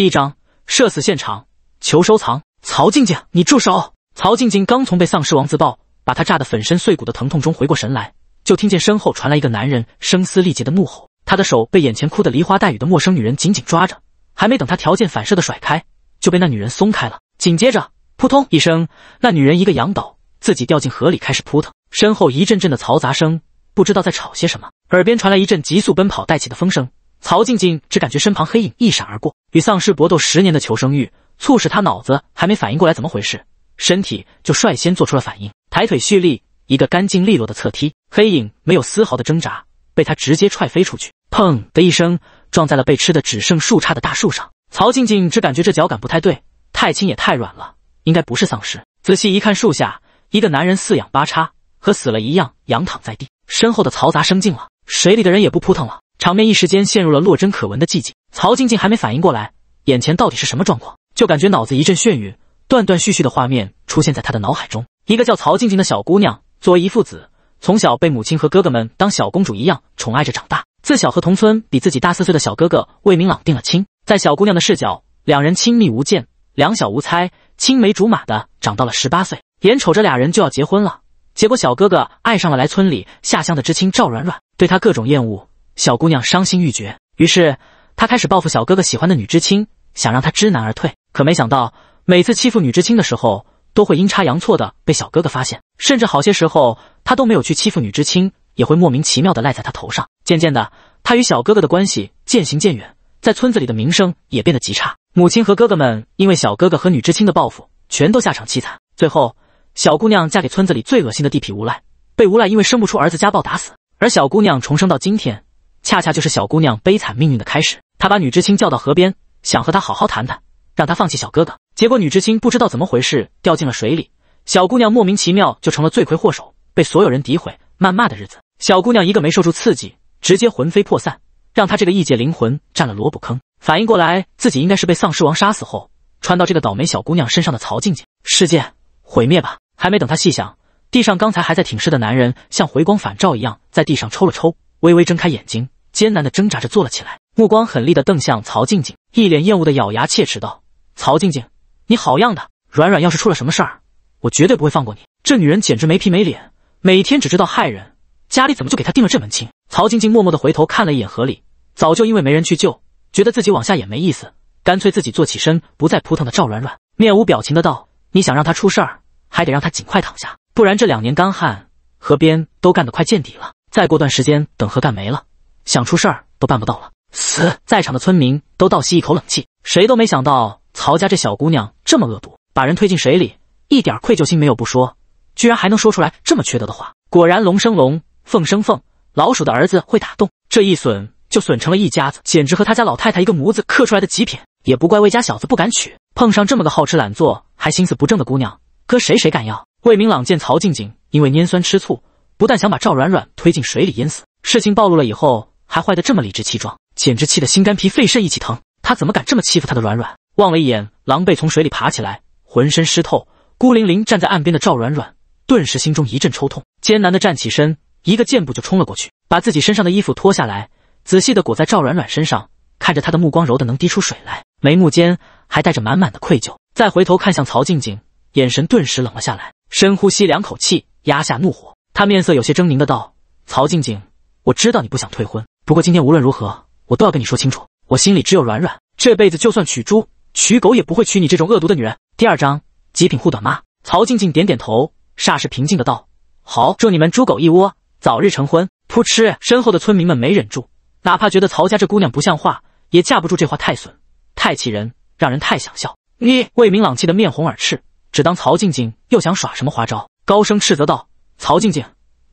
第一章，射死现场，求收藏。曹静静，你住手！曹静静刚从被丧尸王自爆把他炸得粉身碎骨的疼痛中回过神来，就听见身后传来一个男人声嘶力竭的怒吼。他的手被眼前哭得梨花带雨的陌生女人紧紧抓着，还没等他条件反射的甩开，就被那女人松开了。紧接着，扑通一声，那女人一个仰倒，自己掉进河里开始扑腾。身后一阵阵的嘈杂声，不知道在吵些什么。耳边传来一阵急速奔跑带起的风声，曹静静只感觉身旁黑影一闪而过。与丧尸搏斗十年的求生欲，促使他脑子还没反应过来怎么回事，身体就率先做出了反应，抬腿蓄力，一个干净利落的侧踢，黑影没有丝毫的挣扎，被他直接踹飞出去，砰的一声撞在了被吃的只剩树杈的大树上。曹静静只感觉这脚感不太对，太轻也太软了，应该不是丧尸。仔细一看，树下一个男人四仰八叉，和死了一样仰躺在地，身后的嘈杂声静了，水里的人也不扑腾了，场面一时间陷入了落针可闻的寂静。曹静静还没反应过来，眼前到底是什么状况，就感觉脑子一阵眩晕，断断续续的画面出现在她的脑海中。一个叫曹静静的小姑娘，作为一父子，从小被母亲和哥哥们当小公主一样宠爱着长大。自小和同村比自己大四岁的小哥哥魏明朗定了亲，在小姑娘的视角，两人亲密无间，两小无猜，青梅竹马的长到了十八岁，眼瞅着俩人就要结婚了，结果小哥哥爱上了来村里下乡的知青赵软软，对她各种厌恶，小姑娘伤心欲绝，于是。他开始报复小哥哥喜欢的女知青，想让他知难而退，可没想到每次欺负女知青的时候，都会阴差阳错的被小哥哥发现，甚至好些时候他都没有去欺负女知青，也会莫名其妙的赖在他头上。渐渐的，他与小哥哥的关系渐行渐远，在村子里的名声也变得极差。母亲和哥哥们因为小哥哥和女知青的报复，全都下场凄惨。最后，小姑娘嫁给村子里最恶心的地痞无赖，被无赖因为生不出儿子家暴打死。而小姑娘重生到今天，恰恰就是小姑娘悲惨命运的开始。他把女知青叫到河边，想和她好好谈谈，让她放弃小哥哥。结果女知青不知道怎么回事掉进了水里，小姑娘莫名其妙就成了罪魁祸首，被所有人诋毁谩骂的日子。小姑娘一个没受住刺激，直接魂飞魄散，让她这个异界灵魂占了萝卜坑。反应过来自己应该是被丧尸王杀死后穿到这个倒霉小姑娘身上的曹静静。世界毁灭吧！还没等他细想，地上刚才还在挺尸的男人像回光返照一样，在地上抽了抽，微微睁开眼睛，艰难的挣扎着坐了起来。目光狠厉的瞪向曹静静，一脸厌恶的咬牙切齿道：“曹静静，你好样的！软软要是出了什么事儿，我绝对不会放过你！这女人简直没皮没脸，每天只知道害人，家里怎么就给她定了这门亲？”曹静静默默的回头看了一眼河里，早就因为没人去救，觉得自己往下也没意思，干脆自己坐起身，不再扑腾的赵软软，面无表情的道：“你想让她出事儿，还得让她尽快躺下，不然这两年干旱，河边都干得快见底了。再过段时间，等河干没了，想出事儿都办不到了。”死！在场的村民都倒吸一口冷气，谁都没想到曹家这小姑娘这么恶毒，把人推进水里，一点愧疚心没有不说，居然还能说出来这么缺德的话。果然，龙生龙，凤生凤，老鼠的儿子会打洞。这一损就损成了一家子，简直和他家老太太一个模子刻出来的极品。也不怪魏家小子不敢娶，碰上这么个好吃懒做还心思不正的姑娘，搁谁谁敢要？魏明朗见曹静静因为拈酸吃醋，不但想把赵软软推进水里淹死，事情暴露了以后还坏得这么理直气壮。简直气得心肝脾肺肾一起疼！他怎么敢这么欺负他的软软？望了一眼狼狈从水里爬起来、浑身湿透、孤零零站在岸边的赵软软，顿时心中一阵抽痛，艰难的站起身，一个箭步就冲了过去，把自己身上的衣服脱下来，仔细的裹在赵软软身上，看着他的目光柔的能滴出水来，眉目间还带着满满的愧疚。再回头看向曹静静，眼神顿时冷了下来，深呼吸两口气，压下怒火，他面色有些狰狞的道：“曹静静，我知道你不想退婚，不过今天无论如何。”我都要跟你说清楚，我心里只有软软，这辈子就算娶猪娶狗也不会娶你这种恶毒的女人。第二章，极品护短妈。曹静静点点头，煞是平静的道：“好，祝你们猪狗一窝早日成婚。”噗嗤，身后的村民们没忍住，哪怕觉得曹家这姑娘不像话，也架不住这话太损、太气人，让人太想笑。你魏明朗气得面红耳赤，只当曹静静又想耍什么花招，高声斥责道：“曹静静，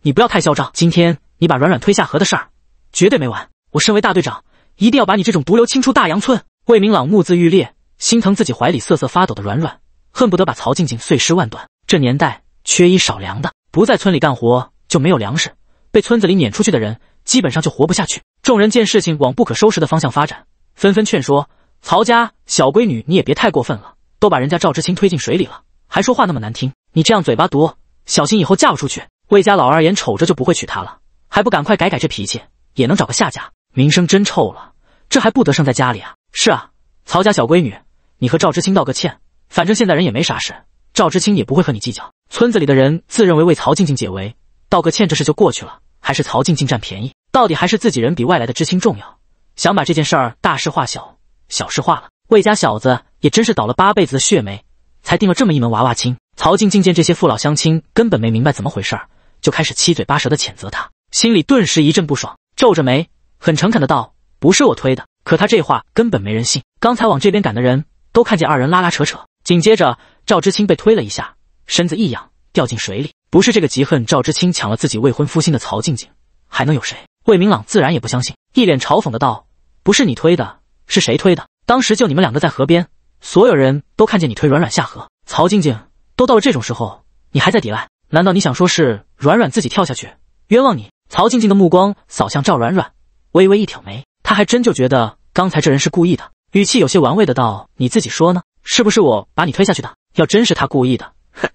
你不要太嚣张！今天你把软软推下河的事儿，绝对没完！我身为大队长。”一定要把你这种毒瘤清出大洋村！魏明朗目眦欲裂，心疼自己怀里瑟瑟发抖的软软，恨不得把曹静静碎尸万段。这年代缺衣少粮的，不在村里干活就没有粮食，被村子里撵出去的人基本上就活不下去。众人见事情往不可收拾的方向发展，纷纷劝说曹家小闺女：“你也别太过分了，都把人家赵知青推进水里了，还说话那么难听，你这样嘴巴毒，小心以后嫁不出去。魏家老二眼瞅着就不会娶她了，还不赶快改改这脾气，也能找个下家。”名声真臭了，这还不得生在家里啊？是啊，曹家小闺女，你和赵知青道个歉，反正现在人也没啥事，赵知青也不会和你计较。村子里的人自认为为曹静静解围，道个歉这事就过去了，还是曹静静占便宜。到底还是自己人比外来的知青重要，想把这件事儿大事化小，小事化了。魏家小子也真是倒了八辈子的血霉，才定了这么一门娃娃亲。曹静静见这些父老乡亲根本没明白怎么回事，就开始七嘴八舌的谴责他，心里顿时一阵不爽，皱着眉。很诚恳的道：“不是我推的。”可他这话根本没人信。刚才往这边赶的人都看见二人拉拉扯扯，紧接着赵知青被推了一下，身子一仰，掉进水里。不是这个嫉恨赵知青抢了自己未婚夫心的曹静静，还能有谁？魏明朗自然也不相信，一脸嘲讽的道：“不是你推的，是谁推的？当时就你们两个在河边，所有人都看见你推软软下河。曹静静，都到了这种时候，你还在抵赖？难道你想说是软软自己跳下去，冤枉你？”曹静静的目光扫向赵软软。微微一挑眉，他还真就觉得刚才这人是故意的，语气有些玩味的道：“你自己说呢，是不是我把你推下去的？要真是他故意的，哼，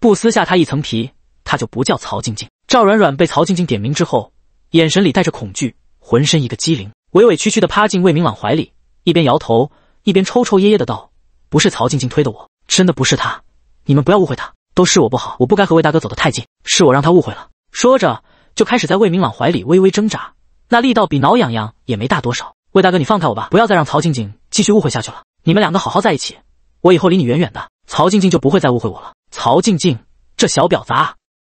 不撕下他一层皮，他就不叫曹静静。”赵软软被曹静静点名之后，眼神里带着恐惧，浑身一个机灵，委委屈屈的趴进魏明朗怀里，一边摇头，一边抽抽噎噎的道：“不是曹静静推的我，真的不是她，你们不要误会她，都是我不好，我不该和魏大哥走得太近，是我让他误会了。”说着就开始在魏明朗怀里微微挣扎。那力道比挠痒痒也没大多少。魏大哥，你放开我吧，不要再让曹静静继续误会下去了。你们两个好好在一起，我以后离你远远的，曹静静就不会再误会我了。曹静静这小婊砸，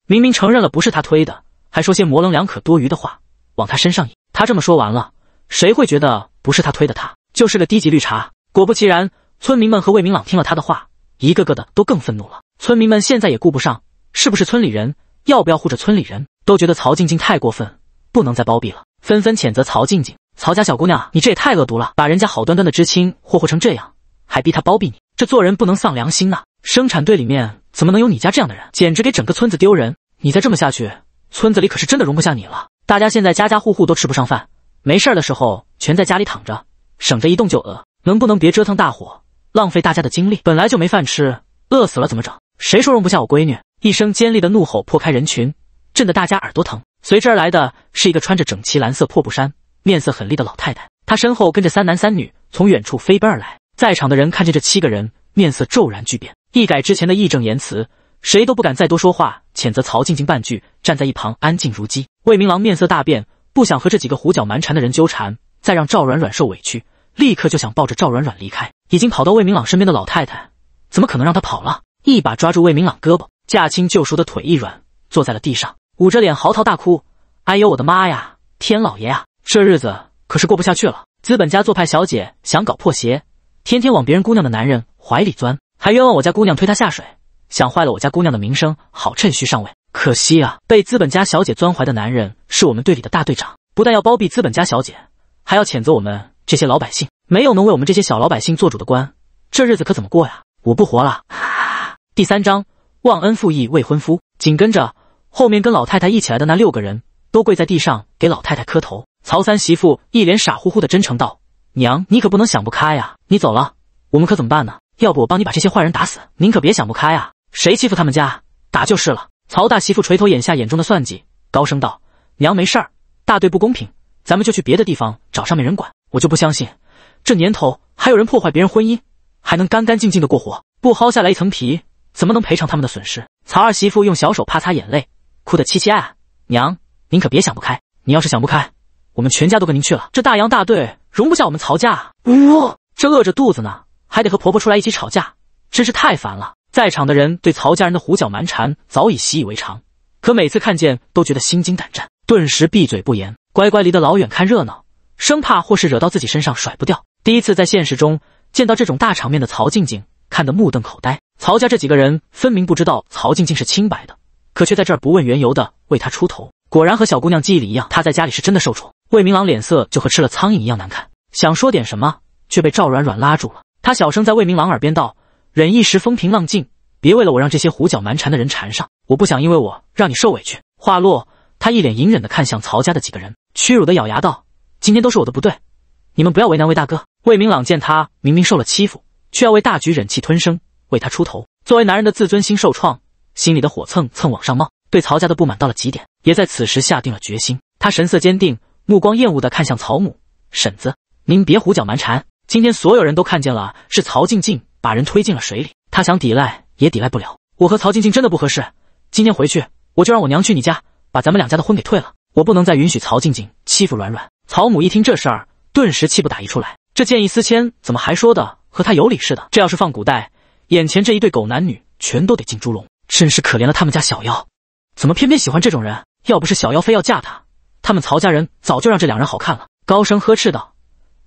明明承认了不是他推的，还说些模棱两可、多余的话往他身上引。他这么说完了，谁会觉得不是他推的？他就是个低级绿茶。果不其然，村民们和魏明朗听了他的话，一个个的都更愤怒了。村民们现在也顾不上是不是村里人，要不要护着村里人，都觉得曹静静太过分，不能再包庇了。纷纷谴责曹静静，曹家小姑娘，你这也太恶毒了，把人家好端端的知青霍霍成这样，还逼她包庇你，这做人不能丧良心呐！生产队里面怎么能有你家这样的人，简直给整个村子丢人！你再这么下去，村子里可是真的容不下你了。大家现在家家户户都吃不上饭，没事儿的时候全在家里躺着，省着一动就饿，能不能别折腾大伙，浪费大家的精力？本来就没饭吃，饿死了怎么整？谁说容不下我闺女？一声尖利的怒吼破开人群，震得大家耳朵疼。随之而来的是一个穿着整齐蓝色破布衫、面色狠厉的老太太，她身后跟着三男三女，从远处飞奔而来。在场的人看见这七个人，面色骤然巨变，一改之前的义正言辞，谁都不敢再多说话，谴责曹静静半句，站在一旁安静如鸡。魏明朗面色大变，不想和这几个胡搅蛮缠的人纠缠，再让赵软软受委屈，立刻就想抱着赵软软离开。已经跑到魏明朗身边的老太太，怎么可能让他跑了？一把抓住魏明朗胳膊，驾轻就熟的腿一软，坐在了地上。捂着脸嚎啕大哭：“哎呦，我的妈呀！天老爷啊，这日子可是过不下去了！资本家做派小姐想搞破鞋，天天往别人姑娘的男人怀里钻，还冤枉我家姑娘推她下水，想坏了我家姑娘的名声，好趁虚上位。可惜啊，被资本家小姐钻怀的男人是我们队里的大队长，不但要包庇资本家小姐，还要谴责我们这些老百姓没有能为我们这些小老百姓做主的官，这日子可怎么过呀？我不活了！”第三章：忘恩负义未婚夫紧跟着。后面跟老太太一起来的那六个人都跪在地上给老太太磕头。曹三媳妇一脸傻乎乎的，真诚道：“娘，你可不能想不开呀！你走了，我们可怎么办呢？要不我帮你把这些坏人打死？您可别想不开啊！谁欺负他们家，打就是了。”曹大媳妇垂头，眼下眼中的算计，高声道：“娘，没事儿，大队不公平，咱们就去别的地方找上面人管。我就不相信，这年头还有人破坏别人婚姻，还能干干净净的过活？不薅下来一层皮，怎么能赔偿他们的损失？”曹二媳妇用小手帕擦眼泪。哭得凄凄哀哀，娘，您可别想不开。你要是想不开，我们全家都跟您去了。这大洋大队容不下我们曹家啊！呜，这饿着肚子呢，还得和婆婆出来一起吵架，真是太烦了。在场的人对曹家人的胡搅蛮缠早已习以为常，可每次看见都觉得心惊胆战，顿时闭嘴不言，乖乖离得老远看热闹，生怕或是惹到自己身上甩不掉。第一次在现实中见到这种大场面的曹静静，看得目瞪口呆。曹家这几个人分明不知道曹静静是清白的。可却在这儿不问缘由的为他出头，果然和小姑娘记忆里一样，她在家里是真的受宠。魏明朗脸色就和吃了苍蝇一样难看，想说点什么，却被赵软软拉住了。他小声在魏明朗耳边道：“忍一时风平浪静，别为了我让这些胡搅蛮缠的人缠上，我不想因为我让你受委屈。”话落，他一脸隐忍的看向曹家的几个人，屈辱的咬牙道：“今天都是我的不对，你们不要为难魏大哥。”魏明朗见他明明受了欺负，却要为大局忍气吞声，为他出头，作为男人的自尊心受创。心里的火蹭蹭往上冒，对曹家的不满到了极点，也在此时下定了决心。他神色坚定，目光厌恶地看向曹母婶子：“您别胡搅蛮缠，今天所有人都看见了，是曹静静把人推进了水里。他想抵赖也抵赖不了。我和曹静静真的不合适。今天回去，我就让我娘去你家，把咱们两家的婚给退了。我不能再允许曹静静欺负软软。”曹母一听这事儿，顿时气不打一处来。这见异思迁，怎么还说的和他有理似的？这要是放古代，眼前这一对狗男女全都得进猪笼。真是可怜了他们家小妖，怎么偏偏喜欢这种人？要不是小妖非要嫁他，他们曹家人早就让这两人好看了。高声呵斥道：“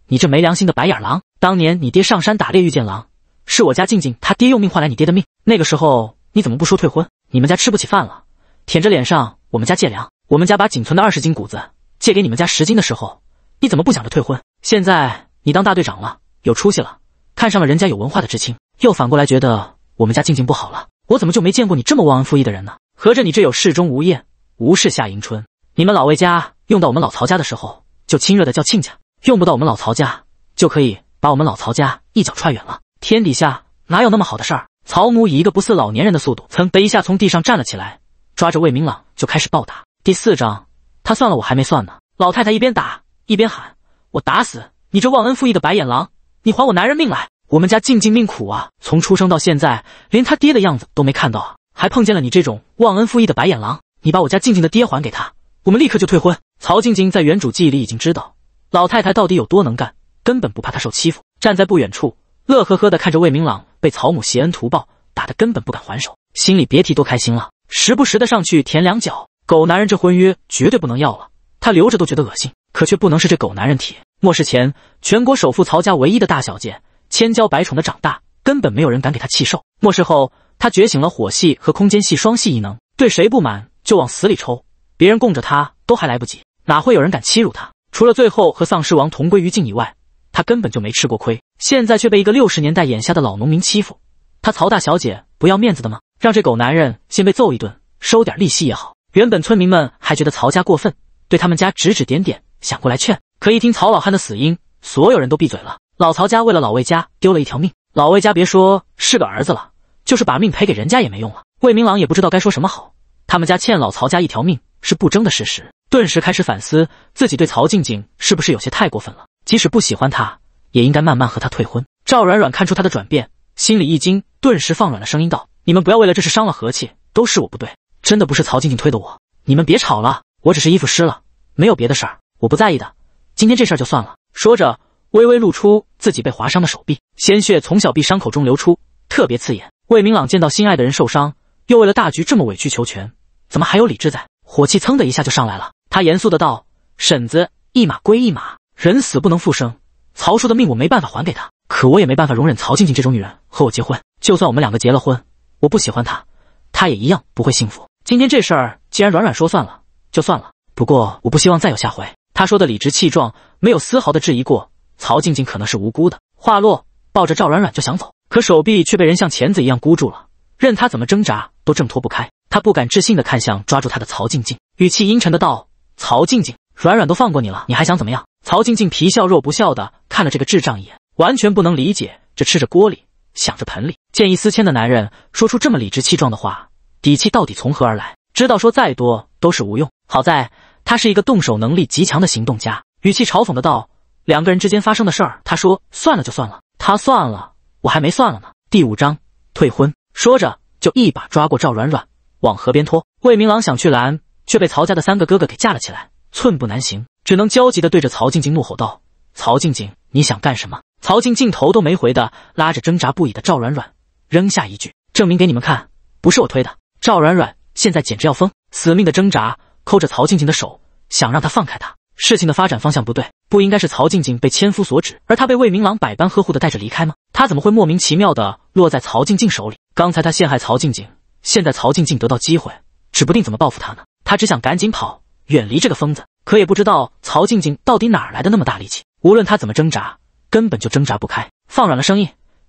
你这没良心的白眼狼！当年你爹上山打猎遇见狼，是我家静静他爹用命换来你爹的命。那个时候你怎么不说退婚？你们家吃不起饭了，舔着脸上我们家借粮，我们家把仅存的二十斤谷子借给你们家十斤的时候，你怎么不想着退婚？现在你当大队长了，有出息了，看上了人家有文化的知青，又反过来觉得我们家静静不好了。”我怎么就没见过你这么忘恩负义的人呢？合着你这有事中无厌，无事夏迎春。你们老魏家用到我们老曹家的时候就亲热的叫亲家，用不到我们老曹家就可以把我们老曹家一脚踹远了。天底下哪有那么好的事儿？曹母以一个不似老年人的速度，噌的一下从地上站了起来，抓着魏明朗就开始暴打。第四章，他算了，我还没算呢。老太太一边打一边喊：“我打死你这忘恩负义的白眼狼，你还我男人命来！”我们家静静命苦啊，从出生到现在连他爹的样子都没看到啊，还碰见了你这种忘恩负义的白眼狼！你把我家静静的爹还给他，我们立刻就退婚。曹静静在原主记忆里已经知道老太太到底有多能干，根本不怕她受欺负。站在不远处，乐呵呵的看着魏明朗被曹母携恩图报打得根本不敢还手，心里别提多开心了。时不时的上去舔两脚，狗男人这婚约绝对不能要了，他留着都觉得恶心，可却不能是这狗男人提。末世前，全国首富曹家唯一的大小姐。千娇百宠的长大，根本没有人敢给他气受。末世后，他觉醒了火系和空间系双系异能，对谁不满就往死里抽，别人供着他都还来不及，哪会有人敢欺辱他？除了最后和丧尸王同归于尽以外，他根本就没吃过亏。现在却被一个六十年代眼瞎的老农民欺负，他曹大小姐不要面子的吗？让这狗男人先被揍一顿，收点利息也好。原本村民们还觉得曹家过分，对他们家指指点点，想过来劝，可一听曹老汉的死因，所有人都闭嘴了。老曹家为了老魏家丢了一条命，老魏家别说是个儿子了，就是把命赔给人家也没用了。魏明朗也不知道该说什么好，他们家欠老曹家一条命是不争的事实，顿时开始反思自己对曹静静是不是有些太过分了。即使不喜欢她，也应该慢慢和她退婚。赵软软看出他的转变，心里一惊，顿时放软了声音道：“你们不要为了这事伤了和气，都是我不对，真的不是曹静静推的我。你们别吵了，我只是衣服湿了，没有别的事儿，我不在意的。今天这事儿就算了。”说着。微微露出自己被划伤的手臂，鲜血从小臂伤口中流出，特别刺眼。魏明朗见到心爱的人受伤，又为了大局这么委曲求全，怎么还有理智在？火气蹭的一下就上来了。他严肃的道：“婶子，一码归一码，人死不能复生。曹叔的命我没办法还给他，可我也没办法容忍曹静静这种女人和我结婚。就算我们两个结了婚，我不喜欢她，她也一样不会幸福。今天这事儿既然软软说算了，就算了。不过我不希望再有下回。”他说的理直气壮，没有丝毫的质疑过。曹静静可能是无辜的。话落，抱着赵软软就想走，可手臂却被人像钳子一样箍住了，任他怎么挣扎都挣脱不开。他不敢置信的看向抓住他的曹静静，语气阴沉的道：“曹静静，软软都放过你了，你还想怎么样？”曹静静皮笑肉不笑的看了这个智障一眼，完全不能理解这吃着锅里想着盆里见异思迁的男人说出这么理直气壮的话，底气到底从何而来？知道说再多都是无用。好在他是一个动手能力极强的行动家，语气嘲讽的道。两个人之间发生的事儿，他说算了就算了，他算了，我还没算了呢。第五章退婚，说着就一把抓过赵软软往河边拖，魏明朗想去拦，却被曹家的三个哥哥给架了起来，寸步难行，只能焦急的对着曹静静怒吼道：“曹静静，你想干什么？”曹静静头都没回的拉着挣扎不已的赵软软，扔下一句：“证明给你们看，不是我推的。”赵软软现在简直要疯，死命的挣扎，抠着曹静静的手，想让他放开他。事情的发展方向不对，不应该是曹静静被千夫所指，而他被魏明朗百般呵护的带着离开吗？他怎么会莫名其妙的落在曹静静手里？刚才他陷害曹静静，现在曹静静得到机会，指不定怎么报复他呢？他只想赶紧跑，远离这个疯子。可也不知道曹静静到底哪来的那么大力气，无论他怎么挣扎，根本就挣扎不开。放软了声音，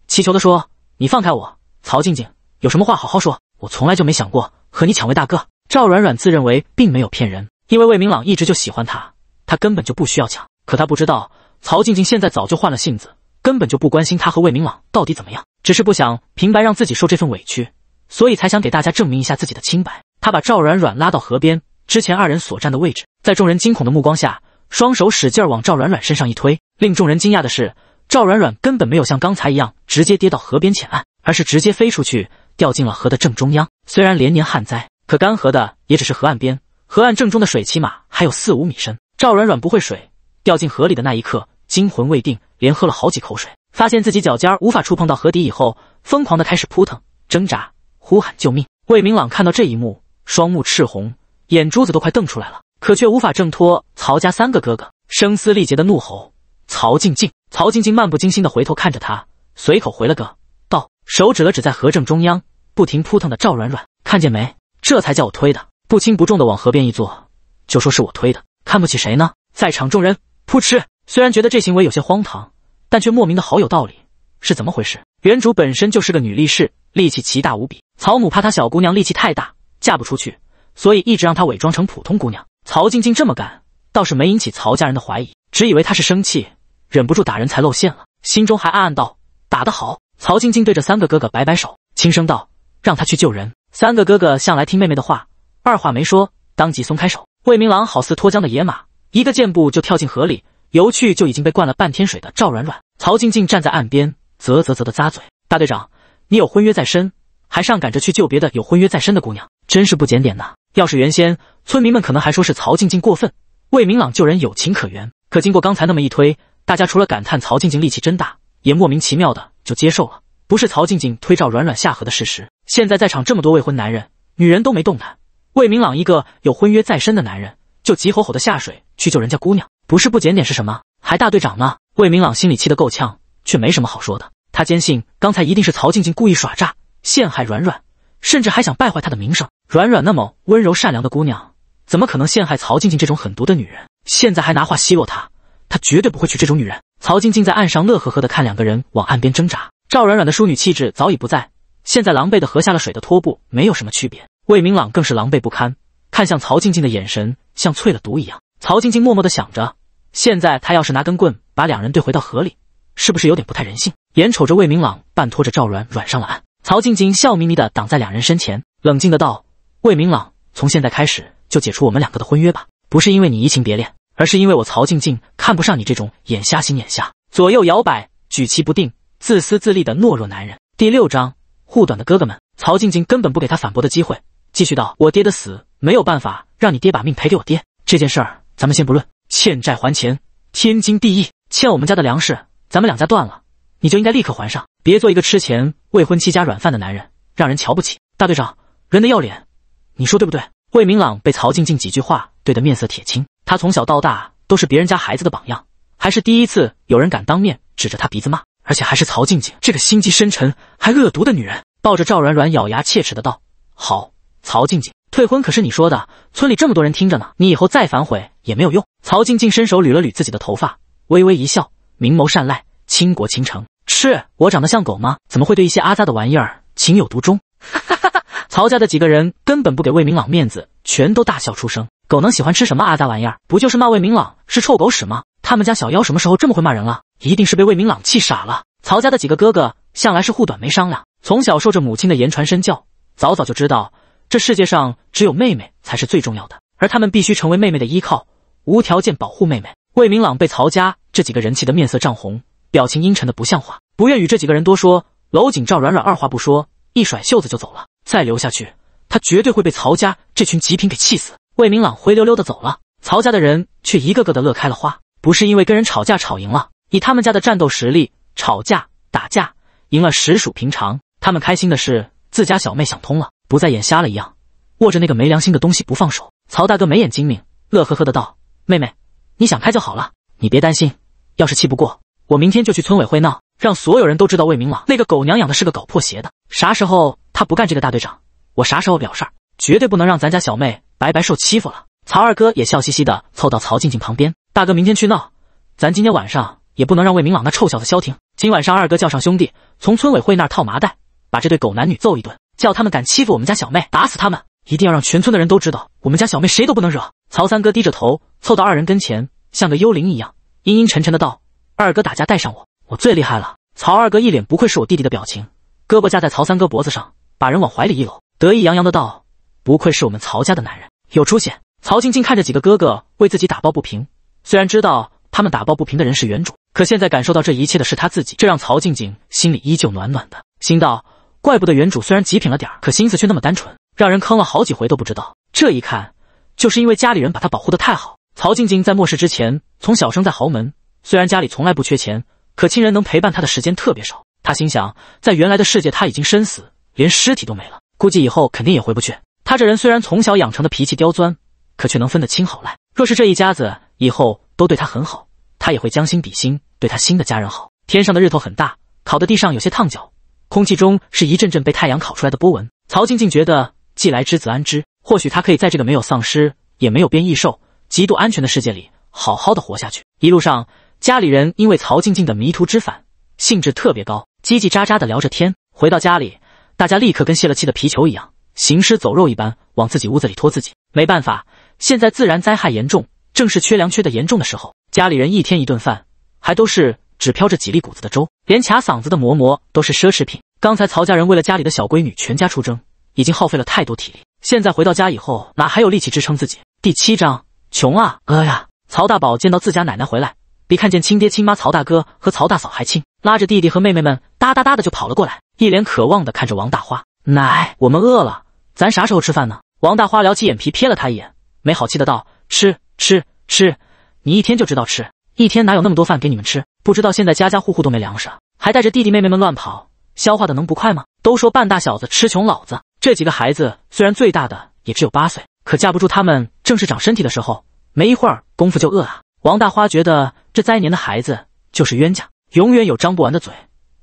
祈求的说：“你放开我，曹静静，有什么话好好说。我从来就没想过和你抢魏大哥。”赵软软自认为并没有骗人，因为魏明朗一直就喜欢他。他根本就不需要抢，可他不知道曹静静现在早就换了性子，根本就不关心他和魏明朗到底怎么样，只是不想平白让自己受这份委屈，所以才想给大家证明一下自己的清白。他把赵软软拉到河边之前，二人所站的位置，在众人惊恐的目光下，双手使劲往赵软软身上一推。令众人惊讶的是，赵软软根本没有像刚才一样直接跌到河边浅岸，而是直接飞出去，掉进了河的正中央。虽然连年旱灾，可干涸的也只是河岸边，河岸正中的水起码还有四五米深。赵软软不会水，掉进河里的那一刻惊魂未定，连喝了好几口水，发现自己脚尖无法触碰到河底以后，疯狂的开始扑腾挣扎，呼喊救命。魏明朗看到这一幕，双目赤红，眼珠子都快瞪出来了，可却无法挣脱曹家三个哥哥，声嘶力竭的怒吼：“曹静静！”曹静静漫不经心的回头看着他，随口回了个“道”，手指了指在河正中央不停扑腾的赵软软，看见没？这才叫我推的，不轻不重的往河边一坐，就说是我推的。看不起谁呢？在场众人扑哧，虽然觉得这行为有些荒唐，但却莫名的好有道理，是怎么回事？原主本身就是个女力士，力气奇大无比。曹母怕她小姑娘力气太大，嫁不出去，所以一直让她伪装成普通姑娘。曹晶晶这么干，倒是没引起曹家人的怀疑，只以为她是生气，忍不住打人才露馅了，心中还暗暗道：“打得好。”曹晶晶对着三个哥哥摆摆手，轻声道：“让他去救人。”三个哥哥向来听妹妹的话，二话没说，当即松开手。魏明朗好似脱缰的野马，一个箭步就跳进河里游去，就已经被灌了半天水的赵软软、曹静静站在岸边，啧啧啧的咂嘴：“大队长，你有婚约在身，还上赶着去救别的有婚约在身的姑娘，真是不检点呐！要是原先村民们可能还说是曹静静过分，魏明朗救人有情可原。可经过刚才那么一推，大家除了感叹曹静静力气真大，也莫名其妙的就接受了不是曹静静推赵软软下河的事实。现在在场这么多未婚男人，女人都没动弹。”魏明朗一个有婚约在身的男人，就急吼吼的下水去救人家姑娘，不是不检点是什么？还大队长呢？魏明朗心里气得够呛，却没什么好说的。他坚信刚才一定是曹静静故意耍诈陷害软软，甚至还想败坏她的名声。软软那么温柔善良的姑娘，怎么可能陷害曹静静这种狠毒的女人？现在还拿话奚落她，她绝对不会娶这种女人。曹静静在岸上乐呵呵的看两个人往岸边挣扎，赵软软的淑女气质早已不在，现在狼狈的和下了水的拖布没有什么区别。魏明朗更是狼狈不堪，看向曹静静的眼神像淬了毒一样。曹静静默默的想着，现在他要是拿根棍把两人对回到河里，是不是有点不太人性？眼瞅着魏明朗半拖着赵软软上了岸，曹静静笑眯眯的挡在两人身前，冷静的道：“魏明朗，从现在开始就解除我们两个的婚约吧。不是因为你移情别恋，而是因为我曹静静看不上你这种眼瞎心眼瞎、左右摇摆、举棋不定、自私自利的懦弱男人。”第六章护短的哥哥们，曹静静根本不给他反驳的机会。继续道：“我爹的死没有办法让你爹把命赔给我爹，这件事儿咱们先不论，欠债还钱天经地义。欠我们家的粮食，咱们两家断了，你就应该立刻还上，别做一个吃钱未婚妻家软饭的男人，让人瞧不起。”大队长，人的要脸，你说对不对？”魏明朗被曹静静几句话怼得面色铁青，他从小到大都是别人家孩子的榜样，还是第一次有人敢当面指着他鼻子骂，而且还是曹静静这个心机深沉还恶毒的女人，抱着赵软软咬牙切齿的道：“好。”曹静静退婚可是你说的，村里这么多人听着呢，你以后再反悔也没有用。曹静静伸手捋了捋自己的头发，微微一笑，明眸善睐，倾国倾城。是我长得像狗吗？怎么会对一些阿扎的玩意儿情有独钟？哈哈哈！曹家的几个人根本不给魏明朗面子，全都大笑出声。狗能喜欢吃什么阿扎玩意儿？不就是骂魏明朗是臭狗屎吗？他们家小妖什么时候这么会骂人了？一定是被魏明朗气傻了。曹家的几个哥哥向来是护短没商量，从小受着母亲的言传身教，早早就知道。这世界上只有妹妹才是最重要的，而他们必须成为妹妹的依靠，无条件保护妹妹。魏明朗被曹家这几个人气的面色涨红，表情阴沉的不像话，不愿与这几个人多说。娄景照软软二话不说，一甩袖子就走了。再留下去，他绝对会被曹家这群极品给气死。魏明朗灰溜溜的走了，曹家的人却一个个的乐开了花，不是因为跟人吵架吵赢了，以他们家的战斗实力，吵架打架赢了实属平常。他们开心的是自家小妹想通了。不再眼瞎了一样，握着那个没良心的东西不放手。曹大哥眉眼精明，乐呵呵的道：“妹妹，你想开就好了，你别担心。要是气不过，我明天就去村委会闹，让所有人都知道魏明朗那个狗娘养的是个搞破鞋的。啥时候他不干这个大队长，我啥时候了事儿，绝对不能让咱家小妹白白受欺负了。”曹二哥也笑嘻嘻的凑到曹静静旁边：“大哥明天去闹，咱今天晚上也不能让魏明朗那臭小子消停。今晚上二哥叫上兄弟，从村委会那套麻袋，把这对狗男女揍一顿。”叫他们敢欺负我们家小妹，打死他们！一定要让全村的人都知道，我们家小妹谁都不能惹。曹三哥低着头凑到二人跟前，像个幽灵一样阴阴沉沉的道：“二哥，打架带上我，我最厉害了。”曹二哥一脸不愧是我弟弟的表情，胳膊架在曹三哥脖子上，把人往怀里一搂，得意洋洋的道：“不愧是我们曹家的男人，有出息。”曹静静看着几个哥哥为自己打抱不平，虽然知道他们打抱不平的人是原主，可现在感受到这一切的是他自己，这让曹静静心里依旧暖暖的，心道。怪不得原主虽然极品了点儿，可心思却那么单纯，让人坑了好几回都不知道。这一看，就是因为家里人把他保护的太好。曹静静在末世之前从小生在豪门，虽然家里从来不缺钱，可亲人能陪伴他的时间特别少。他心想，在原来的世界他已经身死，连尸体都没了，估计以后肯定也回不去。他这人虽然从小养成的脾气刁钻，可却能分得清好赖。若是这一家子以后都对他很好，他也会将心比心，对他新的家人好。天上的日头很大，烤得地上有些烫脚。空气中是一阵阵被太阳烤出来的波纹。曹静静觉得，既来之则安之，或许她可以在这个没有丧尸、也没有变异兽、极度安全的世界里好好的活下去。一路上，家里人因为曹静静的迷途知返，兴致特别高，叽叽喳喳的聊着天。回到家里，大家立刻跟泄了气的皮球一样，行尸走肉一般往自己屋子里拖自己。没办法，现在自然灾害严重，正是缺粮缺的严重的时候。家里人一天一顿饭，还都是。只飘着几粒谷子的粥，连卡嗓子的馍馍都是奢侈品。刚才曹家人为了家里的小闺女全家出征，已经耗费了太多体力，现在回到家以后哪还有力气支撑自己？第七章，穷啊，饿呀！曹大宝见到自家奶奶回来，比看见亲爹亲妈曹大哥和曹大嫂还亲，拉着弟弟和妹妹们哒哒哒的就跑了过来，一脸渴望的看着王大花：“奶，我们饿了，咱啥时候吃饭呢？”王大花撩起眼皮瞥了他一眼，没好气的道：“吃吃吃，你一天就知道吃。”一天哪有那么多饭给你们吃？不知道现在家家户户都没粮食啊，还带着弟弟妹妹们乱跑，消化的能不快吗？都说半大小子吃穷老子，这几个孩子虽然最大的也只有八岁，可架不住他们正是长身体的时候，没一会儿功夫就饿啊。王大花觉得这灾年的孩子就是冤家，永远有张不完的嘴，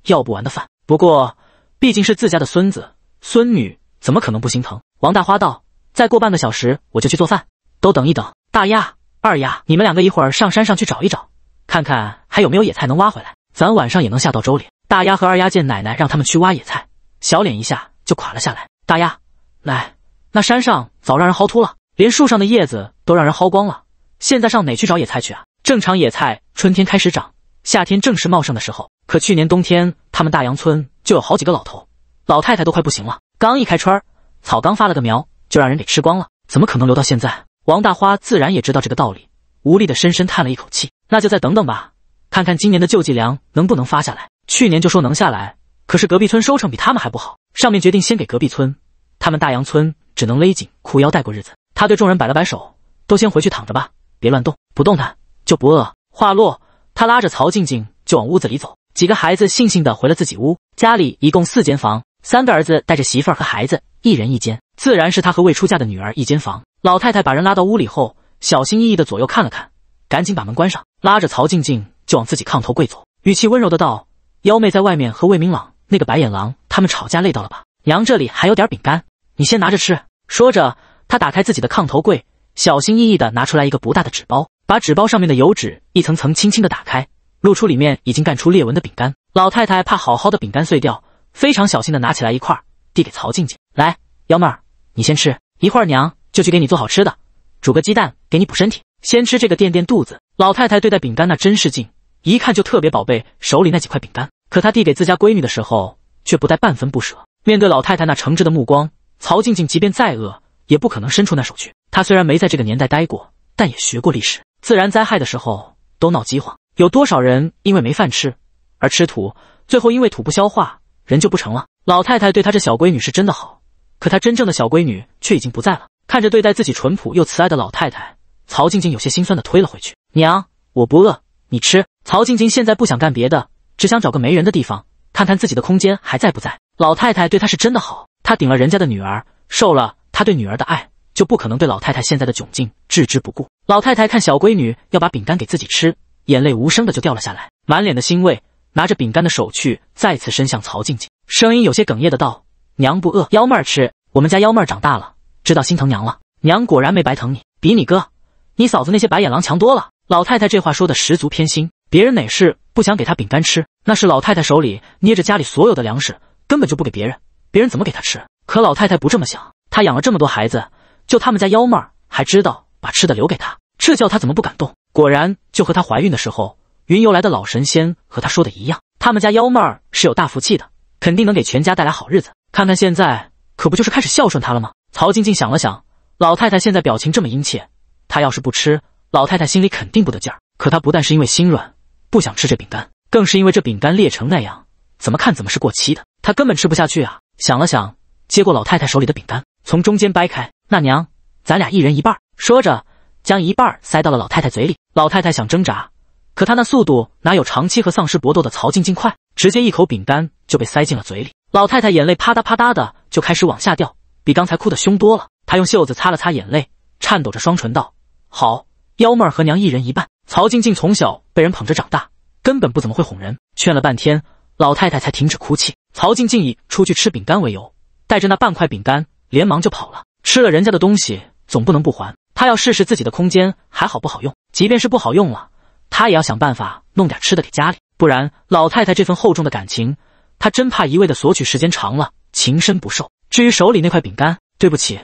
要不完的饭。不过毕竟是自家的孙子孙女，怎么可能不心疼？王大花道：“再过半个小时我就去做饭，都等一等，大丫，二丫，你们两个一会儿上山上去找一找，看看还有没有野菜能挖回来，咱晚上也能下到粥里。大丫和二丫见奶奶让他们去挖野菜，小脸一下就垮了下来。大丫，来，那山上早让人薅秃了，连树上的叶子都让人薅光了，现在上哪去找野菜去啊？正常野菜春天开始长，夏天正是茂盛的时候，可去年冬天他们大洋村就有好几个老头老太太都快不行了，刚一开春儿，草刚发了个苗，就让人给吃光了，怎么可能留到现在？王大花自然也知道这个道理，无力的深深叹了一口气。那就再等等吧，看看今年的救济粮能不能发下来。去年就说能下来，可是隔壁村收成比他们还不好，上面决定先给隔壁村，他们大洋村只能勒紧裤腰带过日子。他对众人摆了摆手：“都先回去躺着吧，别乱动，不动弹就不饿。”话落，他拉着曹静静就往屋子里走。几个孩子悻悻地回了自己屋。家里一共四间房，三个儿子带着媳妇儿和孩子，一人一间，自然是他和未出嫁的女儿一间房。老太太把人拉到屋里后，小心翼翼的左右看了看，赶紧把门关上，拉着曹静静就往自己炕头跪走，语气温柔的道：“幺妹在外面和魏明朗那个白眼狼他们吵架累到了吧？娘这里还有点饼干，你先拿着吃。”说着，她打开自己的炕头柜，小心翼翼的拿出来一个不大的纸包，把纸包上面的油纸一层层轻轻的打开，露出里面已经干出裂纹的饼干。老太太怕好好的饼干碎掉，非常小心的拿起来一块，递给曹静静：“来，幺妹，你先吃，一会儿娘。”就去给你做好吃的，煮个鸡蛋给你补身体。先吃这个垫垫肚子。老太太对待饼干那真是劲，一看就特别宝贝手里那几块饼干。可她递给自家闺女的时候，却不带半分不舍。面对老太太那诚挚的目光，曹静静即便再饿，也不可能伸出那手去。她虽然没在这个年代待过，但也学过历史，自然灾害的时候都闹饥荒，有多少人因为没饭吃而吃土，最后因为土不消化，人就不成了。老太太对她这小闺女是真的好，可她真正的小闺女却已经不在了。看着对待自己淳朴又慈爱的老太太，曹静静有些心酸的推了回去。娘，我不饿，你吃。曹静静现在不想干别的，只想找个没人的地方，看看自己的空间还在不在。老太太对她是真的好，她顶了人家的女儿，受了她对女儿的爱，就不可能对老太太现在的窘境置之不顾。老太太看小闺女要把饼干给自己吃，眼泪无声的就掉了下来，满脸的欣慰，拿着饼干的手去再次伸向曹静静，声音有些哽咽的道：“娘不饿，幺妹儿吃。我们家幺妹儿长大了。”知道心疼娘了，娘果然没白疼你，比你哥、你嫂子那些白眼狼强多了。老太太这话说的十足偏心，别人哪是不想给他饼干吃？那是老太太手里捏着家里所有的粮食，根本就不给别人，别人怎么给他吃？可老太太不这么想，她养了这么多孩子，就他们家幺妹儿还知道把吃的留给她，这叫她怎么不敢动？果然就和她怀孕的时候云游来的老神仙和她说的一样，他们家幺妹儿是有大福气的，肯定能给全家带来好日子。看看现在，可不就是开始孝顺她了吗？曹静静想了想，老太太现在表情这么殷切，她要是不吃，老太太心里肯定不得劲儿。可她不但是因为心软不想吃这饼干，更是因为这饼干裂成那样，怎么看怎么是过期的，她根本吃不下去啊！想了想，接过老太太手里的饼干，从中间掰开。那娘，咱俩一人一半。说着，将一半塞到了老太太嘴里。老太太想挣扎，可她那速度哪有长期和丧尸搏斗的曹静静快，直接一口饼干就被塞进了嘴里。老太太眼泪啪嗒啪嗒的就开始往下掉。比刚才哭的凶多了。他用袖子擦了擦眼泪，颤抖着双唇道：“好，幺妹儿和娘一人一半。”曹静静从小被人捧着长大，根本不怎么会哄人。劝了半天，老太太才停止哭泣。曹静静以出去吃饼干为由，带着那半块饼干，连忙就跑了。吃了人家的东西，总不能不还。他要试试自己的空间还好不好用。即便是不好用了，他也要想办法弄点吃的给家里。不然，老太太这份厚重的感情，他真怕一味的索取，时间长了，情深不寿。至于手里那块饼干，对不起，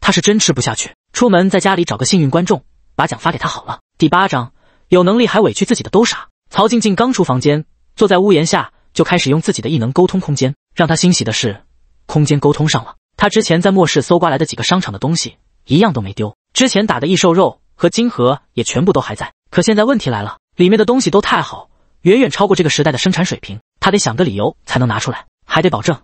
他是真吃不下去。出门，在家里找个幸运观众，把奖发给他好了。第八章，有能力还委屈自己的都傻。曹静静刚出房间，坐在屋檐下，就开始用自己的异能沟通空间。让她欣喜的是，空间沟通上了。她之前在末世搜刮来的几个商场的东西，一样都没丢。之前打的异兽肉和金盒也全部都还在。可现在问题来了，里面的东西都太好，远远超过这个时代的生产水平。她得想个理由才能拿出来，还得保证。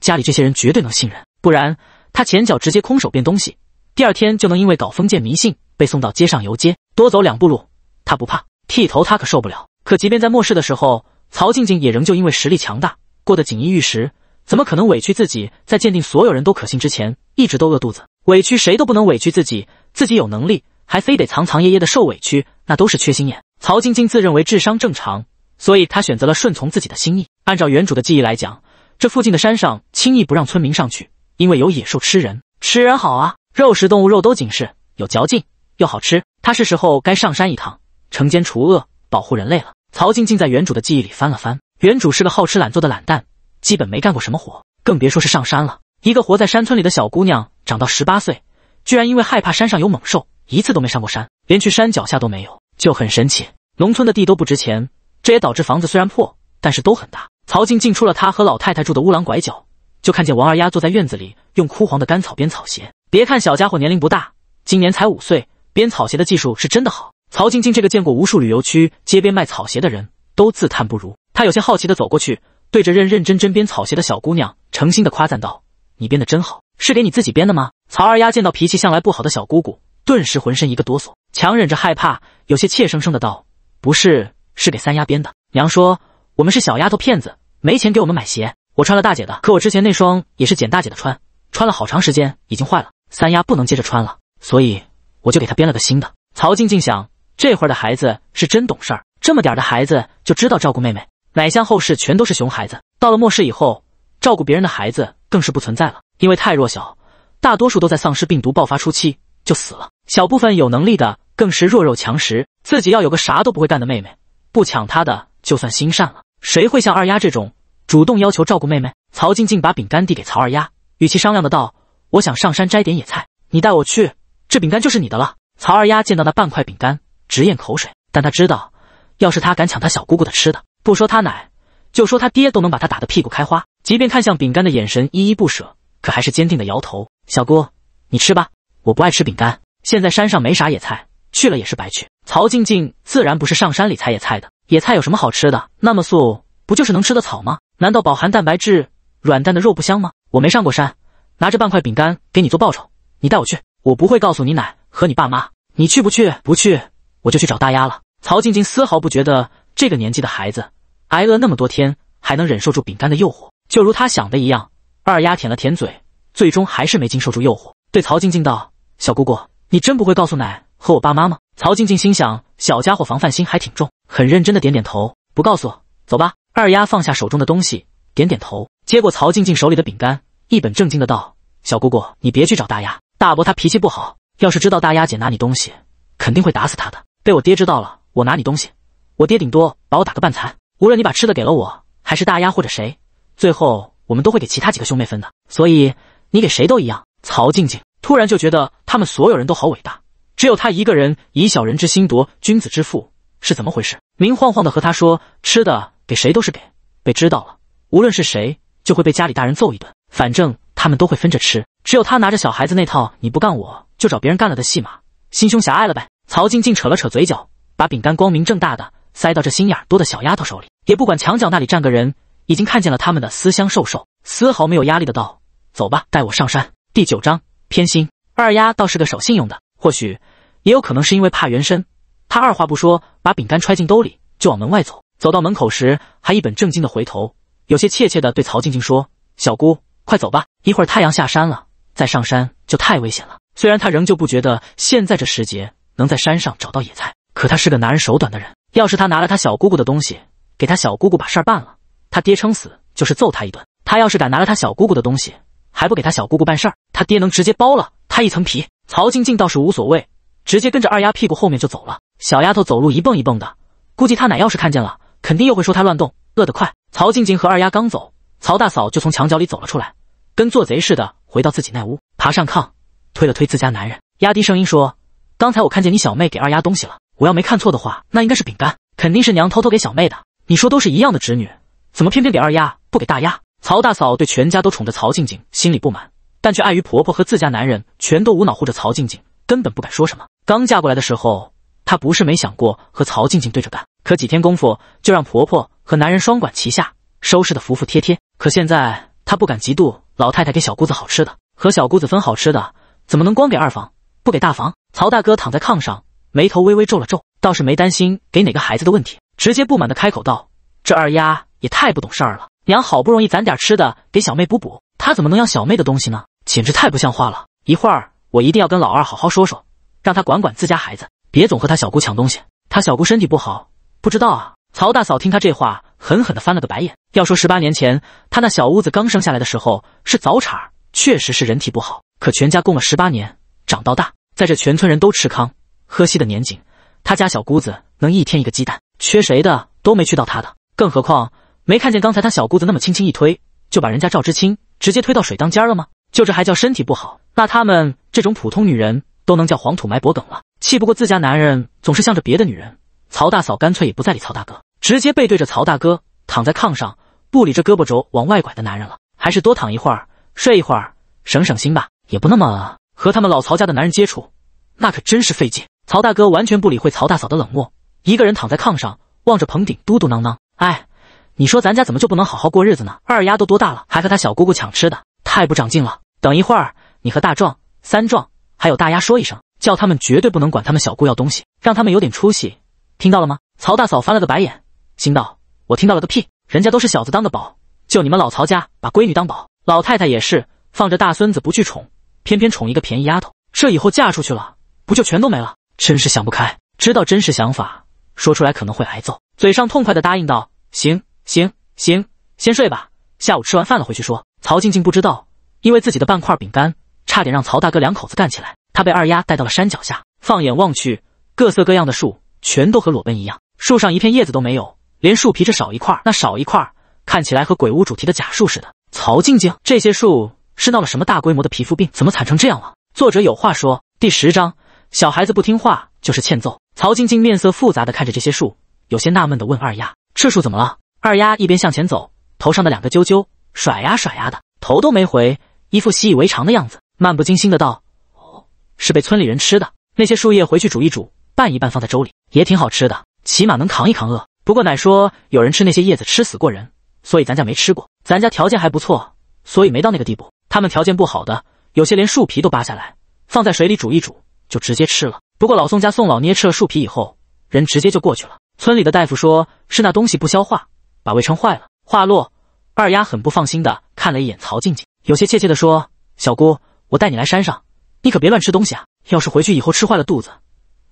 家里这些人绝对能信任，不然他前脚直接空手变东西，第二天就能因为搞封建迷信被送到街上游街。多走两步路，他不怕。剃头他可受不了。可即便在末世的时候，曹静静也仍旧因为实力强大，过得锦衣玉食，怎么可能委屈自己？在鉴定所有人都可信之前，一直都饿肚子，委屈谁都不能委屈自己。自己有能力，还非得藏藏掖掖的受委屈，那都是缺心眼。曹静静自认为智商正常，所以他选择了顺从自己的心意。按照原主的记忆来讲。这附近的山上轻易不让村民上去，因为有野兽吃人。吃人好啊，肉食动物肉都紧实，有嚼劲又好吃。他是时候该上山一趟，惩奸除恶，保护人类了。曹静静在原主的记忆里翻了翻，原主是个好吃懒做的懒蛋，基本没干过什么活，更别说是上山了。一个活在山村里的小姑娘，长到十八岁，居然因为害怕山上有猛兽，一次都没上过山，连去山脚下都没有，就很神奇。农村的地都不值钱，这也导致房子虽然破，但是都很大。曹静静出了她和老太太住的乌廊拐角，就看见王二丫坐在院子里用枯黄的干草编草鞋。别看小家伙年龄不大，今年才五岁，编草鞋的技术是真的好。曹静静这个见过无数旅游区街边卖草鞋的人都自叹不如。他有些好奇的走过去，对着认认真真编草鞋的小姑娘诚心的夸赞道：“你编的真好，是给你自己编的吗？”曹二丫见到脾气向来不好的小姑姑，顿时浑身一个哆嗦，强忍着害怕，有些怯生生的道：“不是，是给三丫编的。娘说。”我们是小丫头片子，没钱给我们买鞋。我穿了大姐的，可我之前那双也是捡大姐的穿，穿了好长时间，已经坏了。三丫不能接着穿了，所以我就给她编了个新的。曹静静想，这会儿的孩子是真懂事儿，这么点儿的孩子就知道照顾妹妹。哪像后世全都是熊孩子，到了末世以后，照顾别人的孩子更是不存在了，因为太弱小，大多数都在丧尸病毒爆发初期就死了。小部分有能力的，更是弱肉强食，自己要有个啥都不会干的妹妹，不抢她的就算心善了。谁会像二丫这种主动要求照顾妹妹？曹静静把饼干递给曹二丫，与其商量的道：“我想上山摘点野菜，你带我去，这饼干就是你的了。”曹二丫见到那半块饼干，直咽口水。但他知道，要是他敢抢他小姑姑的吃的，不说他奶，就说他爹都能把他打得屁股开花。即便看向饼干的眼神依依不舍，可还是坚定的摇头：“小姑，你吃吧，我不爱吃饼干。现在山上没啥野菜，去了也是白去。”曹静静自然不是上山里采野菜的。野菜有什么好吃的？那么素，不就是能吃的草吗？难道饱含蛋白质、软蛋的肉不香吗？我没上过山，拿着半块饼干给你做报酬，你带我去，我不会告诉你奶和你爸妈。你去不去？不去，我就去找大丫了。曹静静丝毫不觉得这个年纪的孩子挨饿那么多天还能忍受住饼干的诱惑，就如她想的一样。二丫舔了舔嘴，最终还是没经受住诱惑，对曹静静道：“小姑姑，你真不会告诉奶和我爸妈吗？”曹静静心想，小家伙防范心还挺重。很认真的点点头，不告诉，走吧。二丫放下手中的东西，点点头，接过曹静静手里的饼干，一本正经的道：“小姑姑，你别去找大丫，大伯他脾气不好，要是知道大丫姐拿你东西，肯定会打死他的。被我爹知道了，我拿你东西，我爹顶多把我打个半残。无论你把吃的给了我，还是大丫或者谁，最后我们都会给其他几个兄妹分的，所以你给谁都一样。”曹静静突然就觉得他们所有人都好伟大，只有他一个人以小人之心夺君子之腹。是怎么回事？明晃晃的和他说，吃的给谁都是给，被知道了，无论是谁，就会被家里大人揍一顿。反正他们都会分着吃，只有他拿着小孩子那套，你不干我就找别人干了的戏码，心胸狭隘了呗。曹晶晶扯了扯嘴角，把饼干光明正大的塞到这心眼多的小丫头手里，也不管墙角那里站个人，已经看见了他们的思乡瘦瘦，丝毫没有压力的道：“走吧，带我上山。”第九章偏心二丫倒是个守信用的，或许也有可能是因为怕原身他二话不说，把饼干揣进兜里，就往门外走。走到门口时，还一本正经地回头，有些怯怯地对曹静静说：“小姑，快走吧，一会儿太阳下山了，再上山就太危险了。”虽然他仍旧不觉得现在这时节能在山上找到野菜，可他是个拿人手短的人。要是他拿了他小姑姑的东西，给他小姑姑把事儿办了，他爹撑死就是揍他一顿。他要是敢拿了他小姑姑的东西，还不给他小姑姑办事儿，他爹能直接剥了他一层皮。曹静静倒是无所谓。直接跟着二丫屁股后面就走了。小丫头走路一蹦一蹦的，估计她奶要是看见了，肯定又会说她乱动，饿得快。曹静静和二丫刚走，曹大嫂就从墙角里走了出来，跟做贼似的回到自己那屋，爬上炕，推了推自家男人，压低声音说：“刚才我看见你小妹给二丫东西了，我要没看错的话，那应该是饼干，肯定是娘偷偷给小妹的。你说都是一样的侄女，怎么偏偏给二丫不给大丫？”曹大嫂对全家都宠着曹静静，心里不满，但却碍于婆婆和自家男人全都无脑护着曹静静，根本不敢说什么。刚嫁过来的时候，她不是没想过和曹静静对着干，可几天功夫就让婆婆和男人双管齐下，收拾的服服帖帖。可现在她不敢嫉妒老太太给小姑子好吃的，和小姑子分好吃的，怎么能光给二房不给大房？曹大哥躺在炕上，眉头微微皱了皱，倒是没担心给哪个孩子的问题，直接不满的开口道：“这二丫也太不懂事儿了，娘好不容易攒点吃的给小妹补补，她怎么能要小妹的东西呢？简直太不像话了！一会儿我一定要跟老二好好说说。”让他管管自家孩子，别总和他小姑抢东西。他小姑身体不好，不知道啊？曹大嫂听他这话，狠狠地翻了个白眼。要说十八年前，他那小屋子刚生下来的时候是早产，确实是人体不好。可全家供了十八年，长到大，在这全村人都吃糠喝稀的年景，他家小姑子能一天一个鸡蛋，缺谁的都没缺到他的。更何况没看见刚才他小姑子那么轻轻一推，就把人家赵知青直接推到水当尖了吗？就这还叫身体不好？那他们这种普通女人。都能叫黄土埋脖梗了，气不过自家男人总是向着别的女人，曹大嫂干脆也不再理曹大哥，直接背对着曹大哥躺在炕上，不理这胳膊肘往外拐的男人了。还是多躺一会儿，睡一会儿，省省心吧，也不那么和他们老曹家的男人接触，那可真是费劲。曹大哥完全不理会曹大嫂的冷漠，一个人躺在炕上，望着棚顶嘟嘟囔囔：“哎，你说咱家怎么就不能好好过日子呢？二丫都多大了，还和他小姑姑抢吃的，太不长进了。等一会儿，你和大壮、三壮。”还有大丫说一声，叫他们绝对不能管他们小姑要东西，让他们有点出息，听到了吗？曹大嫂翻了个白眼，心道：我听到了个屁，人家都是小子当的宝，就你们老曹家把闺女当宝，老太太也是放着大孙子不去宠，偏偏宠一个便宜丫头，这以后嫁出去了，不就全都没了？真是想不开。知道真实想法，说出来可能会挨揍，嘴上痛快的答应道：行行行，先睡吧，下午吃完饭了回去说。曹静静不知道，因为自己的半块饼干。差点让曹大哥两口子干起来。他被二丫带到了山脚下，放眼望去，各色各样的树全都和裸奔一样，树上一片叶子都没有，连树皮这少一块那少一块，看起来和鬼屋主题的假树似的。曹静静，这些树是闹了什么大规模的皮肤病？怎么惨成这样了？作者有话说：第十章，小孩子不听话就是欠揍。曹静静面色复杂的看着这些树，有些纳闷的问二丫：“这树怎么了？”二丫一边向前走，头上的两个啾啾甩呀甩呀的，头都没回，一副习以为常的样子。漫不经心的道：“哦，是被村里人吃的那些树叶，回去煮一煮，拌一拌，放在粥里也挺好吃的，起码能扛一扛饿。不过奶说有人吃那些叶子吃死过人，所以咱家没吃过。咱家条件还不错，所以没到那个地步。他们条件不好的，有些连树皮都扒下来，放在水里煮一煮，就直接吃了。不过老宋家宋老捏吃了树皮以后，人直接就过去了。村里的大夫说是那东西不消化，把胃撑坏了。”话落，二丫很不放心的看了一眼曹静静，有些怯怯的说：“小姑。”我带你来山上，你可别乱吃东西啊！要是回去以后吃坏了肚子，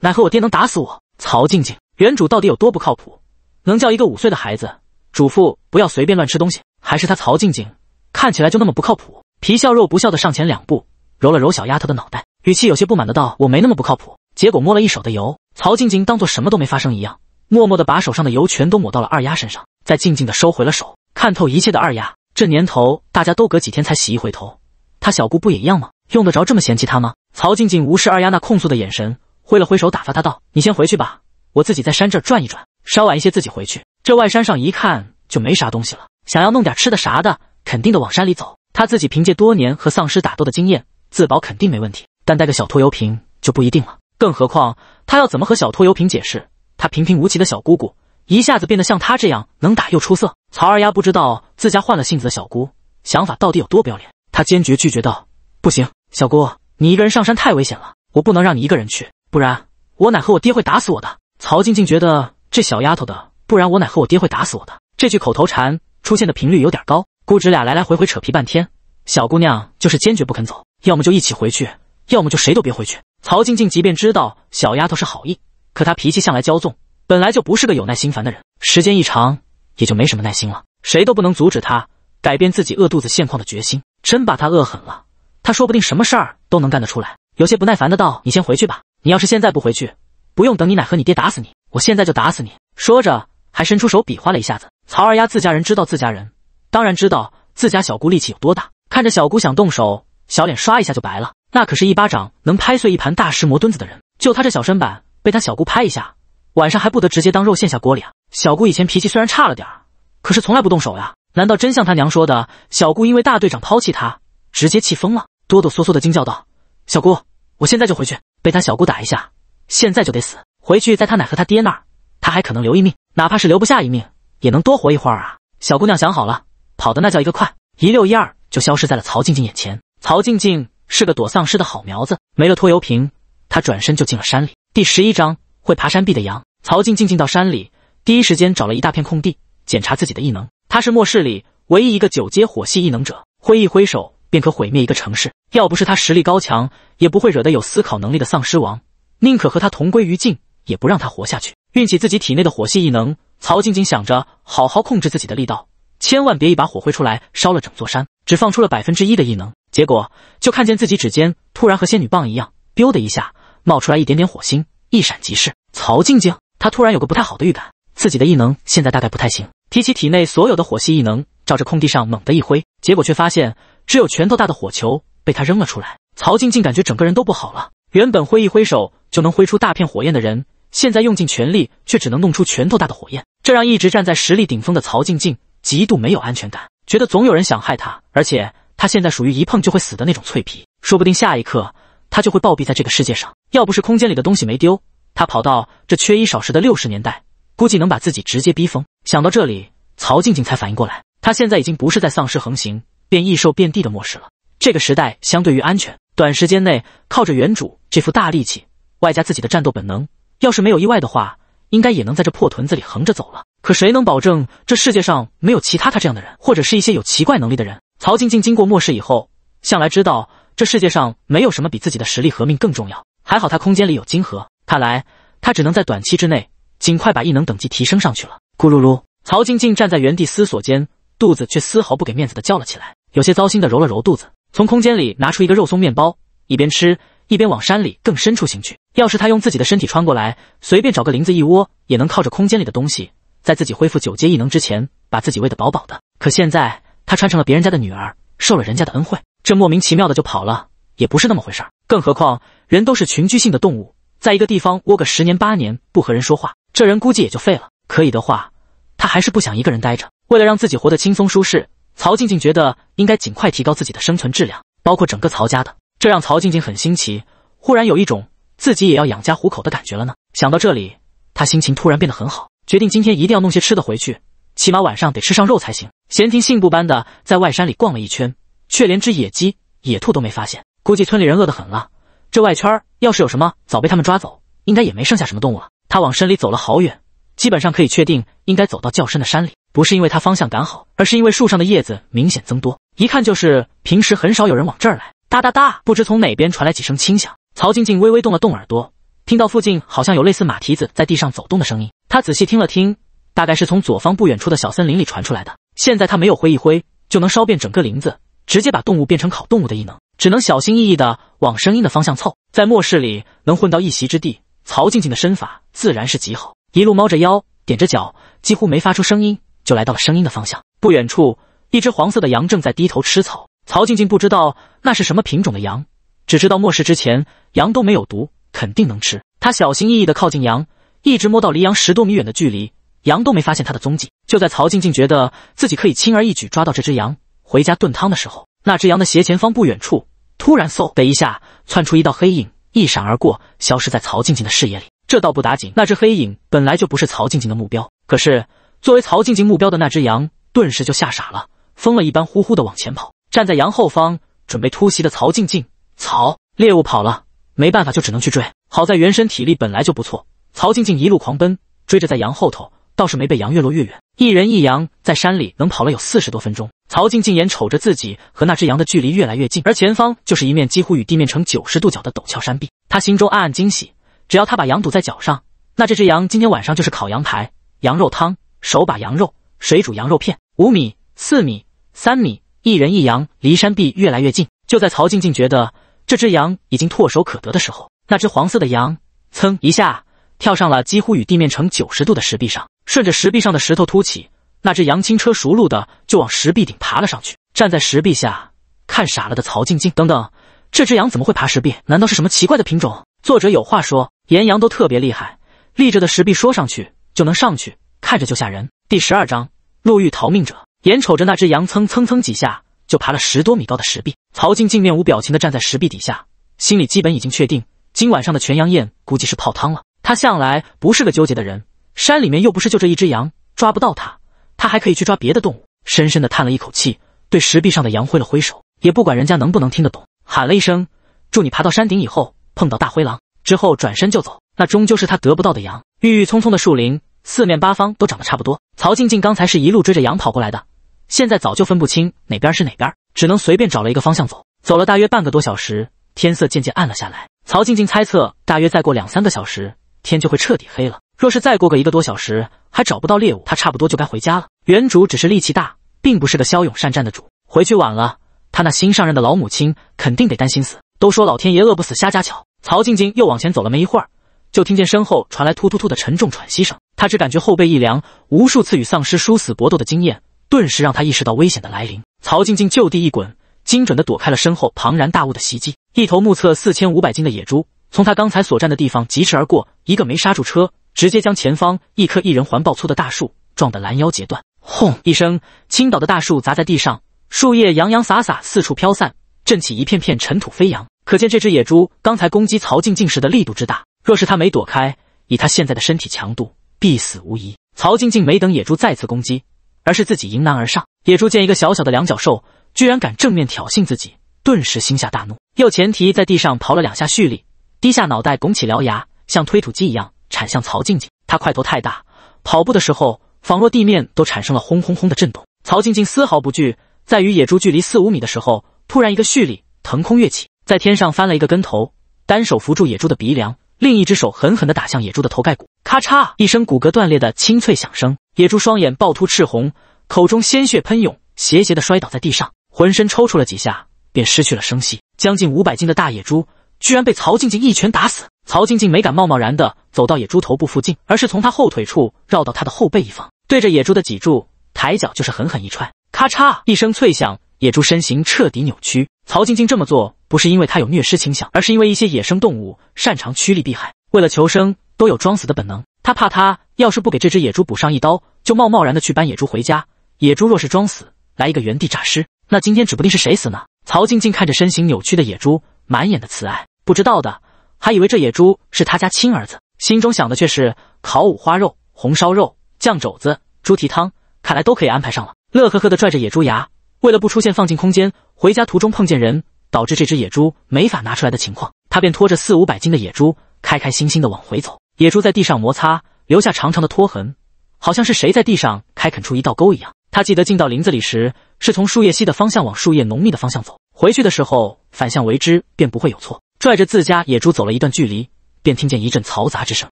奶和我爹能打死我。曹静静，原主到底有多不靠谱，能叫一个五岁的孩子嘱咐不要随便乱吃东西？还是他曹静静看起来就那么不靠谱？皮笑肉不笑的上前两步，揉了揉小丫头的脑袋，语气有些不满的道：“我没那么不靠谱。”结果摸了一手的油，曹静静当做什么都没发生一样，默默的把手上的油全都抹到了二丫身上，再静静的收回了手。看透一切的二丫，这年头大家都隔几天才洗一回头。他小姑不也一样吗？用得着这么嫌弃她吗？曹静静无视二丫那控诉的眼神，挥了挥手打发他道：“你先回去吧，我自己在山这转一转，稍晚一些自己回去。这外山上一看就没啥东西了，想要弄点吃的啥的，肯定得往山里走。她自己凭借多年和丧尸打斗的经验，自保肯定没问题，但带个小拖油瓶就不一定了。更何况她要怎么和小拖油瓶解释，她平平无奇的小姑姑一下子变得像她这样能打又出色？曹二丫不知道自家换了性子的小姑想法到底有多不要脸。”他坚决拒绝道：“不行，小姑，你一个人上山太危险了，我不能让你一个人去，不然我奶和我爹会打死我的。”曹静静觉得这小丫头的“不然我奶和我爹会打死我的”这句口头禅出现的频率有点高。姑侄俩来来回回扯皮半天，小姑娘就是坚决不肯走，要么就一起回去，要么就谁都别回去。曹静静即便知道小丫头是好意，可她脾气向来骄纵，本来就不是个有耐心烦的人，时间一长也就没什么耐心了，谁都不能阻止她改变自己饿肚子现况的决心。真把他饿狠了，他说不定什么事儿都能干得出来。有些不耐烦的道：“你先回去吧，你要是现在不回去，不用等你奶和你爹打死你，我现在就打死你。”说着还伸出手比划了一下子。曹二丫自家人知道自家人，当然知道自家小姑力气有多大。看着小姑想动手，小脸刷一下就白了。那可是一巴掌能拍碎一盘大石磨墩子的人，就他这小身板，被他小姑拍一下，晚上还不得直接当肉馅下锅里啊？小姑以前脾气虽然差了点儿，可是从来不动手呀。难道真像他娘说的，小姑因为大队长抛弃她，直接气疯了，哆哆嗦嗦的惊叫道：“小姑，我现在就回去，被他小姑打一下，现在就得死。回去在他奶和他爹那儿，他还可能留一命，哪怕是留不下一命，也能多活一会儿啊！”小姑娘想好了，跑的那叫一个快，一溜烟儿就消失在了曹静静眼前。曹静静是个躲丧尸的好苗子，没了拖油瓶，她转身就进了山里。第十一章会爬山壁的羊。曹静静进到山里，第一时间找了一大片空地，检查自己的异能。他是末世里唯一一个九阶火系异能者，挥一挥手便可毁灭一个城市。要不是他实力高强，也不会惹得有思考能力的丧尸王，宁可和他同归于尽，也不让他活下去。运起自己体内的火系异能，曹静静想着好好控制自己的力道，千万别一把火挥出来烧了整座山。只放出了百分之一的异能，结果就看见自己指尖突然和仙女棒一样，u 的一下冒出来一点点火星，一闪即逝。曹静静，她突然有个不太好的预感，自己的异能现在大概不太行。提起体内所有的火系异能，照着空地上猛地一挥，结果却发现只有拳头大的火球被他扔了出来。曹静静感觉整个人都不好了。原本挥一挥手就能挥出大片火焰的人，现在用尽全力却只能弄出拳头大的火焰，这让一直站在实力顶峰的曹静静极度没有安全感，觉得总有人想害他，而且他现在属于一碰就会死的那种脆皮，说不定下一刻他就会暴毙在这个世界上。要不是空间里的东西没丢，他跑到这缺衣少食的六十年代，估计能把自己直接逼疯。想到这里，曹静静才反应过来，她现在已经不是在丧尸横行、变异兽遍地的末世了，这个时代相对于安全。短时间内靠着原主这副大力气，外加自己的战斗本能，要是没有意外的话，应该也能在这破屯子里横着走了。可谁能保证这世界上没有其他他这样的人，或者是一些有奇怪能力的人？曹静静经过末世以后，向来知道这世界上没有什么比自己的实力和命更重要。还好他空间里有晶核，看来他只能在短期之内尽快把异能等级提升上去了。咕噜噜！曹静静站在原地思索间，肚子却丝毫不给面子的叫了起来，有些糟心的揉了揉肚子，从空间里拿出一个肉松面包，一边吃一边往山里更深处行去。要是他用自己的身体穿过来，随便找个林子一窝，也能靠着空间里的东西，在自己恢复九阶异能之前，把自己喂的饱饱的。可现在他穿成了别人家的女儿，受了人家的恩惠，这莫名其妙的就跑了，也不是那么回事儿。更何况人都是群居性的动物，在一个地方窝个十年八年不和人说话，这人估计也就废了。可以的话，他还是不想一个人待着。为了让自己活得轻松舒适，曹静静觉得应该尽快提高自己的生存质量，包括整个曹家的。这让曹静静很新奇，忽然有一种自己也要养家糊口的感觉了呢。想到这里，她心情突然变得很好，决定今天一定要弄些吃的回去，起码晚上得吃上肉才行。闲庭信步般的在外山里逛了一圈，却连只野鸡、野兔都没发现。估计村里人饿得很了，这外圈要是有什么，早被他们抓走，应该也没剩下什么动物了。他往山里走了好远。基本上可以确定，应该走到较深的山里，不是因为它方向感好，而是因为树上的叶子明显增多，一看就是平时很少有人往这儿来。哒哒哒，不知从哪边传来几声轻响，曹静静微微动了动耳朵，听到附近好像有类似马蹄子在地上走动的声音。她仔细听了听，大概是从左方不远处的小森林里传出来的。现在她没有挥一挥就能烧遍整个林子，直接把动物变成烤动物的异能，只能小心翼翼地往声音的方向凑。在末世里能混到一席之地，曹静静的身法自然是极好。一路猫着腰，踮着脚，几乎没发出声音，就来到了声音的方向。不远处，一只黄色的羊正在低头吃草。曹静静不知道那是什么品种的羊，只知道末世之前羊都没有毒，肯定能吃。她小心翼翼地靠近羊，一直摸到离羊十多米远的距离，羊都没发现她的踪迹。就在曹静静觉得自己可以轻而易举抓到这只羊，回家炖汤的时候，那只羊的斜前方不远处，突然嗖的一下窜出一道黑影，一闪而过，消失在曹静静的视野里。这倒不打紧，那只黑影本来就不是曹静静的目标。可是，作为曹静静目标的那只羊，顿时就吓傻了，疯了一般呼呼地往前跑。站在羊后方准备突袭的曹静静，曹猎物跑了，没办法就只能去追。好在原身体力本来就不错，曹静静一路狂奔，追着在羊后头，倒是没被羊越落越远。一人一羊在山里能跑了有四十多分钟。曹静静眼瞅着自己和那只羊的距离越来越近，而前方就是一面几乎与地面成九十度角的陡峭山壁，他心中暗暗惊喜。只要他把羊堵在脚上，那这只羊今天晚上就是烤羊排、羊肉汤、手把羊肉、水煮羊肉片。五米、四米、三米，一人一羊离山壁越来越近。就在曹静静觉得这只羊已经唾手可得的时候，那只黄色的羊噌一下跳上了几乎与地面成九十度的石壁上，顺着石壁上的石头凸起，那只羊轻车熟路的就往石壁顶爬了上去。站在石壁下看傻了的曹静静，等等，这只羊怎么会爬石壁？难道是什么奇怪的品种？作者有话说。岩羊都特别厉害，立着的石壁说上去就能上去，看着就吓人。第十二章，路遇逃命者。眼瞅着那只羊蹭蹭蹭几下就爬了十多米高的石壁，曹静静面无表情的站在石壁底下，心里基本已经确定今晚上的全羊宴估计是泡汤了。他向来不是个纠结的人，山里面又不是就这一只羊，抓不到它，他还可以去抓别的动物。深深的叹了一口气，对石壁上的羊挥了挥手，也不管人家能不能听得懂，喊了一声：“祝你爬到山顶以后碰到大灰狼。”之后转身就走，那终究是他得不到的羊。郁郁葱葱的树林，四面八方都长得差不多。曹静静刚才是一路追着羊跑过来的，现在早就分不清哪边是哪边，只能随便找了一个方向走。走了大约半个多小时，天色渐渐暗了下来。曹静静猜测，大约再过两三个小时，天就会彻底黑了。若是再过个一个多小时还找不到猎物，他差不多就该回家了。原主只是力气大，并不是个骁勇善战的主。回去晚了，他那新上任的老母亲肯定得担心死。都说老天爷饿不死瞎家巧。曹静静又往前走了没一会儿，就听见身后传来突突突的沉重喘息声。她只感觉后背一凉，无数次与丧尸殊死搏斗的经验，顿时让她意识到危险的来临。曹静静就地一滚，精准地躲开了身后庞然大物的袭击。一头目测四千五百斤的野猪，从她刚才所站的地方疾驰而过，一个没刹住车，直接将前方一棵一人环抱粗的大树撞得拦腰截断。轰一声，倾倒的大树砸在地上，树叶洋洋洒洒四处飘散，震起一片片尘土飞扬。可见这只野猪刚才攻击曹静静时的力度之大，若是他没躲开，以他现在的身体强度，必死无疑。曹静静没等野猪再次攻击，而是自己迎难而上。野猪见一个小小的两脚兽居然敢正面挑衅自己，顿时心下大怒，右前蹄在地上刨了两下蓄力，低下脑袋拱起獠牙，像推土机一样铲向曹静静。它块头太大，跑步的时候仿若地面都产生了轰轰轰的震动。曹静静丝毫不惧，在与野猪距离四五米的时候，突然一个蓄力腾空跃起。在天上翻了一个跟头，单手扶住野猪的鼻梁，另一只手狠狠地打向野猪的头盖骨，咔嚓一声骨骼断裂的清脆响声，野猪双眼暴突赤红，口中鲜血喷涌，斜斜地摔倒在地上，浑身抽搐了几下，便失去了声息。将近五百斤的大野猪，居然被曹静静一拳打死。曹静静没敢贸贸然地走到野猪头部附近，而是从他后腿处绕到他的后背一方，对着野猪的脊柱抬脚就是狠狠一踹，咔嚓一声脆响。野猪身形彻底扭曲。曹静静这么做不是因为他有虐尸倾向，而是因为一些野生动物擅长趋利避害，为了求生都有装死的本能。他怕他要是不给这只野猪补上一刀，就贸贸然的去搬野猪回家。野猪若是装死，来一个原地诈尸，那今天指不定是谁死呢。曹静静看着身形扭曲的野猪，满眼的慈爱，不知道的还以为这野猪是他家亲儿子。心中想的却是烤五花肉、红烧肉、酱肘子、猪蹄汤，看来都可以安排上了。乐呵呵的拽着野猪牙。为了不出现放进空间、回家途中碰见人，导致这只野猪没法拿出来的情况，他便拖着四五百斤的野猪，开开心心的往回走。野猪在地上摩擦，留下长长的拖痕，好像是谁在地上开垦出一道沟一样。他记得进到林子里时，是从树叶稀的方向往树叶浓密的方向走，回去的时候反向为之便不会有错。拽着自家野猪走了一段距离，便听见一阵嘈杂之声。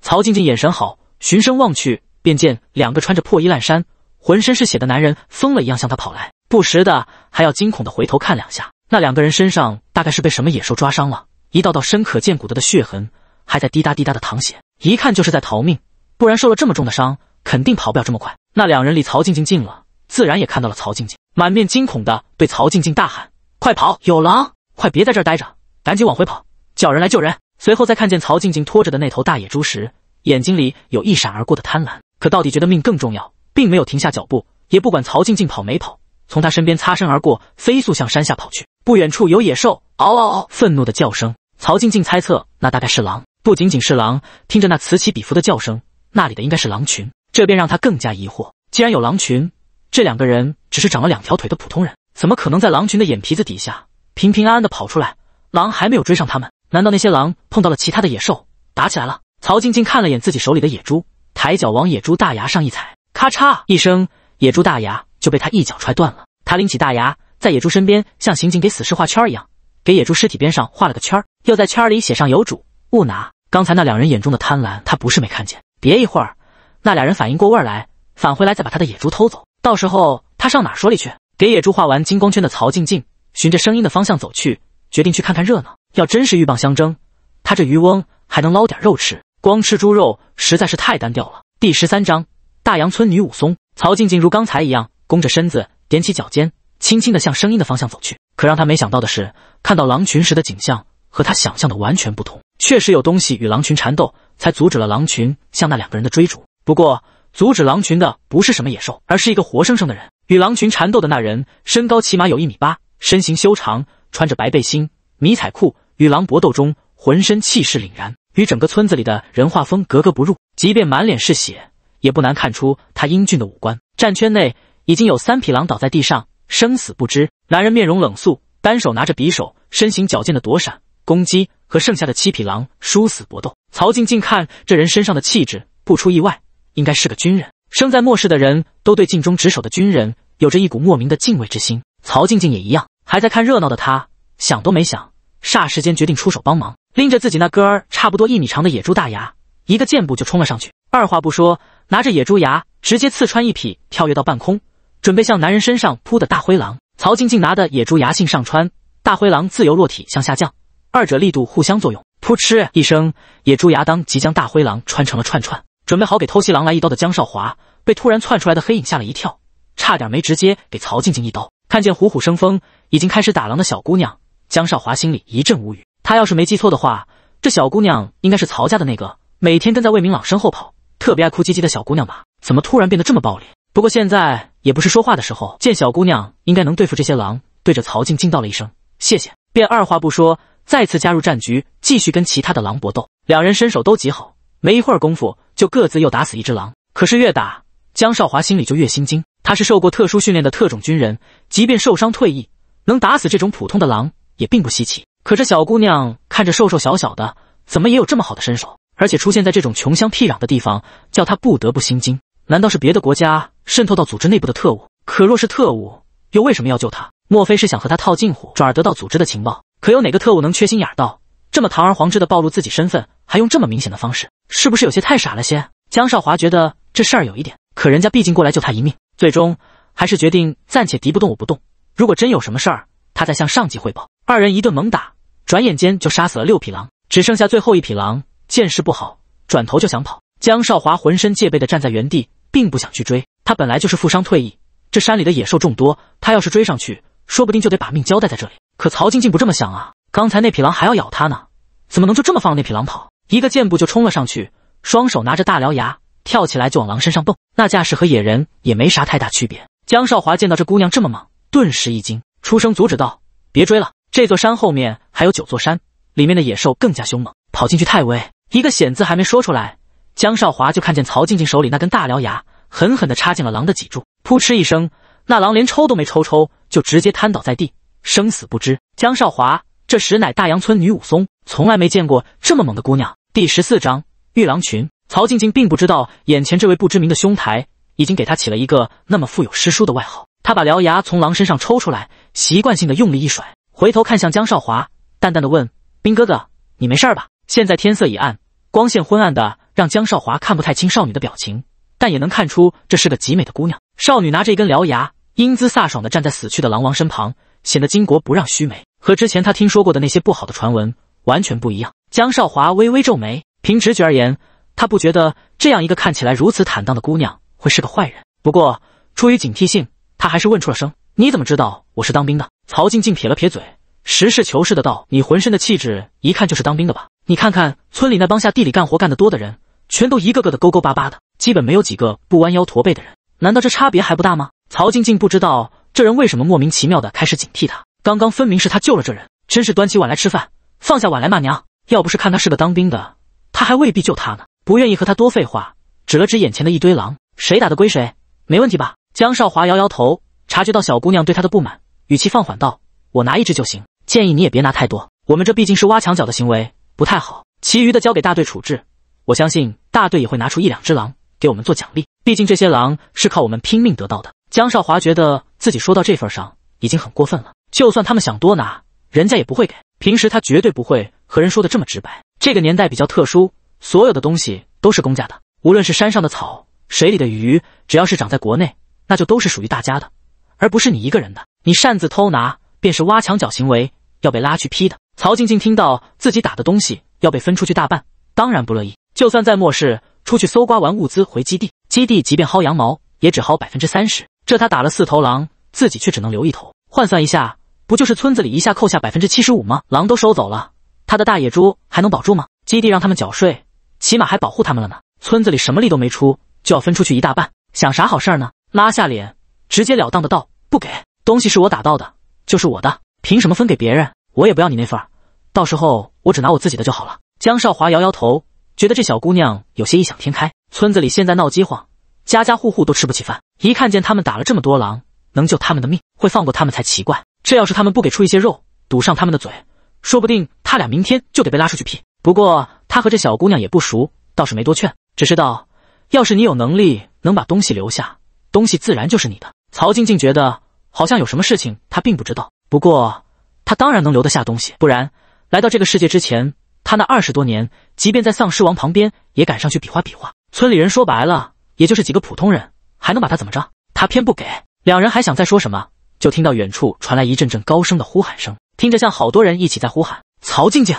曹静静眼神好，循声望去，便见两个穿着破衣烂衫、浑身是血的男人疯了一样向他跑来。不时的还要惊恐的回头看两下，那两个人身上大概是被什么野兽抓伤了，一道道深可见骨的的血痕，还在滴答滴答的淌血，一看就是在逃命，不然受了这么重的伤，肯定跑不了这么快。那两人离曹静静近了，自然也看到了曹静静，满面惊恐的对曹静静大喊：“快跑，有狼！快别在这儿待着，赶紧往回跑，叫人来救人。”随后在看见曹静静拖着的那头大野猪时，眼睛里有一闪而过的贪婪，可到底觉得命更重要，并没有停下脚步，也不管曹静静跑没跑。从他身边擦身而过，飞速向山下跑去。不远处有野兽嗷嗷嗷愤怒的叫声，曹静静猜测那大概是狼。不仅仅是狼，听着那此起彼伏的叫声，那里的应该是狼群。这便让他更加疑惑：既然有狼群，这两个人只是长了两条腿的普通人，怎么可能在狼群的眼皮子底下平平安安的跑出来？狼还没有追上他们，难道那些狼碰到了其他的野兽，打起来了？曹静静看了眼自己手里的野猪，抬脚往野猪大牙上一踩，咔嚓一声，野猪大牙。就被他一脚踹断了。他拎起大牙，在野猪身边像刑警给死尸画圈一样，给野猪尸体边上画了个圈又在圈里写上有主勿拿。刚才那两人眼中的贪婪，他不是没看见。别一会儿，那俩人反应过味儿来，返回来再把他的野猪偷走，到时候他上哪儿说理去？给野猪画完金光圈的曹静静，循着声音的方向走去，决定去看看热闹。要真是鹬蚌相争，他这渔翁还能捞点肉吃。光吃猪肉实在是太单调了。第十三章大洋村女武松。曹静静如刚才一样。弓着身子，踮起脚尖，轻轻地向声音的方向走去。可让他没想到的是，看到狼群时的景象和他想象的完全不同。确实有东西与狼群缠斗，才阻止了狼群向那两个人的追逐。不过，阻止狼群的不是什么野兽，而是一个活生生的人。与狼群缠斗的那人身高起码有一米八，身形修长，穿着白背心、迷彩裤。与狼搏斗中，浑身气势凛然，与整个村子里的人画风格格不入。即便满脸是血，也不难看出他英俊的五官。战圈内。已经有三匹狼倒在地上，生死不知。男人面容冷肃，单手拿着匕首，身形矫健的躲闪攻击，和剩下的七匹狼殊死搏斗。曹静静看这人身上的气质，不出意外，应该是个军人。生在末世的人都对尽忠职守的军人有着一股莫名的敬畏之心。曹静静也一样，还在看热闹的他想都没想，霎时间决定出手帮忙，拎着自己那根儿差不多一米长的野猪大牙，一个箭步就冲了上去，二话不说，拿着野猪牙直接刺穿一匹，跳跃到半空。准备向男人身上扑的大灰狼，曹静静拿的野猪牙信上穿，大灰狼自由落体向下降，二者力度互相作用，扑哧一声，野猪牙当即将大灰狼穿成了串串。准备好给偷袭狼来一刀的江少华，被突然窜出来的黑影吓了一跳，差点没直接给曹静静一刀。看见虎虎生风已经开始打狼的小姑娘，江少华心里一阵无语。他要是没记错的话，这小姑娘应该是曹家的那个每天跟在魏明朗身后跑，特别爱哭唧唧的小姑娘吧？怎么突然变得这么暴力？不过现在。也不是说话的时候，见小姑娘应该能对付这些狼，对着曹静敬道了一声谢谢，便二话不说，再次加入战局，继续跟其他的狼搏斗。两人身手都极好，没一会儿功夫就各自又打死一只狼。可是越打，江少华心里就越心惊。他是受过特殊训练的特种军人，即便受伤退役，能打死这种普通的狼也并不稀奇。可这小姑娘看着瘦瘦小小的，怎么也有这么好的身手？而且出现在这种穷乡僻壤的地方，叫他不得不心惊。难道是别的国家？渗透到组织内部的特务，可若是特务，又为什么要救他？莫非是想和他套近乎，转而得到组织的情报？可有哪个特务能缺心眼儿到这么堂而皇之的暴露自己身份，还用这么明显的方式？是不是有些太傻了些？江少华觉得这事儿有一点，可人家毕竟过来救他一命，最终还是决定暂且敌不动我不动。如果真有什么事儿，他再向上级汇报。二人一顿猛打，转眼间就杀死了六匹狼，只剩下最后一匹狼，见势不好，转头就想跑。江少华浑身戒备的站在原地，并不想去追。他本来就是负伤退役，这山里的野兽众多，他要是追上去，说不定就得把命交代在这里。可曹静静不这么想啊，刚才那匹狼还要咬他呢，怎么能就这么放那匹狼跑？一个箭步就冲了上去，双手拿着大獠牙，跳起来就往狼身上蹦，那架势和野人也没啥太大区别。江少华见到这姑娘这么猛，顿时一惊，出声阻止道：“别追了，这座山后面还有九座山，里面的野兽更加凶猛，跑进去太危。”一个险字还没说出来，江少华就看见曹静静手里那根大獠牙。狠狠地插进了狼的脊柱，扑哧一声，那狼连抽都没抽抽，就直接瘫倒在地，生死不知。江少华，这实乃大洋村女武松，从来没见过这么猛的姑娘。第十四章玉狼群。曹静静并不知道，眼前这位不知名的兄台已经给他起了一个那么富有诗书的外号。她把獠牙从狼身上抽出来，习惯性的用力一甩，回头看向江少华，淡淡的问：“兵哥哥，你没事吧？”现在天色已暗，光线昏暗的让江少华看不太清少女的表情。但也能看出这是个极美的姑娘。少女拿着一根獠牙，英姿飒爽地站在死去的狼王身旁，显得巾帼不让须眉。和之前她听说过的那些不好的传闻完全不一样。江少华微微皱眉，凭直觉而言，他不觉得这样一个看起来如此坦荡的姑娘会是个坏人。不过出于警惕性，他还是问出了声：“你怎么知道我是当兵的？”曹静静撇了撇嘴，实事求是的道：“你浑身的气质一看就是当兵的吧？你看看村里那帮下地里干活干得多的人，全都一个个的勾勾巴巴的。”基本没有几个不弯腰驼背的人，难道这差别还不大吗？曹静静不知道这人为什么莫名其妙的开始警惕他，刚刚分明是他救了这人，真是端起碗来吃饭，放下碗来骂娘。要不是看他是个当兵的，他还未必救他呢。不愿意和他多废话，指了指眼前的一堆狼，谁打的归谁，没问题吧？江少华摇摇头，察觉到小姑娘对他的不满，语气放缓道：“我拿一只就行，建议你也别拿太多，我们这毕竟是挖墙脚的行为，不太好。其余的交给大队处置，我相信大队也会拿出一两只狼。”给我们做奖励，毕竟这些狼是靠我们拼命得到的。江少华觉得自己说到这份上已经很过分了，就算他们想多拿，人家也不会给。平时他绝对不会和人说的这么直白。这个年代比较特殊，所有的东西都是公家的，无论是山上的草、水里的鱼，只要是长在国内，那就都是属于大家的，而不是你一个人的。你擅自偷拿便是挖墙脚行为，要被拉去批的。曹静静听到自己打的东西要被分出去大半，当然不乐意。就算在末世。出去搜刮完物资回基地，基地即便薅羊毛也只薅百分之三十。这他打了四头狼，自己却只能留一头。换算一下，不就是村子里一下扣下百分之七十五吗？狼都收走了，他的大野猪还能保住吗？基地让他们缴税，起码还保护他们了呢。村子里什么力都没出，就要分出去一大半，想啥好事儿呢？拉下脸，直截了当的道：“不给东西是我打到的，就是我的，凭什么分给别人？我也不要你那份，到时候我只拿我自己的就好了。”江少华摇摇头。觉得这小姑娘有些异想天开。村子里现在闹饥荒，家家户户都吃不起饭。一看见他们打了这么多狼，能救他们的命，会放过他们才奇怪。这要是他们不给出一些肉，堵上他们的嘴，说不定他俩明天就得被拉出去劈。不过他和这小姑娘也不熟，倒是没多劝，只是道：“要是你有能力能把东西留下，东西自然就是你的。”曹静静觉得好像有什么事情她并不知道，不过她当然能留得下东西，不然来到这个世界之前。他那二十多年，即便在丧尸王旁边，也敢上去比划比划。村里人说白了，也就是几个普通人，还能把他怎么着？他偏不给。两人还想再说什么，就听到远处传来一阵阵高声的呼喊声，听着像好多人一起在呼喊：“曹静静，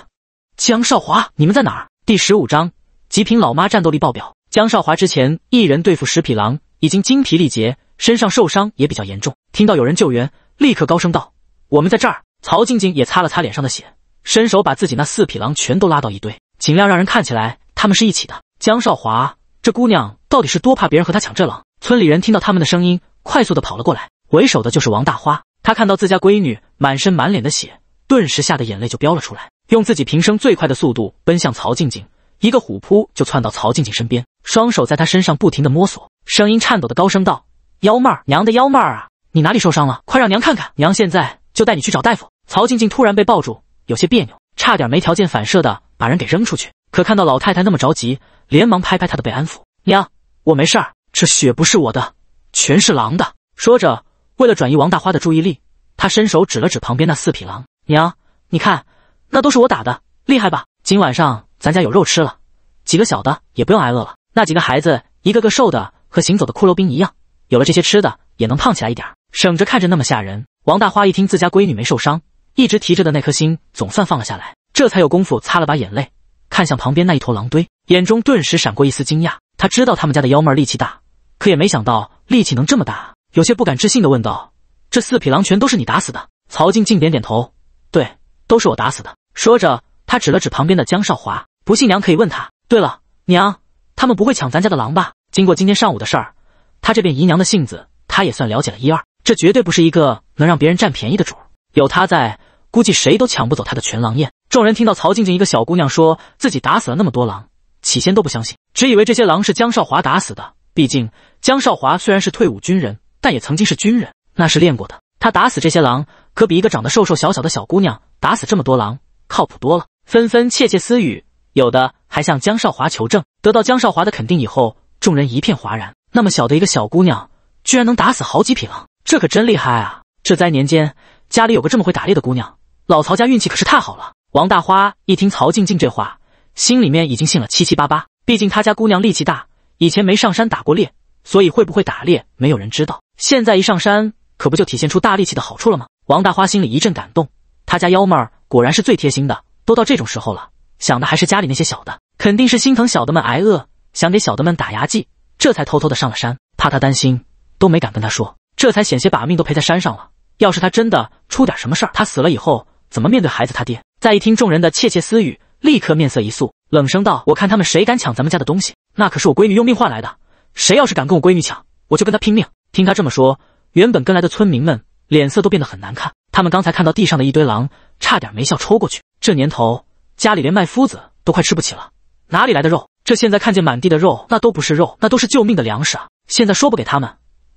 江少华，你们在哪儿？”第十五章：极品老妈战斗力爆表。江少华之前一人对付十匹狼，已经精疲力竭，身上受伤也比较严重。听到有人救援，立刻高声道：“我们在这儿。”曹静静也擦了擦脸上的血。伸手把自己那四匹狼全都拉到一堆，尽量让人看起来他们是一起的。江少华这姑娘到底是多怕别人和她抢这狼？村里人听到他们的声音，快速的跑了过来，为首的就是王大花。他看到自家闺女满身满脸的血，顿时吓得眼泪就飙了出来，用自己平生最快的速度奔向曹静静，一个虎扑就窜到曹静静身边，双手在她身上不停的摸索，声音颤抖的高声道：“幺妹儿，娘的幺妹儿啊，你哪里受伤了？快让娘看看，娘现在就带你去找大夫。”曹静静突然被抱住。有些别扭，差点没条件反射的把人给扔出去。可看到老太太那么着急，连忙拍拍她的背安抚：“娘，我没事儿，这血不是我的，全是狼的。”说着，为了转移王大花的注意力，他伸手指了指旁边那四匹狼：“娘，你看，那都是我打的，厉害吧？今晚上咱家有肉吃了，几个小的也不用挨饿了。那几个孩子一个个瘦的和行走的骷髅兵一样，有了这些吃的，也能胖起来一点，省着看着那么吓人。”王大花一听自家闺女没受伤。一直提着的那颗心总算放了下来，这才有功夫擦了把眼泪，看向旁边那一坨狼堆，眼中顿时闪过一丝惊讶。他知道他们家的幺妹力气大，可也没想到力气能这么大，有些不敢置信的问道：“这四匹狼全都是你打死的？”曹静静点点头：“对，都是我打死的。”说着，他指了指旁边的江少华：“不信娘可以问他。”对了，娘，他们不会抢咱家的狼吧？经过今天上午的事儿，他这边姨娘的性子他也算了解了一二，这绝对不是一个能让别人占便宜的主儿。有他在。估计谁都抢不走他的全狼宴。众人听到曹静静一个小姑娘说自己打死了那么多狼，起先都不相信，只以为这些狼是江少华打死的。毕竟江少华虽然是退伍军人，但也曾经是军人，那是练过的。他打死这些狼，可比一个长得瘦瘦小小的小姑娘打死这么多狼靠谱多了。纷纷窃窃私语，有的还向江少华求证。得到江少华的肯定以后，众人一片哗然。那么小的一个小姑娘，居然能打死好几匹狼，这可真厉害啊！这灾年间。家里有个这么会打猎的姑娘，老曹家运气可是太好了。王大花一听曹静静这话，心里面已经信了七七八八。毕竟他家姑娘力气大，以前没上山打过猎，所以会不会打猎没有人知道。现在一上山，可不就体现出大力气的好处了吗？王大花心里一阵感动，他家幺妹儿果然是最贴心的，都到这种时候了，想的还是家里那些小的，肯定是心疼小的们挨饿，想给小的们打牙祭，这才偷偷的上了山，怕他担心，都没敢跟他说，这才险些把命都赔在山上了。要是他真的出点什么事儿，他死了以后怎么面对孩子？他爹再一听众人的窃窃私语，立刻面色一肃，冷声道：“我看他们谁敢抢咱们家的东西，那可是我闺女用命换来的。谁要是敢跟我闺女抢，我就跟他拼命。”听他这么说，原本跟来的村民们脸色都变得很难看。他们刚才看到地上的一堆狼，差点没笑抽过去。这年头家里连麦麸子都快吃不起了，哪里来的肉？这现在看见满地的肉，那都不是肉，那都是救命的粮食啊！现在说不给他们，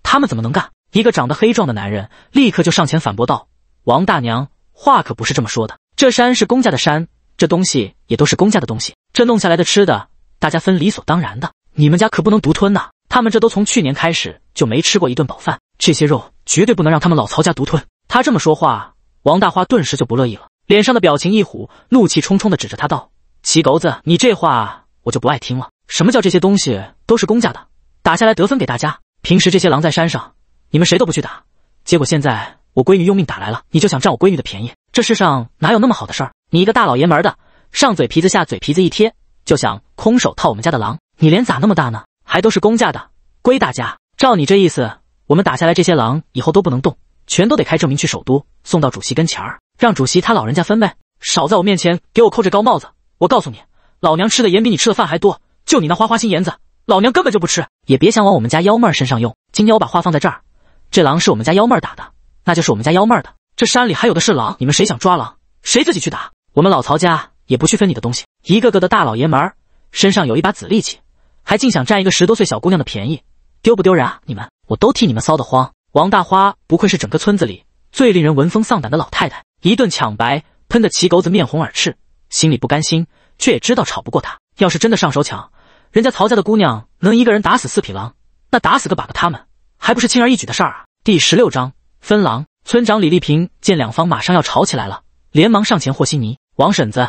他们怎么能干？一个长得黑壮的男人立刻就上前反驳道：“王大娘，话可不是这么说的。这山是公家的山，这东西也都是公家的东西。这弄下来的吃的，大家分理所当然的。你们家可不能独吞呐！他们这都从去年开始就没吃过一顿饱饭，这些肉绝对不能让他们老曹家独吞。”他这么说话，王大花顿时就不乐意了，脸上的表情一虎，怒气冲冲地指着他道：“齐狗子，你这话我就不爱听了。什么叫这些东西都是公家的？打下来得分给大家。平时这些狼在山上……”你们谁都不去打，结果现在我闺女用命打来了，你就想占我闺女的便宜？这世上哪有那么好的事儿？你一个大老爷们的，上嘴皮子下嘴皮子一贴，就想空手套我们家的狼？你脸咋那么大呢？还都是公家的，归大家。照你这意思，我们打下来这些狼以后都不能动，全都得开证明去首都送到主席跟前儿，让主席他老人家分呗。少在我面前给我扣这高帽子！我告诉你，老娘吃的盐比你吃的饭还多，就你那花花心眼子，老娘根本就不吃，也别想往我们家幺妹儿身上用。今天我把话放在这儿。这狼是我们家幺妹儿打的，那就是我们家幺妹儿的。这山里还有的是狼，你们谁想抓狼，谁自己去打。我们老曹家也不去分你的东西。一个个的大老爷们儿，身上有一把子力气，还净想占一个十多岁小姑娘的便宜，丢不丢人啊？你们，我都替你们臊得慌。王大花不愧是整个村子里最令人闻风丧胆的老太太，一顿抢白，喷得齐狗子面红耳赤，心里不甘心，却也知道吵不过她。要是真的上手抢，人家曹家的姑娘能一个人打死四匹狼，那打死个把个他们。还不是轻而易举的事儿啊！第十六章分狼。村长李丽萍见两方马上要吵起来了，连忙上前和稀泥。王婶子，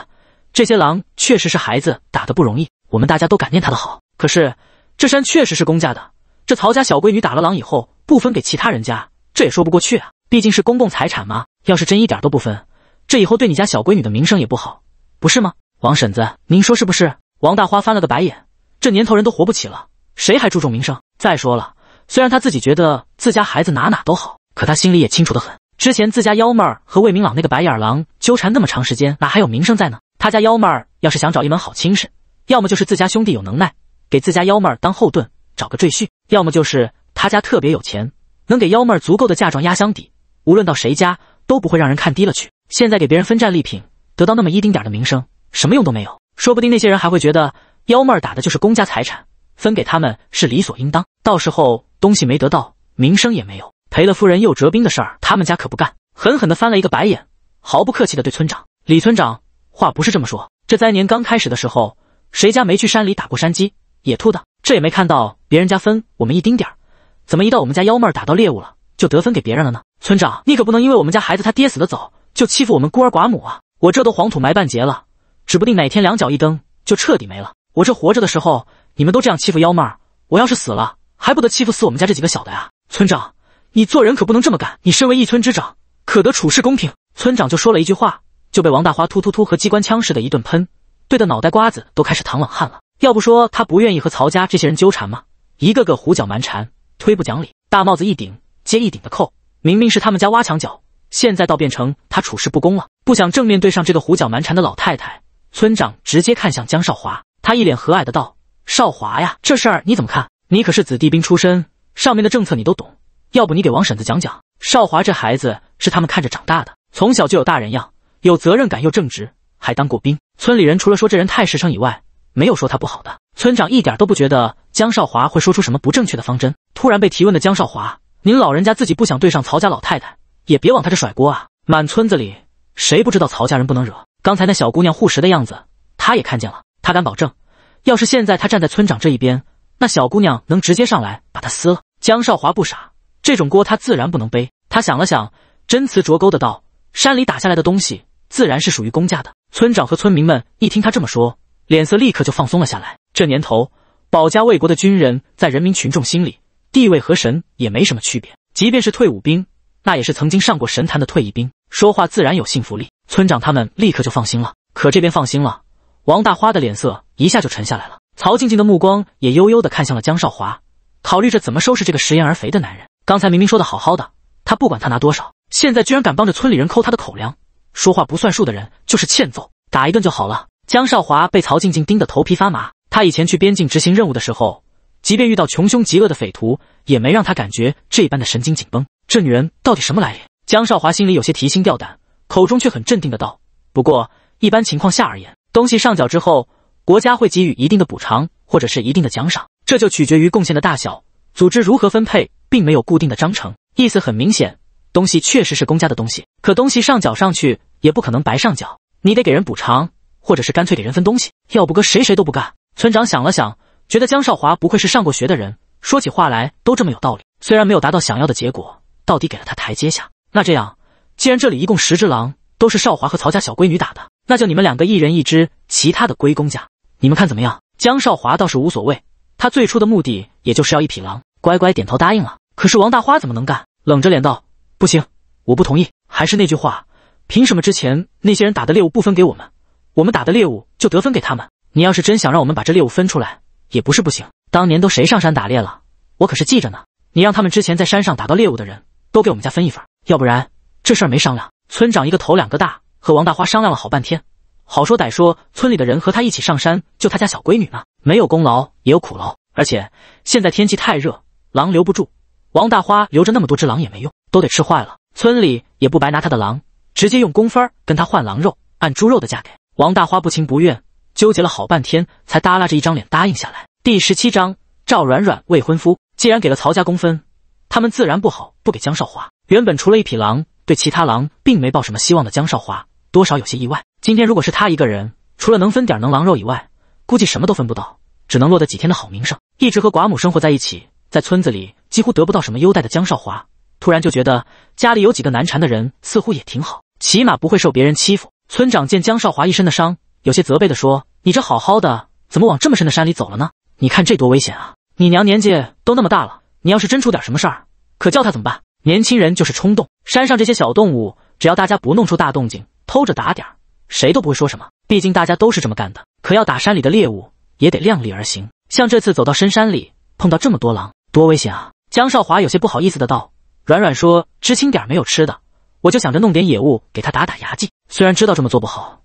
这些狼确实是孩子打的不容易，我们大家都感念他的好。可是这山确实是公家的，这曹家小闺女打了狼以后不分给其他人家，这也说不过去啊！毕竟是公共财产嘛，要是真一点都不分，这以后对你家小闺女的名声也不好，不是吗？王婶子，您说是不是？王大花翻了个白眼，这年头人都活不起了，谁还注重名声？再说了。虽然他自己觉得自家孩子哪哪都好，可他心里也清楚的很。之前自家幺妹儿和魏明朗那个白眼狼纠缠那么长时间，哪还有名声在呢？他家幺妹儿要是想找一门好亲事，要么就是自家兄弟有能耐给自家幺妹儿当后盾，找个赘婿；要么就是他家特别有钱，能给幺妹儿足够的嫁妆压箱底，无论到谁家都不会让人看低了去。现在给别人分战利品，得到那么一丁点的名声，什么用都没有。说不定那些人还会觉得幺妹儿打的就是公家财产，分给他们是理所应当。到时候。东西没得到，名声也没有，赔了夫人又折兵的事儿，他们家可不干。狠狠地翻了一个白眼，毫不客气地对村长：“李村长，话不是这么说。这灾年刚开始的时候，谁家没去山里打过山鸡、野兔的？这也没看到别人家分我们一丁点儿，怎么一到我们家幺妹打到猎物了，就得分给别人了呢？村长，你可不能因为我们家孩子他爹死得早，就欺负我们孤儿寡母啊！我这都黄土埋半截了，指不定哪天两脚一蹬就彻底没了。我这活着的时候，你们都这样欺负幺妹，我要是死了……”还不得欺负死我们家这几个小的呀！村长，你做人可不能这么干。你身为一村之长，可得处事公平。村长就说了一句话，就被王大花突突突和机关枪似的，一顿喷，怼的脑袋瓜子都开始淌冷汗了。要不说他不愿意和曹家这些人纠缠吗？一个个胡搅蛮缠，推不讲理，大帽子一顶接一顶的扣。明明是他们家挖墙脚，现在倒变成他处事不公了。不想正面对上这个胡搅蛮缠的老太太，村长直接看向江少华，他一脸和蔼的道：“少华呀，这事儿你怎么看？”你可是子弟兵出身，上面的政策你都懂。要不你给王婶子讲讲。少华这孩子是他们看着长大的，从小就有大人样，有责任感，又正直，还当过兵。村里人除了说这人太实诚以外，没有说他不好的。村长一点都不觉得江少华会说出什么不正确的方针。突然被提问的江少华，您老人家自己不想对上曹家老太太，也别往他这甩锅啊！满村子里谁不知道曹家人不能惹？刚才那小姑娘护食的样子，他也看见了。他敢保证，要是现在他站在村长这一边。那小姑娘能直接上来把他撕了？江少华不傻，这种锅他自然不能背。他想了想，真词琢勾的道：“山里打下来的东西，自然是属于公家的。”村长和村民们一听他这么说，脸色立刻就放松了下来。这年头，保家卫国的军人在人民群众心里地位和神也没什么区别。即便是退伍兵，那也是曾经上过神坛的退役兵，说话自然有信服力。村长他们立刻就放心了。可这边放心了，王大花的脸色一下就沉下来了。曹静静的目光也悠悠地看向了江少华，考虑着怎么收拾这个食言而肥的男人。刚才明明说的好好的，他不管他拿多少，现在居然敢帮着村里人抠他的口粮，说话不算数的人就是欠揍，打一顿就好了。江少华被曹静静盯得头皮发麻。他以前去边境执行任务的时候，即便遇到穷凶极恶的匪徒，也没让他感觉这般的神经紧绷。这女人到底什么来历？江少华心里有些提心吊胆，口中却很镇定的道：“不过一般情况下而言，东西上缴之后。”国家会给予一定的补偿，或者是一定的奖赏，这就取决于贡献的大小。组织如何分配，并没有固定的章程。意思很明显，东西确实是公家的东西，可东西上缴上去，也不可能白上缴，你得给人补偿，或者是干脆给人分东西。要不哥谁谁都不干。村长想了想，觉得江少华不愧是上过学的人，说起话来都这么有道理。虽然没有达到想要的结果，到底给了他台阶下。那这样，既然这里一共十只狼，都是少华和曹家小闺女打的，那就你们两个一人一只，其他的归公家。你们看怎么样？江少华倒是无所谓，他最初的目的也就是要一匹狼，乖乖点头答应了。可是王大花怎么能干？冷着脸道：“不行，我不同意。还是那句话，凭什么之前那些人打的猎物不分给我们，我们打的猎物就得分给他们？你要是真想让我们把这猎物分出来，也不是不行。当年都谁上山打猎了，我可是记着呢。你让他们之前在山上打到猎物的人都给我们家分一份，要不然这事没商量。”村长一个头两个大，和王大花商量了好半天。好说歹说，村里的人和他一起上山救他家小闺女呢，没有功劳也有苦劳。而且现在天气太热，狼留不住。王大花留着那么多只狼也没用，都得吃坏了。村里也不白拿他的狼，直接用工分儿跟他换狼肉，按猪肉的价给。王大花不情不愿，纠结了好半天，才耷拉着一张脸答应下来。第十七章，赵软软未婚夫既然给了曹家工分，他们自然不好不给江少华。原本除了一匹狼，对其他狼并没抱什么希望的江少华。多少有些意外。今天如果是他一个人，除了能分点能狼肉以外，估计什么都分不到，只能落得几天的好名声。一直和寡母生活在一起，在村子里几乎得不到什么优待的江少华，突然就觉得家里有几个难缠的人似乎也挺好，起码不会受别人欺负。村长见江少华一身的伤，有些责备的说：“你这好好的，怎么往这么深的山里走了呢？你看这多危险啊！你娘年纪都那么大了，你要是真出点什么事儿，可叫她怎么办？年轻人就是冲动。山上这些小动物，只要大家不弄出大动静。”偷着打点儿，谁都不会说什么，毕竟大家都是这么干的。可要打山里的猎物，也得量力而行。像这次走到深山里，碰到这么多狼，多危险啊！江少华有些不好意思的道：“软软说知青点没有吃的，我就想着弄点野物给他打打牙祭。虽然知道这么做不好，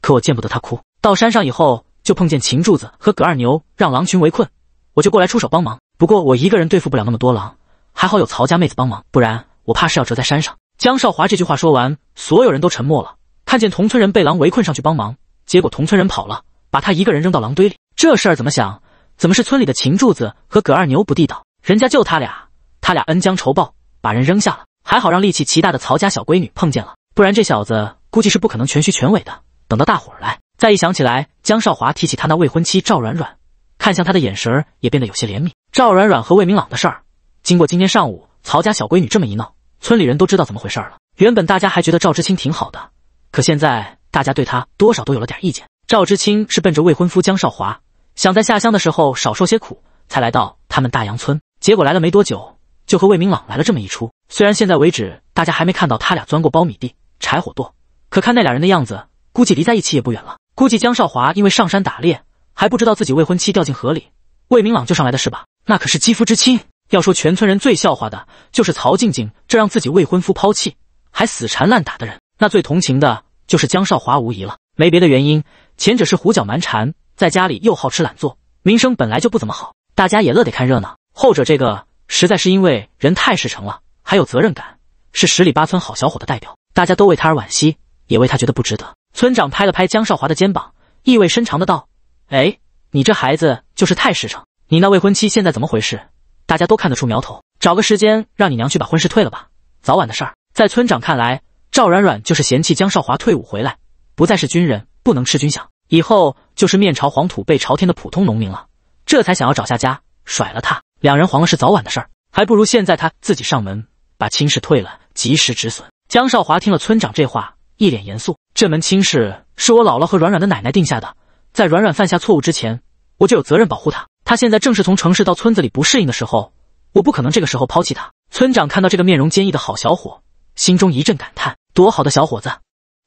可我见不得他哭。到山上以后，就碰见秦柱子和葛二牛让狼群围困，我就过来出手帮忙。不过我一个人对付不了那么多狼，还好有曹家妹子帮忙，不然我怕是要折在山上。”江少华这句话说完，所有人都沉默了。看见同村人被狼围困，上去帮忙，结果同村人跑了，把他一个人扔到狼堆里。这事儿怎么想？怎么是村里的秦柱子和葛二牛不地道？人家救他俩，他俩恩将仇报，把人扔下了。还好让力气奇大的曹家小闺女碰见了，不然这小子估计是不可能全虚全尾的。等到大伙儿来，再一想起来，江少华提起他那未婚妻赵软软，看向他的眼神也变得有些怜悯。赵软软和魏明朗的事儿，经过今天上午曹家小闺女这么一闹，村里人都知道怎么回事儿了。原本大家还觉得赵知青挺好的。可现在大家对他多少都有了点意见。赵知青是奔着未婚夫江少华，想在下乡的时候少受些苦，才来到他们大洋村。结果来了没多久，就和魏明朗来了这么一出。虽然现在为止大家还没看到他俩钻过苞米地、柴火垛，可看那俩人的样子，估计离在一起也不远了。估计江少华因为上山打猎，还不知道自己未婚妻掉进河里，魏明朗救上来的是吧？那可是肌肤之亲。要说全村人最笑话的，就是曹静静这让自己未婚夫抛弃，还死缠烂打的人。那最同情的就是江少华无疑了，没别的原因，前者是胡搅蛮缠，在家里又好吃懒做，名声本来就不怎么好，大家也乐得看热闹；后者这个实在是因为人太实诚了，还有责任感，是十里八村好小伙的代表，大家都为他而惋惜，也为他觉得不值得。村长拍了拍江少华的肩膀，意味深长的道：“哎，你这孩子就是太实诚，你那未婚妻现在怎么回事？大家都看得出苗头，找个时间让你娘去把婚事退了吧，早晚的事儿。”在村长看来。赵软软就是嫌弃江少华退伍回来不再是军人，不能吃军饷，以后就是面朝黄土背朝天的普通农民了，这才想要找下家甩了他。两人黄了是早晚的事儿，还不如现在他自己上门把亲事退了，及时止损。江少华听了村长这话，一脸严肃：“这门亲事是我姥姥和软软的奶奶定下的，在软软犯下错误之前，我就有责任保护她。她现在正是从城市到村子里不适应的时候，我不可能这个时候抛弃她。”村长看到这个面容坚毅的好小伙，心中一阵感叹。多好的小伙子，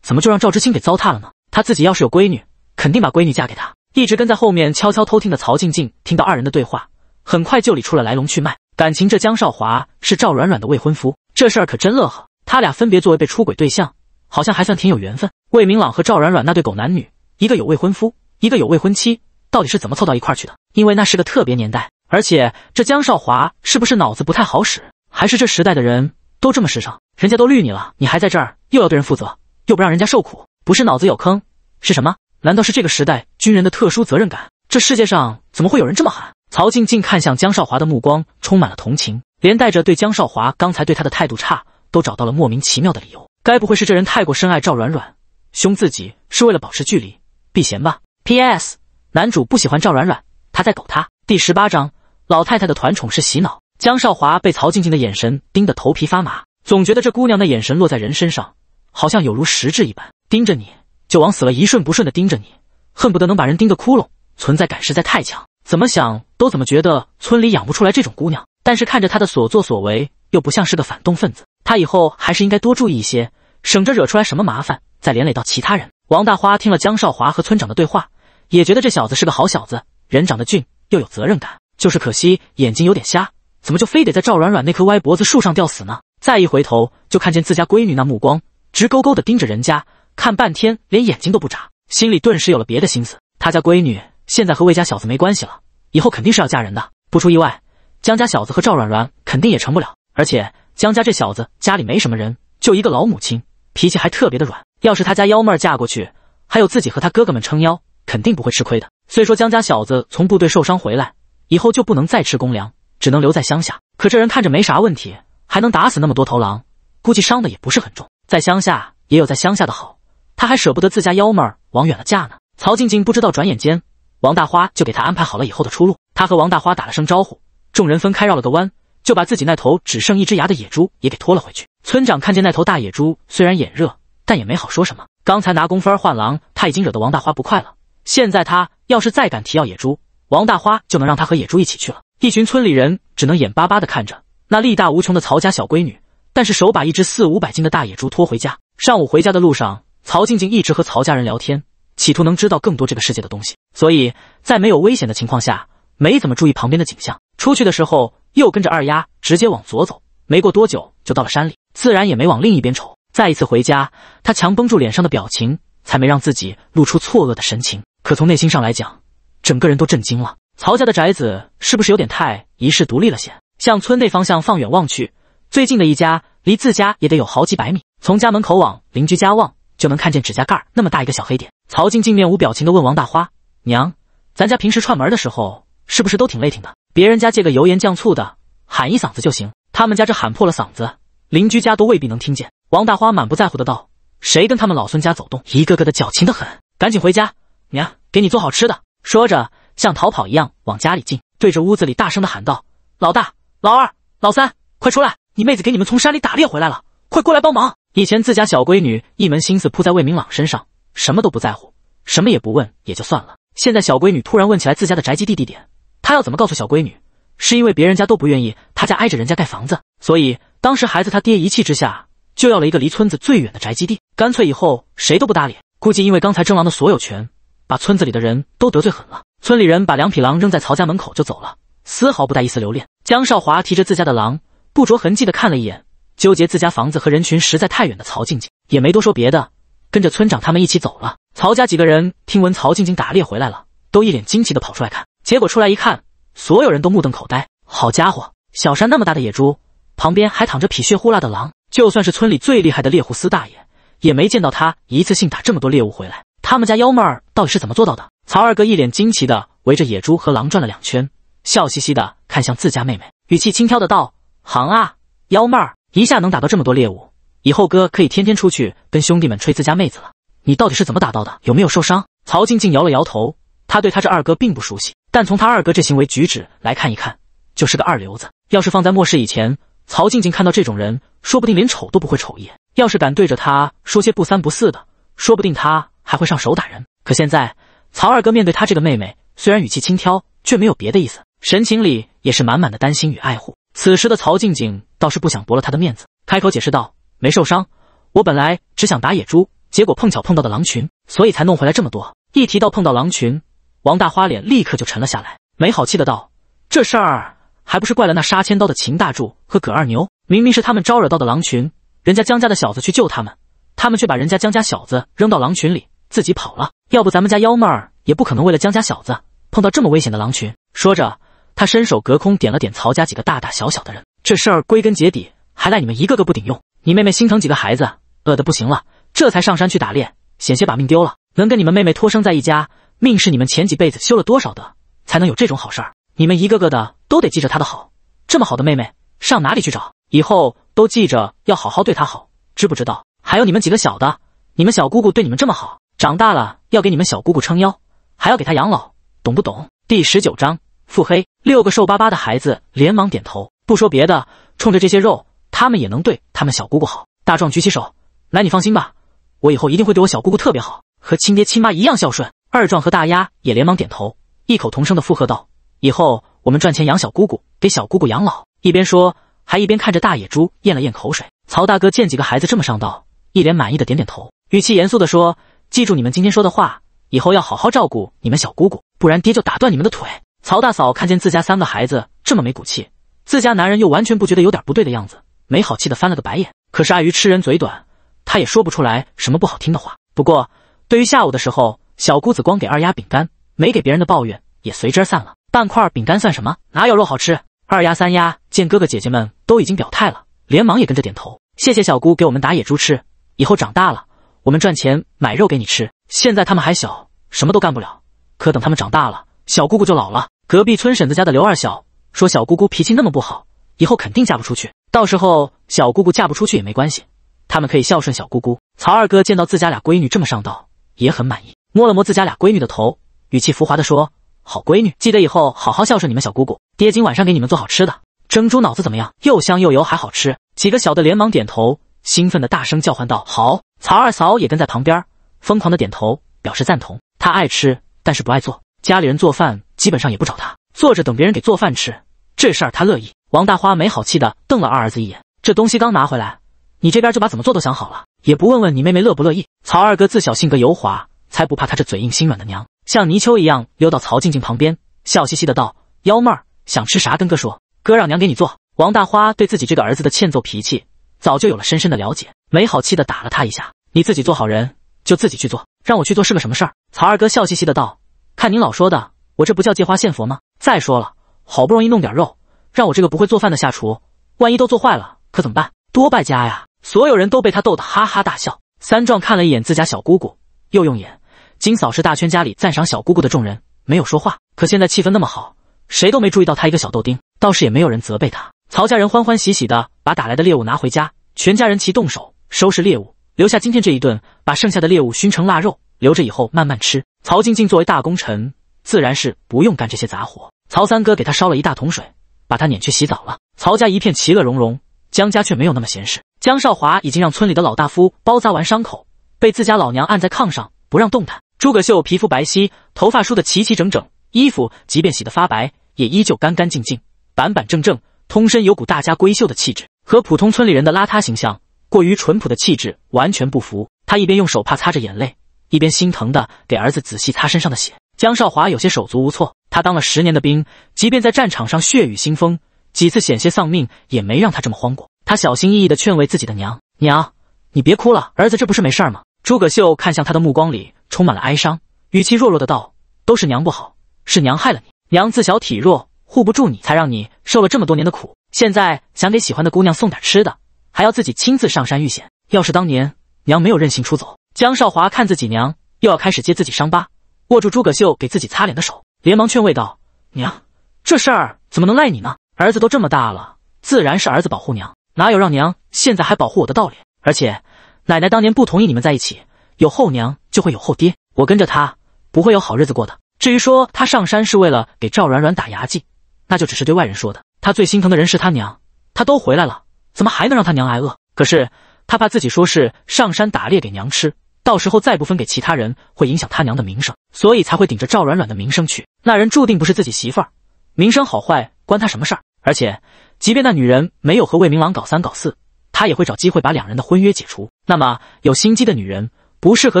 怎么就让赵之清给糟蹋了呢？他自己要是有闺女，肯定把闺女嫁给他。一直跟在后面悄悄偷听的曹静静听到二人的对话，很快就理出了来龙去脉。感情这江少华是赵软软的未婚夫，这事儿可真乐呵。他俩分别作为被出轨对象，好像还算挺有缘分。魏明朗和赵软软那对狗男女，一个有未婚夫，一个有未婚妻，到底是怎么凑到一块去的？因为那是个特别年代，而且这江少华是不是脑子不太好使，还是这时代的人？都这么时尚，人家都绿你了，你还在这儿又要对人负责，又不让人家受苦，不是脑子有坑是什么？难道是这个时代军人的特殊责任感？这世界上怎么会有人这么狠？曹静静看向江少华的目光充满了同情，连带着对江少华刚才对他的态度差都找到了莫名其妙的理由。该不会是这人太过深爱赵软软，凶自己是为了保持距离避嫌吧？P.S. 男主不喜欢赵软软，他在狗他。第十八章：老太太的团宠是洗脑。江少华被曹静静的眼神盯得头皮发麻，总觉得这姑娘的眼神落在人身上，好像有如实质一般，盯着你就往死了一瞬不瞬的盯着你，恨不得能把人盯个窟窿，存在感实在太强。怎么想都怎么觉得村里养不出来这种姑娘，但是看着她的所作所为，又不像是个反动分子。她以后还是应该多注意一些，省着惹出来什么麻烦，再连累到其他人。王大花听了江少华和村长的对话，也觉得这小子是个好小子，人长得俊又有责任感，就是可惜眼睛有点瞎。怎么就非得在赵软软那棵歪脖子树上吊死呢？再一回头，就看见自家闺女那目光直勾勾的盯着人家看半天，连眼睛都不眨，心里顿时有了别的心思。他家闺女现在和魏家小子没关系了，以后肯定是要嫁人的。不出意外，江家小子和赵软软肯定也成不了。而且江家这小子家里没什么人，就一个老母亲，脾气还特别的软。要是他家幺妹儿嫁过去，还有自己和他哥哥们撑腰，肯定不会吃亏的。虽说江家小子从部队受伤回来以后就不能再吃公粮。只能留在乡下。可这人看着没啥问题，还能打死那么多头狼，估计伤的也不是很重。在乡下也有在乡下的好，他还舍不得自家幺妹儿往远了嫁呢。曹静静不知道，转眼间王大花就给他安排好了以后的出路。他和王大花打了声招呼，众人分开绕了个弯，就把自己那头只剩一只牙的野猪也给拖了回去。村长看见那头大野猪，虽然眼热，但也没好说什么。刚才拿工分换狼，他已经惹得王大花不快了。现在他要是再敢提要野猪，王大花就能让他和野猪一起去了。一群村里人只能眼巴巴地看着那力大无穷的曹家小闺女，但是手把一只四五百斤的大野猪拖回家。上午回家的路上，曹静静一直和曹家人聊天，企图能知道更多这个世界的东西，所以在没有危险的情况下，没怎么注意旁边的景象。出去的时候又跟着二丫直接往左走，没过多久就到了山里，自然也没往另一边瞅。再一次回家，她强绷住脸上的表情，才没让自己露出错愕的神情。可从内心上来讲，整个人都震惊了。曹家的宅子是不是有点太遗世独立了些？向村内方向放远望去，最近的一家离自家也得有好几百米。从家门口往邻居家望，就能看见指甲盖那么大一个小黑点。曹静静面无表情的问王大花：“娘，咱家平时串门的时候是不是都挺累挺的？别人家借个油盐酱醋的，喊一嗓子就行，他们家这喊破了嗓子，邻居家都未必能听见。”王大花满不在乎的道：“谁跟他们老孙家走动？一个个的矫情的很。赶紧回家，娘给你做好吃的。”说着。像逃跑一样往家里进，对着屋子里大声的喊道：“老大、老二、老三，快出来！你妹子给你们从山里打猎回来了，快过来帮忙！”以前自家小闺女一门心思扑在魏明朗身上，什么都不在乎，什么也不问，也就算了。现在小闺女突然问起来自家的宅基地地点，她要怎么告诉小闺女？是因为别人家都不愿意他家挨着人家盖房子，所以当时孩子他爹一气之下就要了一个离村子最远的宅基地，干脆以后谁都不搭理。估计因为刚才征狼的所有权，把村子里的人都得罪狠了。村里人把两匹狼扔在曹家门口就走了，丝毫不带一丝留恋。江少华提着自家的狼，不着痕迹的看了一眼，纠结自家房子和人群实在太远的曹静静，也没多说别的，跟着村长他们一起走了。曹家几个人听闻曹静静打猎回来了，都一脸惊奇的跑出来看，结果出来一看，所有人都目瞪口呆。好家伙，小山那么大的野猪，旁边还躺着皮血呼啦的狼，就算是村里最厉害的猎户司大爷，也没见到他一次性打这么多猎物回来。他们家幺妹儿到底是怎么做到的？曹二哥一脸惊奇的围着野猪和狼转了两圈，笑嘻嘻的看向自家妹妹，语气轻佻的道：“行啊，幺妹儿，一下能打到这么多猎物，以后哥可以天天出去跟兄弟们吹自家妹子了。你到底是怎么打到的？有没有受伤？”曹静静摇了摇头，她对她这二哥并不熟悉，但从他二哥这行为举止来看，一看就是个二流子。要是放在末世以前，曹静静看到这种人，说不定连瞅都不会瞅一眼。要是敢对着他说些不三不四的，说不定他还会上手打人。可现在，曹二哥面对他这个妹妹，虽然语气轻佻，却没有别的意思，神情里也是满满的担心与爱护。此时的曹静静倒是不想驳了他的面子，开口解释道：“没受伤，我本来只想打野猪，结果碰巧碰到的狼群，所以才弄回来这么多。”一提到碰到狼群，王大花脸立刻就沉了下来，没好气的道：“这事儿还不是怪了那杀千刀的秦大柱和葛二牛？明明是他们招惹到的狼群，人家江家的小子去救他们，他们却把人家江家小子扔到狼群里。”自己跑了，要不咱们家幺妹儿也不可能为了江家小子碰到这么危险的狼群。说着，他伸手隔空点了点曹家几个大大小小的人。这事儿归根结底还赖你们一个个不顶用。你妹妹心疼几个孩子，饿得不行了，这才上山去打猎，险些把命丢了。能跟你们妹妹托生在一家，命是你们前几辈子修了多少德才能有这种好事儿。你们一个个的都得记着她的好，这么好的妹妹上哪里去找？以后都记着要好好对她好，知不知道？还有你们几个小的，你们小姑姑对你们这么好。长大了要给你们小姑姑撑腰，还要给她养老，懂不懂？第十九章腹黑。六个瘦巴巴的孩子连忙点头，不说别的，冲着这些肉，他们也能对他们小姑姑好。大壮举起手来，你放心吧，我以后一定会对我小姑姑特别好，和亲爹亲妈一样孝顺。二壮和大丫也连忙点头，异口同声的附和道：“以后我们赚钱养小姑姑，给小姑姑养老。”一边说，还一边看着大野猪咽了咽口水。曹大哥见几个孩子这么上道，一脸满意的点点头，语气严肃的说。记住你们今天说的话，以后要好好照顾你们小姑姑，不然爹就打断你们的腿。曹大嫂看见自家三个孩子这么没骨气，自家男人又完全不觉得有点不对的样子，没好气的翻了个白眼。可是碍于吃人嘴短，她也说不出来什么不好听的话。不过对于下午的时候，小姑子光给二丫饼干，没给别人的抱怨也随之而散了。半块饼干算什么？哪有肉好吃？二丫三丫见哥哥姐姐们都已经表态了，连忙也跟着点头，谢谢小姑给我们打野猪吃，以后长大了。我们赚钱买肉给你吃。现在他们还小，什么都干不了。可等他们长大了，小姑姑就老了。隔壁村婶子家的刘二小说：“小姑姑脾气那么不好，以后肯定嫁不出去。到时候小姑姑嫁不出去也没关系，他们可以孝顺小姑姑。”曹二哥见到自家俩闺女这么上道，也很满意，摸了摸自家俩闺女的头，语气浮华的说：“好闺女，记得以后好好孝顺你们小姑姑。爹今晚上给你们做好吃的，蒸猪脑子怎么样？又香又油，还好吃。”几个小的连忙点头。兴奋的大声叫唤道：“好！”曹二嫂也跟在旁边，疯狂的点头表示赞同。她爱吃，但是不爱做，家里人做饭基本上也不找她，坐着等别人给做饭吃，这事儿她乐意。王大花没好气的瞪了二儿子一眼：“这东西刚拿回来，你这边就把怎么做都想好了，也不问问你妹妹乐不乐意？”曹二哥自小性格油滑，才不怕他这嘴硬心软的娘，像泥鳅一样溜到曹静静旁边，笑嘻嘻的道：“幺妹儿想吃啥跟哥说，哥让娘给你做。”王大花对自己这个儿子的欠揍脾气。早就有了深深的了解，没好气的打了他一下。你自己做好人就自己去做，让我去做是个什么事儿？曹二哥笑嘻嘻的道：“看您老说的，我这不叫借花献佛吗？再说了，好不容易弄点肉，让我这个不会做饭的下厨，万一都做坏了，可怎么办？多败家呀！”所有人都被他逗得哈哈大笑。三壮看了一眼自家小姑姑，又用眼睛扫视大圈家里赞赏小姑姑的众人，没有说话。可现在气氛那么好，谁都没注意到他一个小豆丁，倒是也没有人责备他。曹家人欢欢喜喜的把打来的猎物拿回家。全家人齐动手收拾猎物，留下今天这一顿，把剩下的猎物熏成腊肉，留着以后慢慢吃。曹静静作为大功臣，自然是不用干这些杂活。曹三哥给她烧了一大桶水，把她撵去洗澡了。曹家一片其乐融融，江家却没有那么闲适。江少华已经让村里的老大夫包扎完伤口，被自家老娘按在炕上不让动弹。诸葛秀皮肤白皙，头发梳得齐齐整整，衣服即便洗得发白，也依旧干干净净、板板正正，通身有股大家闺秀的气质。和普通村里人的邋遢形象、过于淳朴的气质完全不符。他一边用手帕擦着眼泪，一边心疼的给儿子仔细擦身上的血。江少华有些手足无措，他当了十年的兵，即便在战场上血雨腥风，几次险些丧命，也没让他这么慌过。他小心翼翼的劝慰自己的娘：“娘，你别哭了，儿子这不是没事吗？”诸葛秀看向他的目光里充满了哀伤，语气弱弱的道：“都是娘不好，是娘害了你。娘自小体弱。”护不住你，才让你受了这么多年的苦。现在想给喜欢的姑娘送点吃的，还要自己亲自上山遇险。要是当年娘没有任性出走，江少华看自己娘又要开始揭自己伤疤，握住诸葛秀给自己擦脸的手，连忙劝慰道：“娘，这事儿怎么能赖你呢？儿子都这么大了，自然是儿子保护娘，哪有让娘现在还保护我的道理？而且奶奶当年不同意你们在一起，有后娘就会有后爹，我跟着他不会有好日子过的。至于说他上山是为了给赵软软打牙祭。”那就只是对外人说的。他最心疼的人是他娘，他都回来了，怎么还能让他娘挨饿？可是他怕自己说是上山打猎给娘吃，到时候再不分给其他人，会影响他娘的名声，所以才会顶着赵软软的名声去。那人注定不是自己媳妇儿，名声好坏关他什么事儿？而且，即便那女人没有和魏明朗搞三搞四，他也会找机会把两人的婚约解除。那么有心机的女人不适合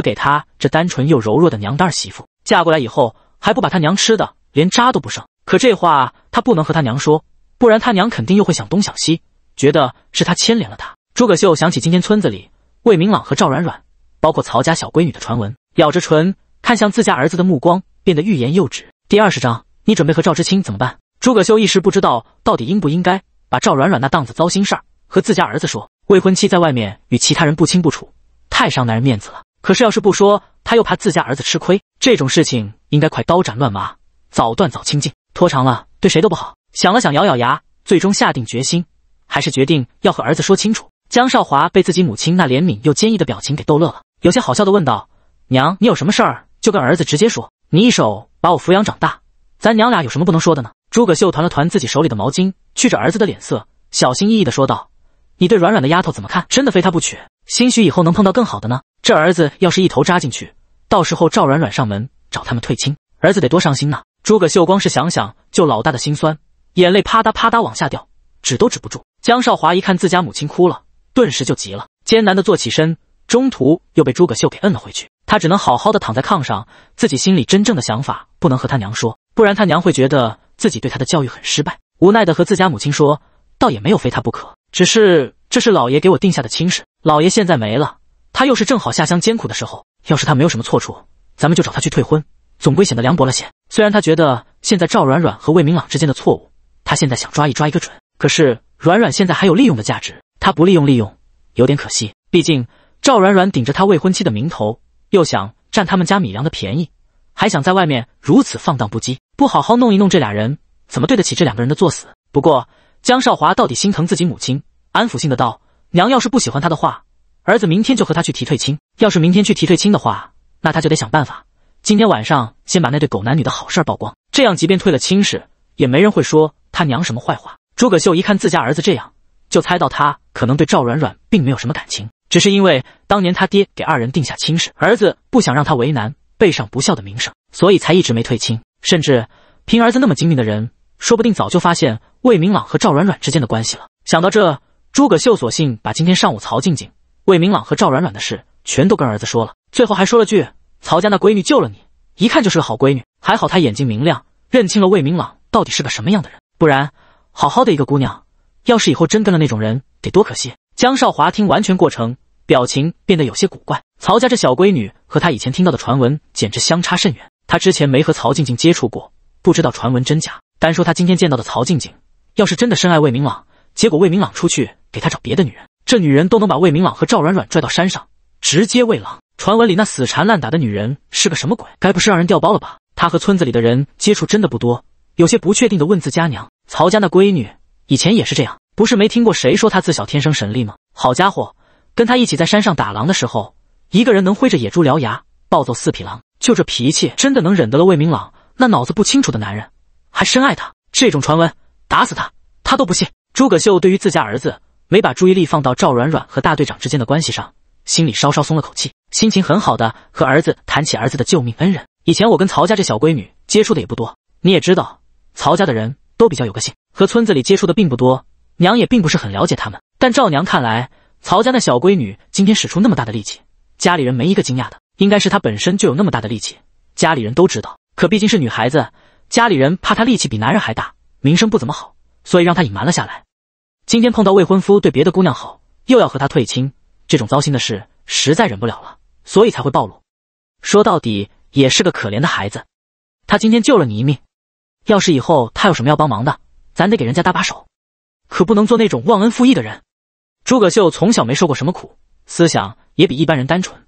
给他这单纯又柔弱的娘儿媳妇嫁过来以后，还不把他娘吃的连渣都不剩。可这话他不能和他娘说，不然他娘肯定又会想东想西，觉得是他牵连了他。诸葛秀想起今天村子里魏明朗和赵软软，包括曹家小闺女的传闻，咬着唇看向自家儿子的目光变得欲言又止。第二十章，你准备和赵知青怎么办？诸葛秀一时不知道到底应不应该把赵软软那档子糟心事儿和自家儿子说。未婚妻在外面与其他人不清不楚，太伤男人面子了。可是要是不说，他又怕自家儿子吃亏。这种事情应该快刀斩乱麻，早断早清净。拖长了对谁都不好。想了想，咬咬牙，最终下定决心，还是决定要和儿子说清楚。江少华被自己母亲那怜悯又坚毅的表情给逗乐了，有些好笑的问道：“娘，你有什么事儿就跟儿子直接说。你一手把我抚养长大，咱娘俩有什么不能说的呢？”诸葛秀团了团自己手里的毛巾，觑着儿子的脸色，小心翼翼的说道：“你对软软的丫头怎么看？真的非她不娶？兴许以后能碰到更好的呢。这儿子要是一头扎进去，到时候赵软软上门找他们退亲，儿子得多伤心呢。”诸葛秀光是想想就老大的心酸，眼泪啪嗒啪嗒往下掉，止都止不住。江少华一看自家母亲哭了，顿时就急了，艰难的坐起身，中途又被诸葛秀给摁了回去。他只能好好的躺在炕上，自己心里真正的想法不能和他娘说，不然他娘会觉得自己对他的教育很失败。无奈的和自家母亲说，倒也没有非他不可，只是这是老爷给我定下的亲事，老爷现在没了，他又是正好下乡艰苦的时候，要是他没有什么错处，咱们就找他去退婚。总归显得凉薄了些。虽然他觉得现在赵软软和魏明朗之间的错误，他现在想抓一抓一个准。可是软软现在还有利用的价值，他不利用利用，有点可惜。毕竟赵软软顶着他未婚妻的名头，又想占他们家米粮的便宜，还想在外面如此放荡不羁，不好好弄一弄这俩人，怎么对得起这两个人的作死？不过江少华到底心疼自己母亲，安抚性的道：“娘要是不喜欢他的话，儿子明天就和他去提退亲。要是明天去提退亲的话，那他就得想办法。”今天晚上先把那对狗男女的好事儿曝光，这样即便退了亲事，也没人会说他娘什么坏话。诸葛秀一看自家儿子这样，就猜到他可能对赵软软并没有什么感情，只是因为当年他爹给二人定下亲事，儿子不想让他为难，背上不孝的名声，所以才一直没退亲。甚至凭儿子那么精明的人，说不定早就发现魏明朗和赵软软之间的关系了。想到这，诸葛秀索性把今天上午曹静静、魏明朗和赵软软的事全都跟儿子说了，最后还说了句。曹家那闺女救了你，一看就是个好闺女。还好她眼睛明亮，认清了魏明朗到底是个什么样的人，不然好好的一个姑娘，要是以后真跟了那种人，得多可惜。江少华听完全过程，表情变得有些古怪。曹家这小闺女和他以前听到的传闻简直相差甚远。他之前没和曹静静接触过，不知道传闻真假。单说他今天见到的曹静静，要是真的深爱魏明朗，结果魏明朗出去给他找别的女人，这女人都能把魏明朗和赵软软拽到山上，直接喂狼。传闻里那死缠烂打的女人是个什么鬼？该不是让人调包了吧？他和村子里的人接触真的不多，有些不确定的问自家娘：“曹家那闺女以前也是这样，不是没听过谁说她自小天生神力吗？”好家伙，跟他一起在山上打狼的时候，一个人能挥着野猪獠牙暴揍四匹狼，就这脾气，真的能忍得了魏明朗那脑子不清楚的男人？还深爱她？这种传闻，打死他他都不信。诸葛秀对于自家儿子没把注意力放到赵软软和大队长之间的关系上，心里稍稍松了口气。心情很好的和儿子谈起儿子的救命恩人。以前我跟曹家这小闺女接触的也不多，你也知道，曹家的人都比较有个性，和村子里接触的并不多，娘也并不是很了解他们。但照娘看来，曹家那小闺女今天使出那么大的力气，家里人没一个惊讶的，应该是她本身就有那么大的力气，家里人都知道。可毕竟是女孩子，家里人怕她力气比男人还大，名声不怎么好，所以让她隐瞒了下来。今天碰到未婚夫对别的姑娘好，又要和她退亲，这种糟心的事实在忍不了了。所以才会暴露。说到底也是个可怜的孩子，他今天救了你一命。要是以后他有什么要帮忙的，咱得给人家搭把手，可不能做那种忘恩负义的人。诸葛秀从小没受过什么苦，思想也比一般人单纯，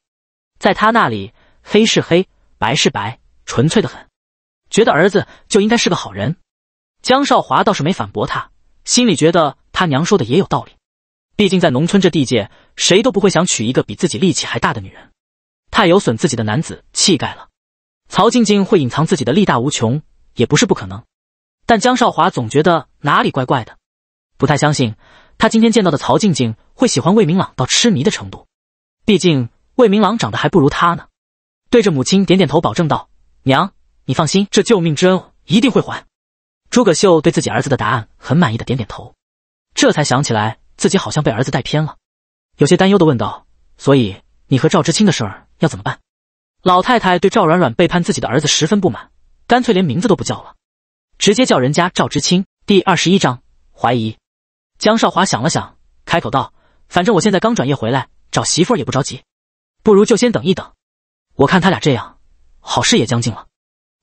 在他那里黑是黑，白是白，纯粹的很，觉得儿子就应该是个好人。江少华倒是没反驳他，心里觉得他娘说的也有道理。毕竟在农村这地界，谁都不会想娶一个比自己力气还大的女人。太有损自己的男子气概了。曹静静会隐藏自己的力大无穷也不是不可能，但江少华总觉得哪里怪怪的，不太相信他今天见到的曹静静会喜欢魏明朗到痴迷的程度。毕竟魏明朗长得还不如他呢。对着母亲点点头，保证道：“娘，你放心，这救命之恩一定会还。”诸葛秀对自己儿子的答案很满意的点点头，这才想起来自己好像被儿子带偏了，有些担忧的问道：“所以？”你和赵知青的事儿要怎么办？老太太对赵软软背叛自己的儿子十分不满，干脆连名字都不叫了，直接叫人家赵知青。第二十一章怀疑。江少华想了想，开口道：“反正我现在刚转业回来，找媳妇儿也不着急，不如就先等一等。我看他俩这样，好事也将近了，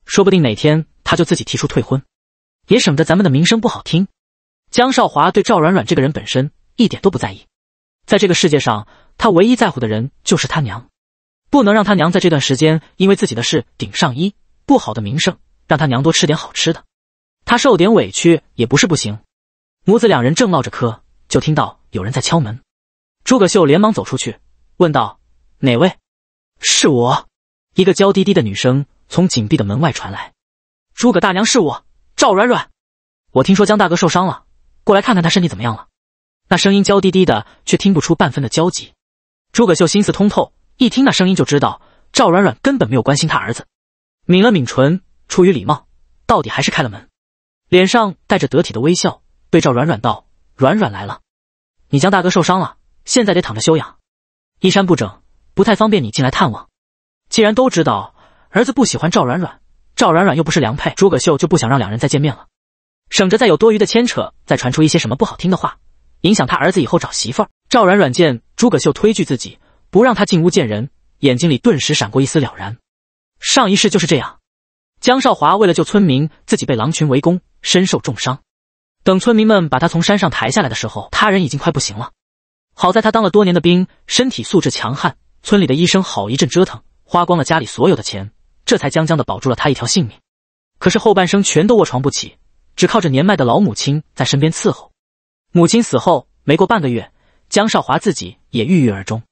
说不定哪天他就自己提出退婚，也省得咱们的名声不好听。”江少华对赵软软这个人本身一点都不在意，在这个世界上。他唯一在乎的人就是他娘，不能让他娘在这段时间因为自己的事顶上衣不好的名声，让他娘多吃点好吃的，他受点委屈也不是不行。母子两人正唠着嗑，就听到有人在敲门。诸葛秀连忙走出去，问道：“哪位？”“是我。”一个娇滴滴的女声从紧闭的门外传来。“诸葛大娘是我，赵软软。我听说江大哥受伤了，过来看看他身体怎么样了。”那声音娇滴滴的，却听不出半分的焦急。诸葛秀心思通透，一听那声音就知道赵软软根本没有关心他儿子，抿了抿唇，出于礼貌，到底还是开了门，脸上带着得体的微笑，对赵软软道：“软软来了，你江大哥受伤了，现在得躺着休养，衣衫不整，不太方便你进来探望。既然都知道儿子不喜欢赵软软，赵软软又不是良配，诸葛秀就不想让两人再见面了，省着再有多余的牵扯，再传出一些什么不好听的话，影响他儿子以后找媳妇儿。”赵软软见。诸葛秀推拒自己，不让他进屋见人，眼睛里顿时闪过一丝了然。上一世就是这样，江少华为了救村民，自己被狼群围攻，身受重伤。等村民们把他从山上抬下来的时候，他人已经快不行了。好在他当了多年的兵，身体素质强悍，村里的医生好一阵折腾，花光了家里所有的钱，这才将将的保住了他一条性命。可是后半生全都卧床不起，只靠着年迈的老母亲在身边伺候。母亲死后没过半个月。江少华自己也郁郁而终，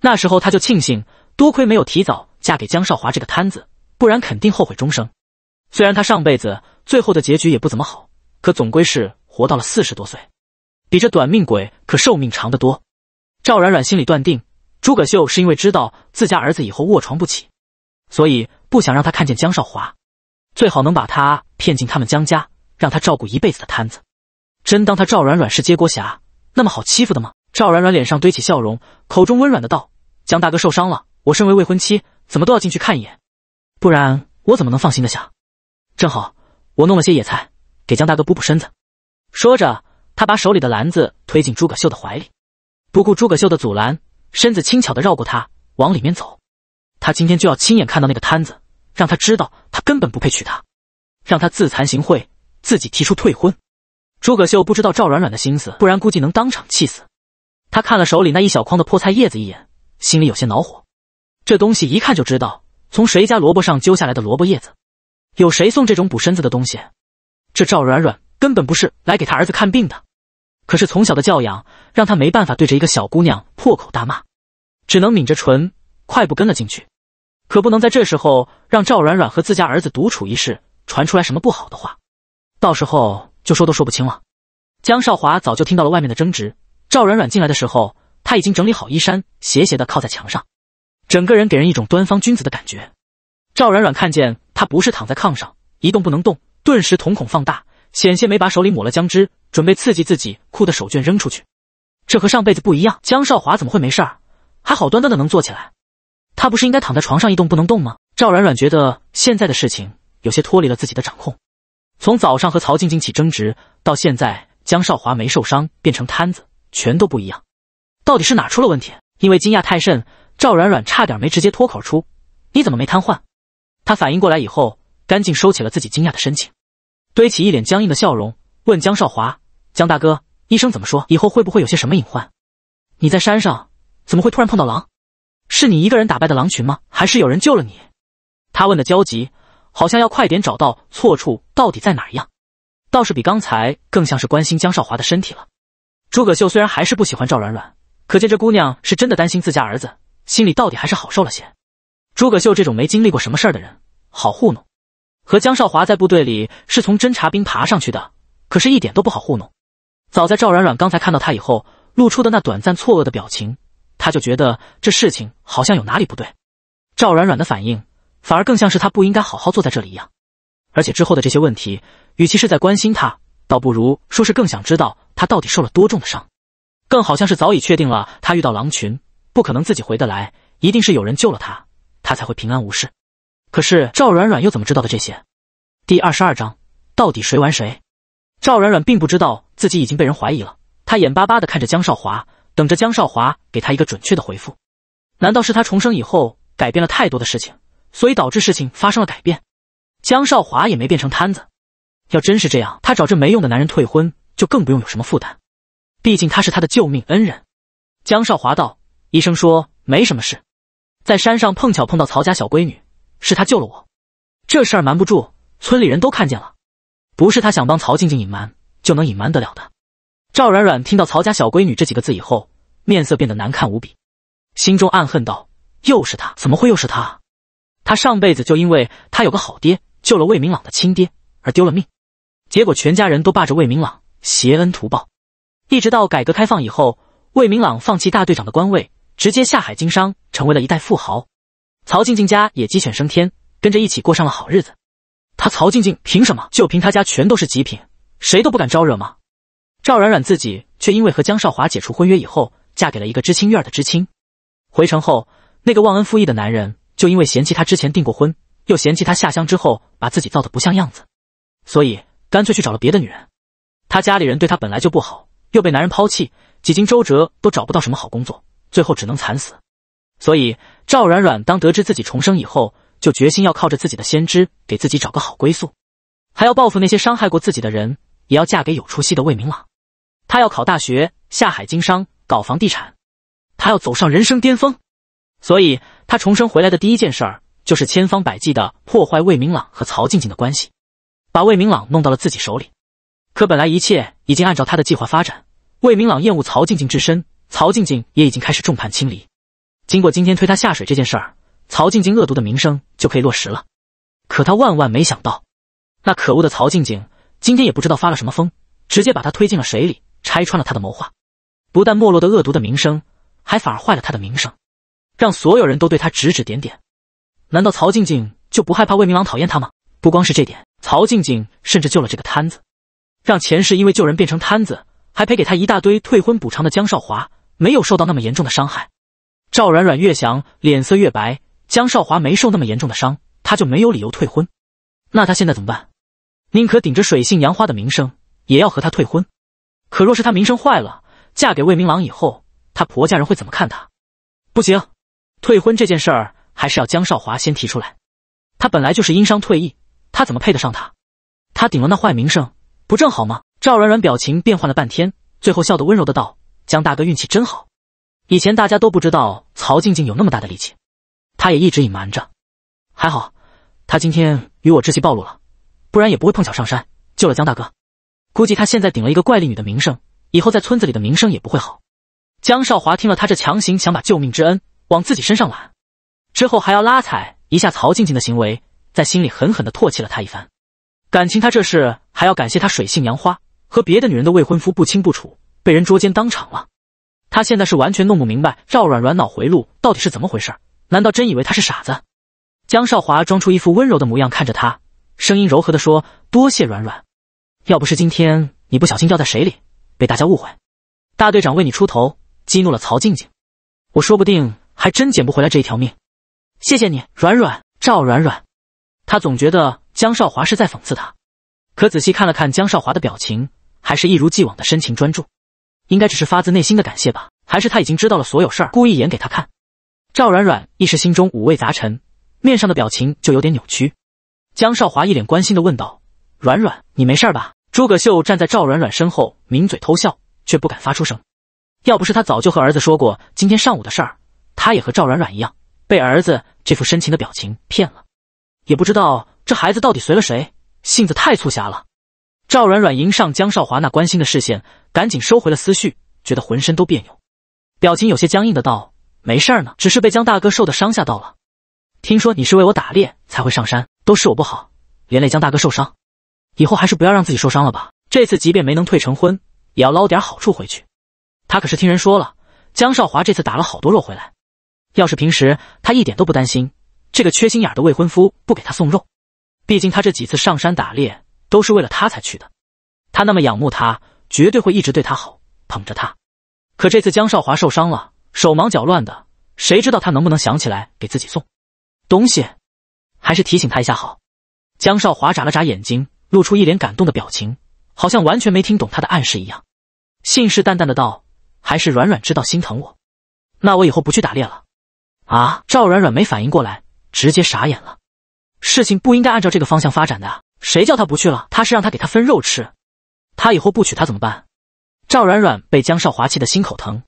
那时候他就庆幸，多亏没有提早嫁给江少华这个摊子，不然肯定后悔终生。虽然他上辈子最后的结局也不怎么好，可总归是活到了四十多岁，比这短命鬼可寿命长得多。赵软软心里断定，诸葛秀是因为知道自家儿子以后卧床不起，所以不想让他看见江少华，最好能把他骗进他们江家，让他照顾一辈子的摊子。真当他赵软软是接锅侠那么好欺负的吗？赵软软脸上堆起笑容，口中温软的道：“江大哥受伤了，我身为未婚妻，怎么都要进去看一眼，不然我怎么能放心的下？正好我弄了些野菜，给江大哥补补身子。”说着，他把手里的篮子推进诸葛秀的怀里，不顾诸葛秀的阻拦，身子轻巧的绕过他往里面走。他今天就要亲眼看到那个摊子，让他知道他根本不配娶她，让他自惭形秽，自己提出退婚。诸葛秀不知道赵软软的心思，不然估计能当场气死。他看了手里那一小筐的破菜叶子一眼，心里有些恼火。这东西一看就知道从谁家萝卜上揪下来的萝卜叶子。有谁送这种补身子的东西？这赵软软根本不是来给他儿子看病的。可是从小的教养让他没办法对着一个小姑娘破口大骂，只能抿着唇，快步跟了进去。可不能在这时候让赵软软和自家儿子独处一室，传出来什么不好的话，到时候就说都说不清了。江少华早就听到了外面的争执。赵软软进来的时候，他已经整理好衣衫，斜斜的靠在墙上，整个人给人一种端方君子的感觉。赵软软看见他不是躺在炕上一动不能动，顿时瞳孔放大，险些没把手里抹了姜汁准备刺激自己哭的手绢扔出去。这和上辈子不一样，江少华怎么会没事儿，还好端端的能坐起来？他不是应该躺在床上一动不能动吗？赵软软觉得现在的事情有些脱离了自己的掌控。从早上和曹静静起争执到现在，江少华没受伤变成瘫子。全都不一样，到底是哪出了问题？因为惊讶太甚，赵软软差点没直接脱口出：“你怎么没瘫痪？”他反应过来以后，赶紧收起了自己惊讶的神情，堆起一脸僵硬的笑容，问江少华：“江大哥，医生怎么说？以后会不会有些什么隐患？你在山上怎么会突然碰到狼？是你一个人打败的狼群吗？还是有人救了你？”他问的焦急，好像要快点找到错处到底在哪一样，倒是比刚才更像是关心江少华的身体了。诸葛秀虽然还是不喜欢赵软软，可见这姑娘是真的担心自家儿子，心里到底还是好受了些。诸葛秀这种没经历过什么事儿的人，好糊弄；和江少华在部队里是从侦察兵爬上去的，可是一点都不好糊弄。早在赵软软刚才看到他以后，露出的那短暂错愕的表情，他就觉得这事情好像有哪里不对。赵软软的反应，反而更像是他不应该好好坐在这里一样。而且之后的这些问题，与其是在关心他。倒不如说是更想知道他到底受了多重的伤，更好像是早已确定了他遇到狼群，不可能自己回得来，一定是有人救了他，他才会平安无事。可是赵软软又怎么知道的这些？第二十二章，到底谁玩谁？赵软软并不知道自己已经被人怀疑了，他眼巴巴地看着江少华，等着江少华给他一个准确的回复。难道是他重生以后改变了太多的事情，所以导致事情发生了改变？江少华也没变成摊子。要真是这样，她找这没用的男人退婚就更不用有什么负担，毕竟他是他的救命恩人。江少华道：“医生说没什么事，在山上碰巧碰到曹家小闺女，是她救了我。这事儿瞒不住，村里人都看见了，不是他想帮曹静静隐瞒就能隐瞒得了的。”赵软软听到“曹家小闺女”这几个字以后，面色变得难看无比，心中暗恨道：“又是他！怎么会又是他？他上辈子就因为他有个好爹，救了魏明朗的亲爹，而丢了命。”结果全家人都霸着魏明朗，携恩图报，一直到改革开放以后，魏明朗放弃大队长的官位，直接下海经商，成为了一代富豪。曹静静家也鸡犬升天，跟着一起过上了好日子。他曹静静凭什么？就凭他家全都是极品，谁都不敢招惹吗？赵软软自己却因为和江少华解除婚约以后，嫁给了一个知青院的知青。回城后，那个忘恩负义的男人就因为嫌弃她之前订过婚，又嫌弃她下乡之后把自己造的不像样子，所以。干脆去找了别的女人，他家里人对他本来就不好，又被男人抛弃，几经周折都找不到什么好工作，最后只能惨死。所以赵软软当得知自己重生以后，就决心要靠着自己的先知给自己找个好归宿，还要报复那些伤害过自己的人，也要嫁给有出息的魏明朗。他要考大学，下海经商，搞房地产，他要走上人生巅峰。所以他重生回来的第一件事儿就是千方百计的破坏魏明朗和曹静静的关系。把魏明朗弄到了自己手里，可本来一切已经按照他的计划发展。魏明朗厌恶曹静静至深，曹静静也已经开始众叛亲离。经过今天推他下水这件事儿，曹静静恶毒的名声就可以落实了。可他万万没想到，那可恶的曹静静今天也不知道发了什么疯，直接把他推进了水里，拆穿了他的谋划。不但没落的恶毒的名声，还反而坏了他的名声，让所有人都对他指指点点。难道曹静静就不害怕魏明朗讨厌他吗？不光是这点，曹静静甚至救了这个摊子，让前世因为救人变成摊子，还赔给他一大堆退婚补偿的江少华没有受到那么严重的伤害。赵软软越想脸色越白。江少华没受那么严重的伤，他就没有理由退婚。那他现在怎么办？宁可顶着水性杨花的名声也要和他退婚。可若是他名声坏了，嫁给魏明郎以后，他婆家人会怎么看他？不行，退婚这件事儿还是要江少华先提出来。他本来就是因伤退役。他怎么配得上他？他顶了那坏名声，不正好吗？赵软软表情变换了半天，最后笑得温柔的道：“江大哥运气真好，以前大家都不知道曹静静有那么大的力气，他也一直隐瞒着。还好，他今天与我志气暴露了，不然也不会碰巧上山救了江大哥。估计他现在顶了一个怪力女的名声，以后在村子里的名声也不会好。”江少华听了他这强行想把救命之恩往自己身上揽，之后还要拉踩一下曹静静的行为。在心里狠狠地唾弃了他一番，感情他这是还要感谢他水性杨花，和别的女人的未婚夫不清不楚，被人捉奸当场了。他现在是完全弄不明白赵软软脑回路到底是怎么回事，难道真以为他是傻子？江少华装出一副温柔的模样看着他，声音柔和地说：“多谢软软，要不是今天你不小心掉在水里，被大家误会，大队长为你出头，激怒了曹静静，我说不定还真捡不回来这一条命。谢谢你，软软，赵软软。”他总觉得江少华是在讽刺他，可仔细看了看江少华的表情，还是一如既往的深情专注，应该只是发自内心的感谢吧？还是他已经知道了所有事儿，故意演给他看？赵软软一时心中五味杂陈，面上的表情就有点扭曲。江少华一脸关心的问道：“软软，你没事吧？”诸葛秀站在赵软软身后，抿嘴偷笑，却不敢发出声。要不是他早就和儿子说过今天上午的事儿，他也和赵软软一样，被儿子这副深情的表情骗了。也不知道这孩子到底随了谁，性子太粗狭了。赵软软迎上江少华那关心的视线，赶紧收回了思绪，觉得浑身都别扭，表情有些僵硬的道：“没事儿呢，只是被江大哥受的伤吓到了。听说你是为我打猎才会上山，都是我不好，连累江大哥受伤。以后还是不要让自己受伤了吧。这次即便没能退成婚，也要捞点好处回去。他可是听人说了，江少华这次打了好多肉回来，要是平时他一点都不担心。”这个缺心眼的未婚夫不给他送肉，毕竟他这几次上山打猎都是为了他才去的，他那么仰慕他，绝对会一直对他好，捧着他。可这次江少华受伤了，手忙脚乱的，谁知道他能不能想起来给自己送东西？还是提醒他一下好。江少华眨了眨眼睛，露出一脸感动的表情，好像完全没听懂他的暗示一样，信誓旦旦的道：“还是软软知道心疼我，那我以后不去打猎了。”啊！赵软软没反应过来。直接傻眼了，事情不应该按照这个方向发展的啊！谁叫他不去了？他是让他给他分肉吃，他以后不娶他怎么办？赵软软被江少华气得心口疼，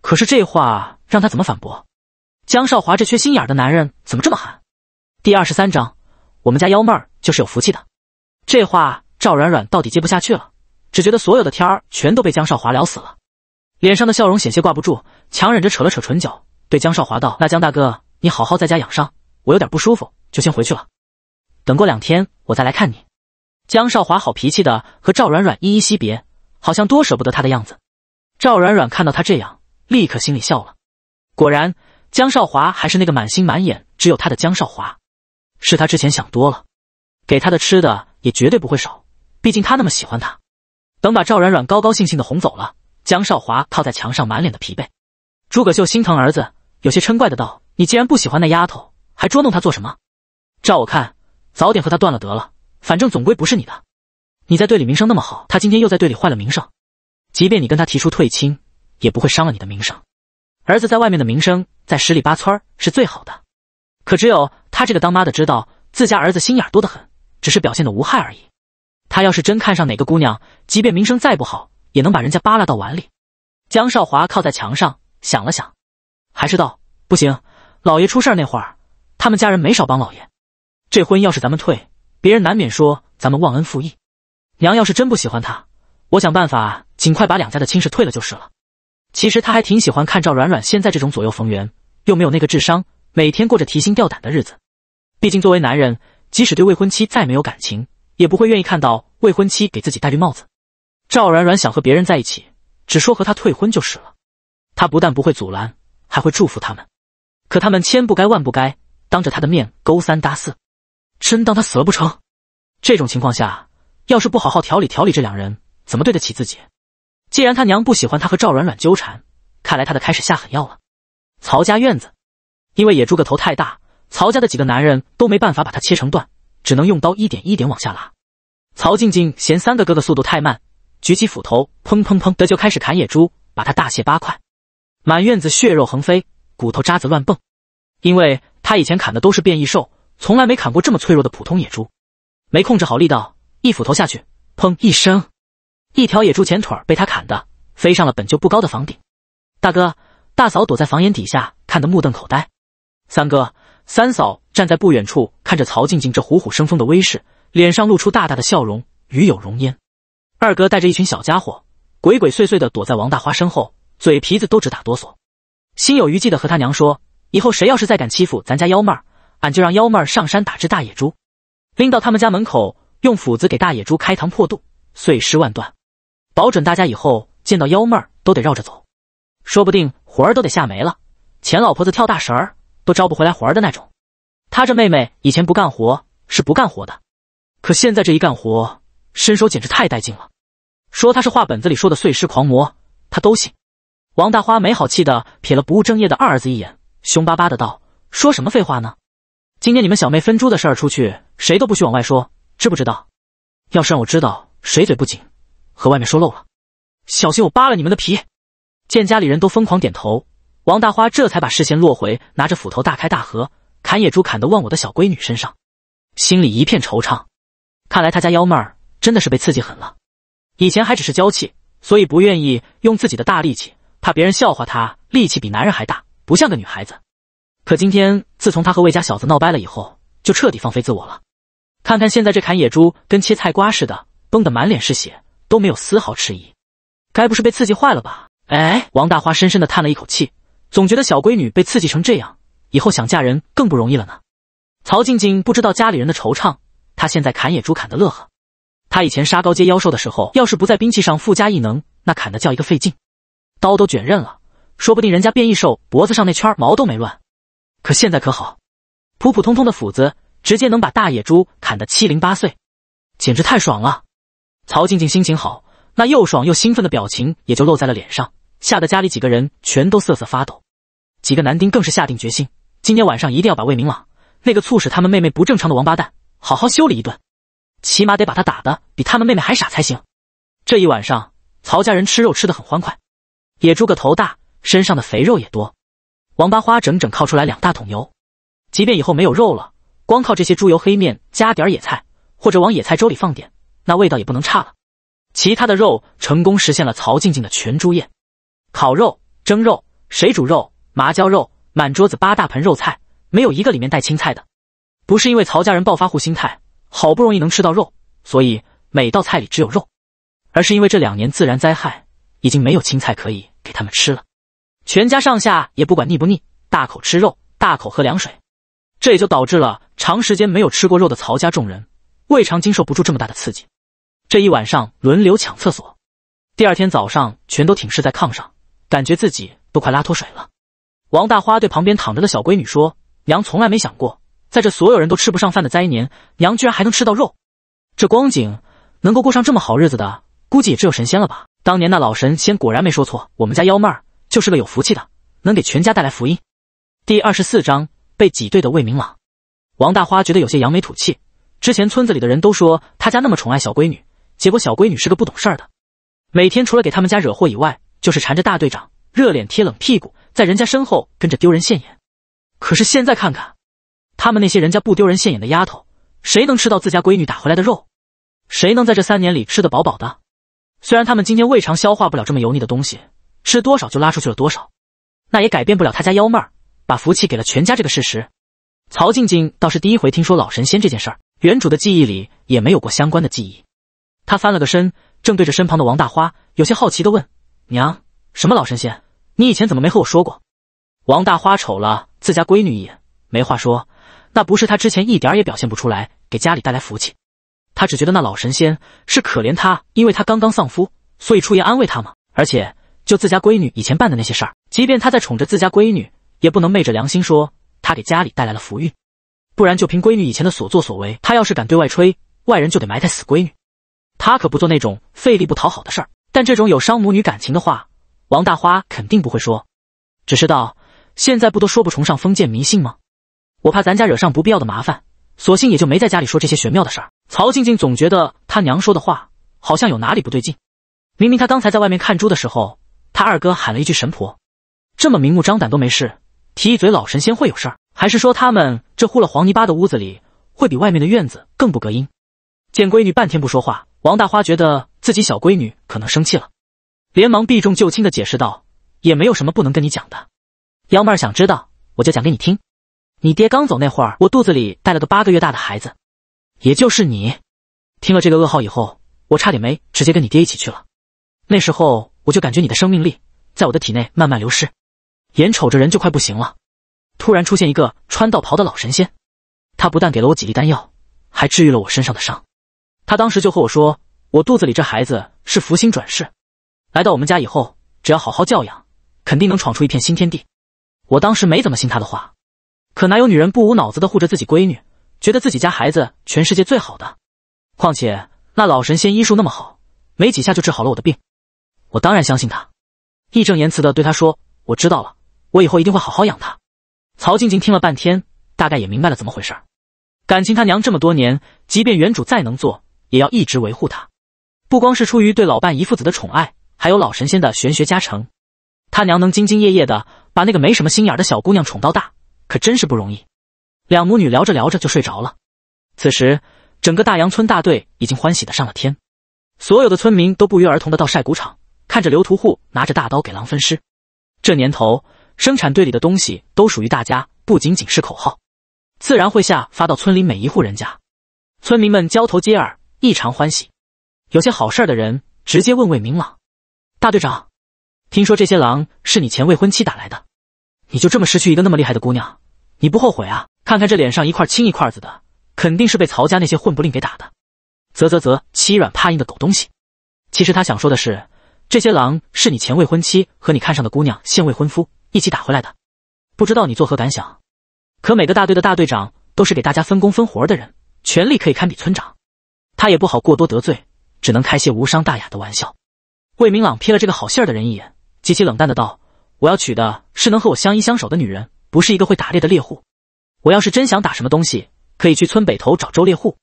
可是这话让他怎么反驳？江少华这缺心眼的男人怎么这么狠？第二十三章，我们家幺妹儿就是有福气的。这话赵软软到底接不下去了，只觉得所有的天儿全都被江少华聊死了，脸上的笑容险些挂不住，强忍着扯了扯唇角，对江少华道：“那江大哥，你好好在家养伤。”我有点不舒服，就先回去了。等过两天我再来看你。江少华好脾气的和赵软软依依惜别，好像多舍不得他的样子。赵软软看到他这样，立刻心里笑了。果然，江少华还是那个满心满眼只有他的江少华。是他之前想多了，给他的吃的也绝对不会少，毕竟他那么喜欢他。等把赵软软高高兴兴的哄走了，江少华靠在墙上，满脸的疲惫。诸葛秀心疼儿子，有些嗔怪的道：“你既然不喜欢那丫头。”还捉弄他做什么？照我看，早点和他断了得了，反正总归不是你的。你在队里名声那么好，他今天又在队里坏了名声，即便你跟他提出退亲，也不会伤了你的名声。儿子在外面的名声，在十里八村是最好的，可只有他这个当妈的知道自家儿子心眼多的很，只是表现的无害而已。他要是真看上哪个姑娘，即便名声再不好，也能把人家扒拉到碗里。江少华靠在墙上想了想，还是道：“不行，老爷出事儿那会儿。”他们家人没少帮老爷，这婚要是咱们退，别人难免说咱们忘恩负义。娘要是真不喜欢他，我想办法尽快把两家的亲事退了就是了。其实他还挺喜欢看赵软软现在这种左右逢源，又没有那个智商，每天过着提心吊胆的日子。毕竟作为男人，即使对未婚妻再没有感情，也不会愿意看到未婚妻给自己戴绿帽子。赵软软想和别人在一起，只说和他退婚就是了，他不但不会阻拦，还会祝福他们。可他们千不该万不该。当着他的面勾三搭四，真当他死了不成？这种情况下，要是不好好调理调理这两人，怎么对得起自己？既然他娘不喜欢他和赵软软纠缠，看来他得开始下狠药了。曹家院子，因为野猪个头太大，曹家的几个男人都没办法把它切成段，只能用刀一点一点往下拉。曹静静嫌三个哥哥速度太慢，举起斧头，砰砰砰的就开始砍野猪，把它大卸八块，满院子血肉横飞，骨头渣子乱蹦。因为他以前砍的都是变异兽，从来没砍过这么脆弱的普通野猪，没控制好力道，一斧头下去，砰一声，一条野猪前腿被他砍的飞上了本就不高的房顶。大哥、大嫂躲在房檐底下看得目瞪口呆，三哥、三嫂站在不远处看着曹静静这虎虎生风的威势，脸上露出大大的笑容，与有容焉。二哥带着一群小家伙，鬼鬼祟祟的躲在王大花身后，嘴皮子都直打哆嗦，心有余悸的和他娘说。以后谁要是再敢欺负咱家幺妹儿，俺就让幺妹儿上山打只大野猪，拎到他们家门口，用斧子给大野猪开膛破肚，碎尸万段，保准大家以后见到幺妹儿都得绕着走，说不定魂儿都得吓没了，钱老婆子跳大绳儿都招不回来魂儿的那种。他这妹妹以前不干活是不干活的，可现在这一干活，身手简直太带劲了，说她是话本子里说的碎尸狂魔，她都信。王大花没好气的瞥了不务正业的二儿子一眼。凶巴巴的道：“说什么废话呢？今天你们小妹分猪的事儿，出去谁都不许往外说，知不知道？要是让我知道谁嘴不紧，和外面说漏了，小心我扒了你们的皮！”见家里人都疯狂点头，王大花这才把视线落回拿着斧头大开大合砍野猪砍得忘我的小闺女身上，心里一片惆怅。看来他家幺妹儿真的是被刺激狠了。以前还只是娇气，所以不愿意用自己的大力气，怕别人笑话她力气比男人还大。不像个女孩子，可今天自从她和魏家小子闹掰了以后，就彻底放飞自我了。看看现在这砍野猪跟切菜瓜似的，崩得满脸是血，都没有丝毫迟疑。该不是被刺激坏了吧？哎，王大花深深的叹了一口气，总觉得小闺女被刺激成这样，以后想嫁人更不容易了呢。曹静静不知道家里人的惆怅，她现在砍野猪砍得乐呵。她以前杀高阶妖兽的时候，要是不在兵器上附加异能，那砍的叫一个费劲，刀都卷刃了。说不定人家变异兽脖子上那圈毛都没乱，可现在可好，普普通通的斧子直接能把大野猪砍得七零八碎，简直太爽了。曹静静心情好，那又爽又兴奋的表情也就露在了脸上，吓得家里几个人全都瑟瑟发抖。几个男丁更是下定决心，今天晚上一定要把魏明朗那个促使他们妹妹不正常的王八蛋好好修理一顿，起码得把他打得比他们妹妹还傻才行。这一晚上，曹家人吃肉吃的很欢快，野猪个头大。身上的肥肉也多，王八花整整靠出来两大桶油，即便以后没有肉了，光靠这些猪油、黑面加点儿野菜，或者往野菜粥里放点，那味道也不能差了。其他的肉成功实现了曹静静的全猪宴：烤肉、蒸肉、水煮肉、麻椒肉，满桌子八大盆肉菜，没有一个里面带青菜的。不是因为曹家人暴发户心态，好不容易能吃到肉，所以每道菜里只有肉，而是因为这两年自然灾害已经没有青菜可以给他们吃了。全家上下也不管腻不腻，大口吃肉，大口喝凉水，这也就导致了长时间没有吃过肉的曹家众人未尝经受不住这么大的刺激。这一晚上轮流抢厕所，第二天早上全都挺尸在炕上，感觉自己都快拉脱水了。王大花对旁边躺着的小闺女说：“娘从来没想过，在这所有人都吃不上饭的灾年，娘居然还能吃到肉。这光景，能够过上这么好日子的，估计也只有神仙了吧？当年那老神仙果然没说错，我们家幺妹儿。”就是个有福气的，能给全家带来福音。第二十四章被挤兑的魏明朗，王大花觉得有些扬眉吐气。之前村子里的人都说他家那么宠爱小闺女，结果小闺女是个不懂事儿的，每天除了给他们家惹祸以外，就是缠着大队长，热脸贴冷屁股，在人家身后跟着丢人现眼。可是现在看看，他们那些人家不丢人现眼的丫头，谁能吃到自家闺女打回来的肉？谁能在这三年里吃得饱饱的？虽然他们今天胃肠消化不了这么油腻的东西。吃多少就拉出去了多少，那也改变不了他家幺妹儿把福气给了全家这个事实。曹静静倒是第一回听说老神仙这件事儿，原主的记忆里也没有过相关的记忆。她翻了个身，正对着身旁的王大花，有些好奇的问：“娘，什么老神仙？你以前怎么没和我说过？”王大花瞅了自家闺女一眼，没话说。那不是她之前一点也表现不出来给家里带来福气，她只觉得那老神仙是可怜她，因为她刚刚丧夫，所以出言安慰她吗？而且。就自家闺女以前办的那些事儿，即便他在宠着自家闺女，也不能昧着良心说他给家里带来了福运。不然，就凭闺女以前的所作所为，他要是敢对外吹，外人就得埋汰死闺女。他可不做那种费力不讨好的事儿。但这种有伤母女感情的话，王大花肯定不会说，只是道现在不都说不崇尚封建迷信吗？我怕咱家惹上不必要的麻烦，索性也就没在家里说这些玄妙的事儿。曹静静总觉得她娘说的话好像有哪里不对劲，明明她刚才在外面看猪的时候。他二哥喊了一句：“神婆，这么明目张胆都没事，提一嘴老神仙会有事儿？还是说他们这糊了黄泥巴的屋子里会比外面的院子更不隔音？”见闺女半天不说话，王大花觉得自己小闺女可能生气了，连忙避重就轻的解释道：“也没有什么不能跟你讲的，幺妹儿想知道，我就讲给你听。你爹刚走那会儿，我肚子里带了个八个月大的孩子，也就是你。听了这个噩耗以后，我差点没直接跟你爹一起去了。那时候……”我就感觉你的生命力在我的体内慢慢流失，眼瞅着人就快不行了，突然出现一个穿道袍的老神仙，他不但给了我几粒丹药，还治愈了我身上的伤。他当时就和我说，我肚子里这孩子是福星转世，来到我们家以后，只要好好教养，肯定能闯出一片新天地。我当时没怎么信他的话，可哪有女人不无脑子的护着自己闺女，觉得自己家孩子全世界最好的？况且那老神仙医术那么好，没几下就治好了我的病。我当然相信他，义正言辞的对他说：“我知道了，我以后一定会好好养他。”曹静静听了半天，大概也明白了怎么回事儿。感情他娘这么多年，即便原主再能做，也要一直维护他，不光是出于对老伴一父子的宠爱，还有老神仙的玄学加成。他娘能兢兢业业的把那个没什么心眼的小姑娘宠到大，可真是不容易。两母女聊着聊着就睡着了。此时，整个大洋村大队已经欢喜的上了天，所有的村民都不约而同的到晒谷场。看着刘屠户拿着大刀给狼分尸，这年头生产队里的东西都属于大家，不仅仅是口号，自然会下发到村里每一户人家。村民们交头接耳，异常欢喜。有些好事的人直接问魏明朗：“大队长，听说这些狼是你前未婚妻打来的，你就这么失去一个那么厉害的姑娘，你不后悔啊？”看看这脸上一块青一块紫的，肯定是被曹家那些混不吝给打的。啧啧啧，欺软怕硬的狗东西。其实他想说的是。这些狼是你前未婚妻和你看上的姑娘现未婚夫一起打回来的，不知道你作何感想？可每个大队的大队长都是给大家分工分活的人，权力可以堪比村长，他也不好过多得罪，只能开些无伤大雅的玩笑。魏明朗瞥了这个好信儿的人一眼，极其冷淡的道：“我要娶的是能和我相依相守的女人，不是一个会打猎的猎户。我要是真想打什么东西，可以去村北头找周猎户。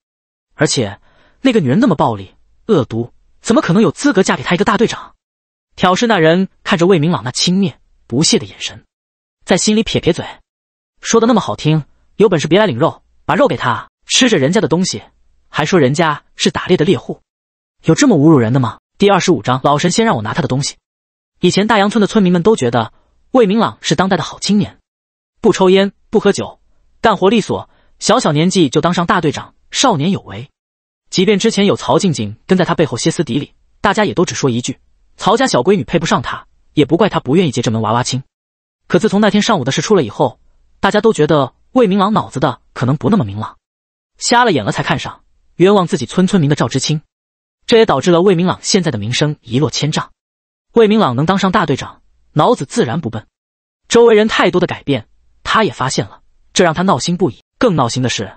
而且那个女人那么暴力恶毒。”怎么可能有资格嫁给他一个大队长？挑事那人看着魏明朗那轻蔑、不屑的眼神，在心里撇撇嘴，说的那么好听，有本事别来领肉，把肉给他吃着人家的东西，还说人家是打猎的猎户，有这么侮辱人的吗？第二十五章，老神仙让我拿他的东西。以前大洋村的村民们都觉得魏明朗是当代的好青年，不抽烟，不喝酒，干活利索，小小年纪就当上大队长，少年有为。即便之前有曹静静跟在他背后歇斯底里，大家也都只说一句：“曹家小闺女配不上他，也不怪他不愿意接这门娃娃亲。”可自从那天上午的事出了以后，大家都觉得魏明朗脑子的可能不那么明朗，瞎了眼了才看上冤枉自己村村民的赵知青，这也导致了魏明朗现在的名声一落千丈。魏明朗能当上大队长，脑子自然不笨，周围人太多的改变，他也发现了，这让他闹心不已。更闹心的是，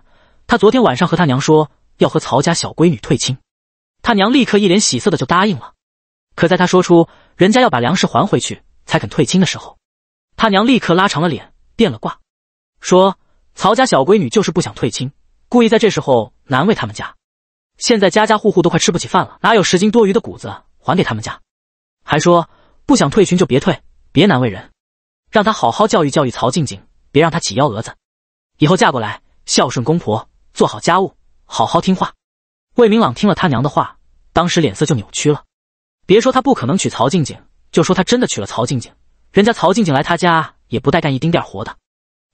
他昨天晚上和他娘说。要和曹家小闺女退亲，他娘立刻一脸喜色的就答应了。可在他说出人家要把粮食还回去才肯退亲的时候，他娘立刻拉长了脸，变了卦，说曹家小闺女就是不想退亲，故意在这时候难为他们家。现在家家户户都快吃不起饭了，哪有十斤多余的谷子还给他们家？还说不想退群就别退，别难为人，让他好好教育教育曹静静，别让她起幺蛾子，以后嫁过来孝顺公婆，做好家务。好好听话。魏明朗听了他娘的话，当时脸色就扭曲了。别说他不可能娶曹静静，就说他真的娶了曹静静，人家曹静静来他家也不带干一丁点活的。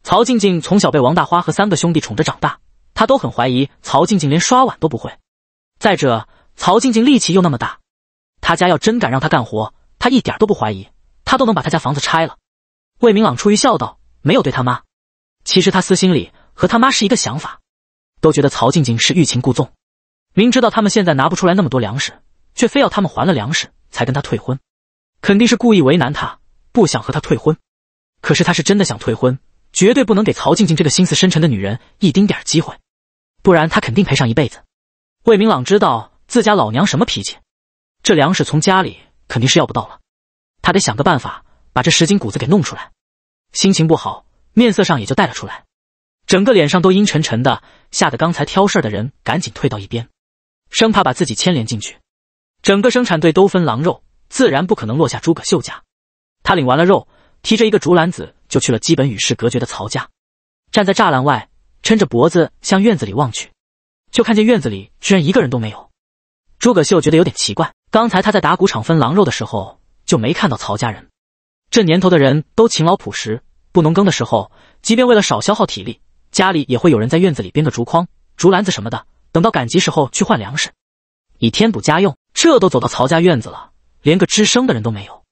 曹静静从小被王大花和三个兄弟宠着长大，他都很怀疑曹静静连刷碗都不会。再者，曹静静力气又那么大，他家要真敢让他干活，他一点都不怀疑，他都能把他家房子拆了。魏明朗出于孝道，没有对他妈，其实他私心里和他妈是一个想法。都觉得曹静静是欲擒故纵，明知道他们现在拿不出来那么多粮食，却非要他们还了粮食才跟他退婚，肯定是故意为难他，不想和他退婚。可是他是真的想退婚，绝对不能给曹静静这个心思深沉的女人一丁点机会，不然他肯定赔上一辈子。魏明朗知道自家老娘什么脾气，这粮食从家里肯定是要不到了，他得想个办法把这十斤谷子给弄出来。心情不好，面色上也就带了出来。整个脸上都阴沉沉的，吓得刚才挑事儿的人赶紧退到一边，生怕把自己牵连进去。整个生产队都分狼肉，自然不可能落下诸葛秀家。他领完了肉，提着一个竹篮子就去了基本与世隔绝的曹家，站在栅栏外，抻着脖子向院子里望去，就看见院子里居然一个人都没有。诸葛秀觉得有点奇怪，刚才他在打谷场分狼肉的时候就没看到曹家人。这年头的人都勤劳朴实，不农耕的时候，即便为了少消耗体力。家里也会有人在院子里编个竹筐、竹篮子什么的，等到赶集时候去换粮食，以添补家用。这都走到曹家院子了，连个吱声的人都没有，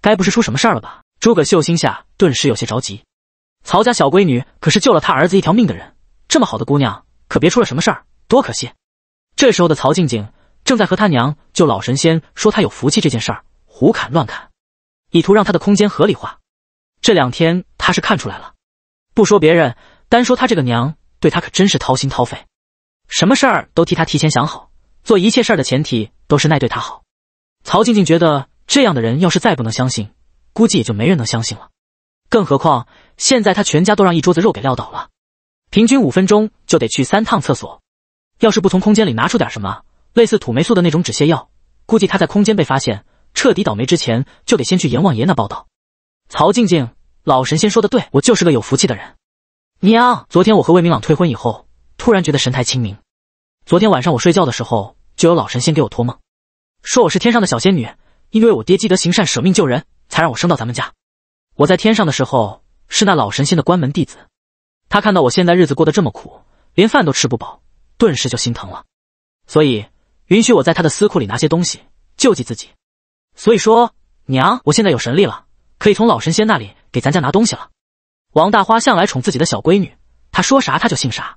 该不是出什么事儿了吧？诸葛秀心下顿时有些着急。曹家小闺女可是救了他儿子一条命的人，这么好的姑娘，可别出了什么事儿，多可惜。这时候的曹静静正在和他娘就老神仙说她有福气这件事儿胡侃乱侃，以图让她的空间合理化。这两天她是看出来了，不说别人。单说他这个娘对他可真是掏心掏肺，什么事儿都替他提前想好，做一切事儿的前提都是奈对他好。曹静静觉得这样的人要是再不能相信，估计也就没人能相信了。更何况现在他全家都让一桌子肉给撂倒了，平均五分钟就得去三趟厕所。要是不从空间里拿出点什么类似土霉素的那种止泻药，估计他在空间被发现彻底倒霉之前，就得先去阎王爷那报道。曹静静，老神仙说的对，我就是个有福气的人。娘，昨天我和魏明朗退婚以后，突然觉得神台清明。昨天晚上我睡觉的时候，就有老神仙给我托梦，说我是天上的小仙女，因为我爹积德行善，舍命救人才让我升到咱们家。我在天上的时候是那老神仙的关门弟子，他看到我现在日子过得这么苦，连饭都吃不饱，顿时就心疼了，所以允许我在他的私库里拿些东西救济自己。所以说，娘，我现在有神力了，可以从老神仙那里给咱家拿东西了。王大花向来宠自己的小闺女，她说啥她就信啥，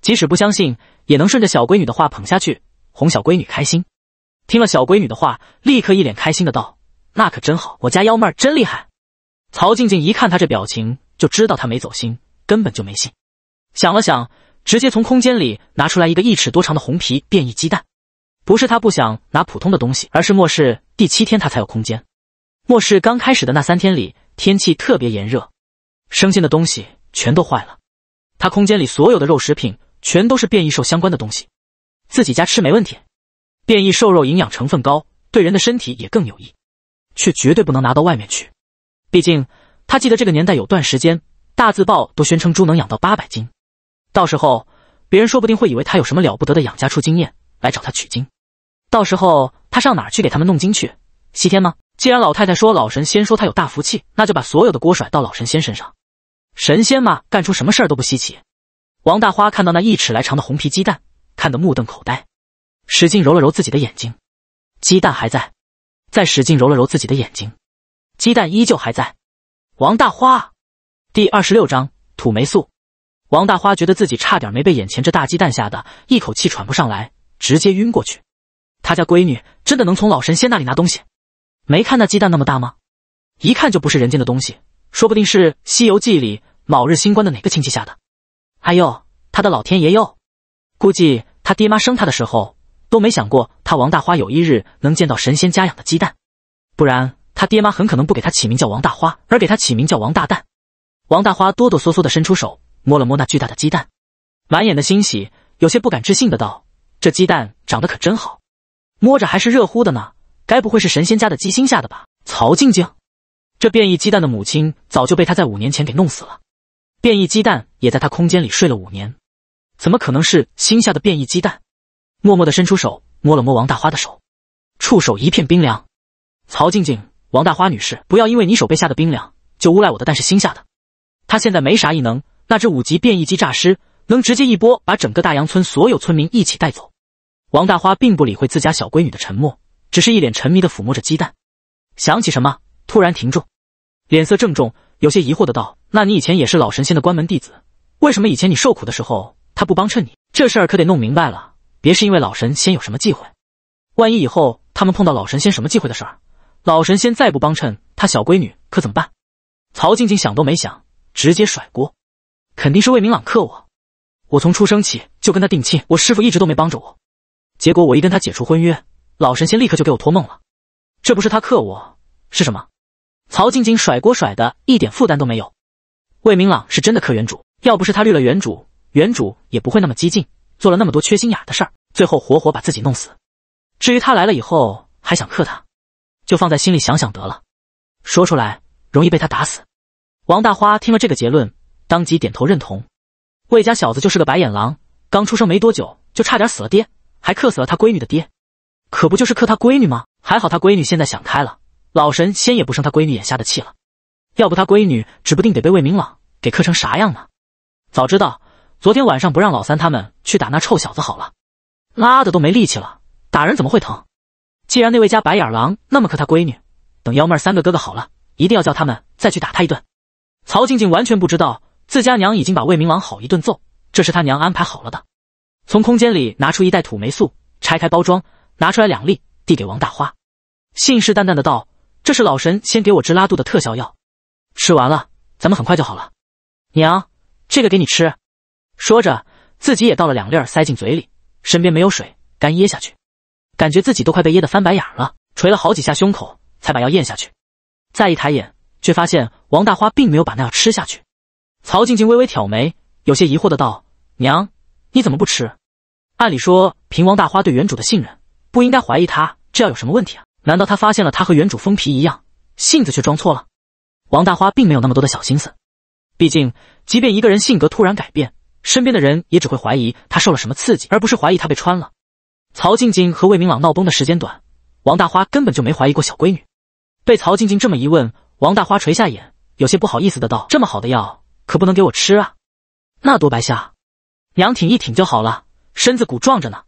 即使不相信也能顺着小闺女的话捧下去，哄小闺女开心。听了小闺女的话，立刻一脸开心的道：“那可真好，我家幺妹儿真厉害。”曹静静一看她这表情，就知道她没走心，根本就没信。想了想，直接从空间里拿出来一个一尺多长的红皮变异鸡蛋。不是她不想拿普通的东西，而是末世第七天她才有空间。末世刚开始的那三天里，天气特别炎热。生鲜的东西全都坏了，他空间里所有的肉食品全都是变异兽相关的东西，自己家吃没问题。变异兽肉营养成分高，对人的身体也更有益，却绝对不能拿到外面去。毕竟他记得这个年代有段时间，大字报都宣称猪能养到八百斤，到时候别人说不定会以为他有什么了不得的养家畜经验，来找他取经。到时候他上哪儿去给他们弄经去？西天吗？既然老太太说老神仙说他有大福气，那就把所有的锅甩到老神仙身上。神仙嘛，干出什么事儿都不稀奇。王大花看到那一尺来长的红皮鸡蛋，看得目瞪口呆，使劲揉了揉自己的眼睛，鸡蛋还在；再使劲揉了揉自己的眼睛，鸡蛋依旧还在。王大花，第二十六章土霉素。王大花觉得自己差点没被眼前这大鸡蛋吓得一口气喘不上来，直接晕过去。他家闺女真的能从老神仙那里拿东西？没看那鸡蛋那么大吗？一看就不是人间的东西。说不定是《西游记》里卯日星官的哪个亲戚下的，还有他的老天爷哟！估计他爹妈生他的时候都没想过他王大花有一日能见到神仙家养的鸡蛋，不然他爹妈很可能不给他起名叫王大花，而给他起名叫王大蛋。王大花哆哆嗦嗦的伸出手摸了摸那巨大的鸡蛋，满眼的欣喜，有些不敢置信的道：“这鸡蛋长得可真好，摸着还是热乎的呢！该不会是神仙家的鸡心下的吧？”曹静静。这变异鸡蛋的母亲早就被他在五年前给弄死了，变异鸡蛋也在他空间里睡了五年，怎么可能是新下的变异鸡蛋？默默地伸出手摸了摸王大花的手，触手一片冰凉。曹静静，王大花女士，不要因为你手被吓得冰凉就诬赖我的，蛋是新下的。他现在没啥异能，那只五级变异鸡诈尸，能直接一波把整个大洋村所有村民一起带走。王大花并不理会自家小闺女的沉默，只是一脸沉迷地抚摸着鸡蛋，想起什么，突然停住。脸色郑重，有些疑惑的道：“那你以前也是老神仙的关门弟子，为什么以前你受苦的时候他不帮衬你？这事儿可得弄明白了，别是因为老神仙有什么忌讳。万一以后他们碰到老神仙什么忌讳的事儿，老神仙再不帮衬他小闺女，可怎么办？”曹静静想都没想，直接甩锅：“肯定是魏明朗克我，我从出生起就跟他定亲，我师傅一直都没帮着我，结果我一跟他解除婚约，老神仙立刻就给我托梦了，这不是他克我是什么？”曹静静甩锅甩的一点负担都没有，魏明朗是真的克原主，要不是他绿了原主，原主也不会那么激进，做了那么多缺心眼的事儿，最后活活把自己弄死。至于他来了以后还想克他，就放在心里想想得了，说出来容易被他打死。王大花听了这个结论，当即点头认同。魏家小子就是个白眼狼，刚出生没多久就差点死了爹，还克死了他闺女的爹，可不就是克他闺女吗？还好他闺女现在想开了。老神仙也不生他闺女眼瞎的气了，要不他闺女指不定得被魏明朗给磕成啥样呢。早知道昨天晚上不让老三他们去打那臭小子好了。拉的都没力气了，打人怎么会疼？既然那位家白眼狼那么磕他闺女，等幺妹儿三个哥哥好了，一定要叫他们再去打他一顿。曹静静完全不知道自家娘已经把魏明朗好一顿揍，这是他娘安排好了的。从空间里拿出一袋土霉素，拆开包装，拿出来两粒，递给王大花，信誓旦旦的道。这是老神仙给我治拉肚的特效药，吃完了咱们很快就好了。娘，这个给你吃。说着，自己也倒了两粒儿塞进嘴里，身边没有水，干噎下去，感觉自己都快被噎得翻白眼了，捶了好几下胸口才把药咽下去。再一抬眼，却发现王大花并没有把那药吃下去。曹静静微微挑眉，有些疑惑的道：“娘，你怎么不吃？按理说凭王大花对原主的信任，不应该怀疑他这药有什么问题啊。”难道他发现了他和原主封皮一样，性子却装错了？王大花并没有那么多的小心思，毕竟即便一个人性格突然改变，身边的人也只会怀疑他受了什么刺激，而不是怀疑他被穿了。曹静静和魏明朗闹崩的时间短，王大花根本就没怀疑过小闺女。被曹静静这么一问，王大花垂下眼，有些不好意思的道：“这么好的药可不能给我吃啊，那多白瞎。娘挺一挺就好了，身子骨壮着呢。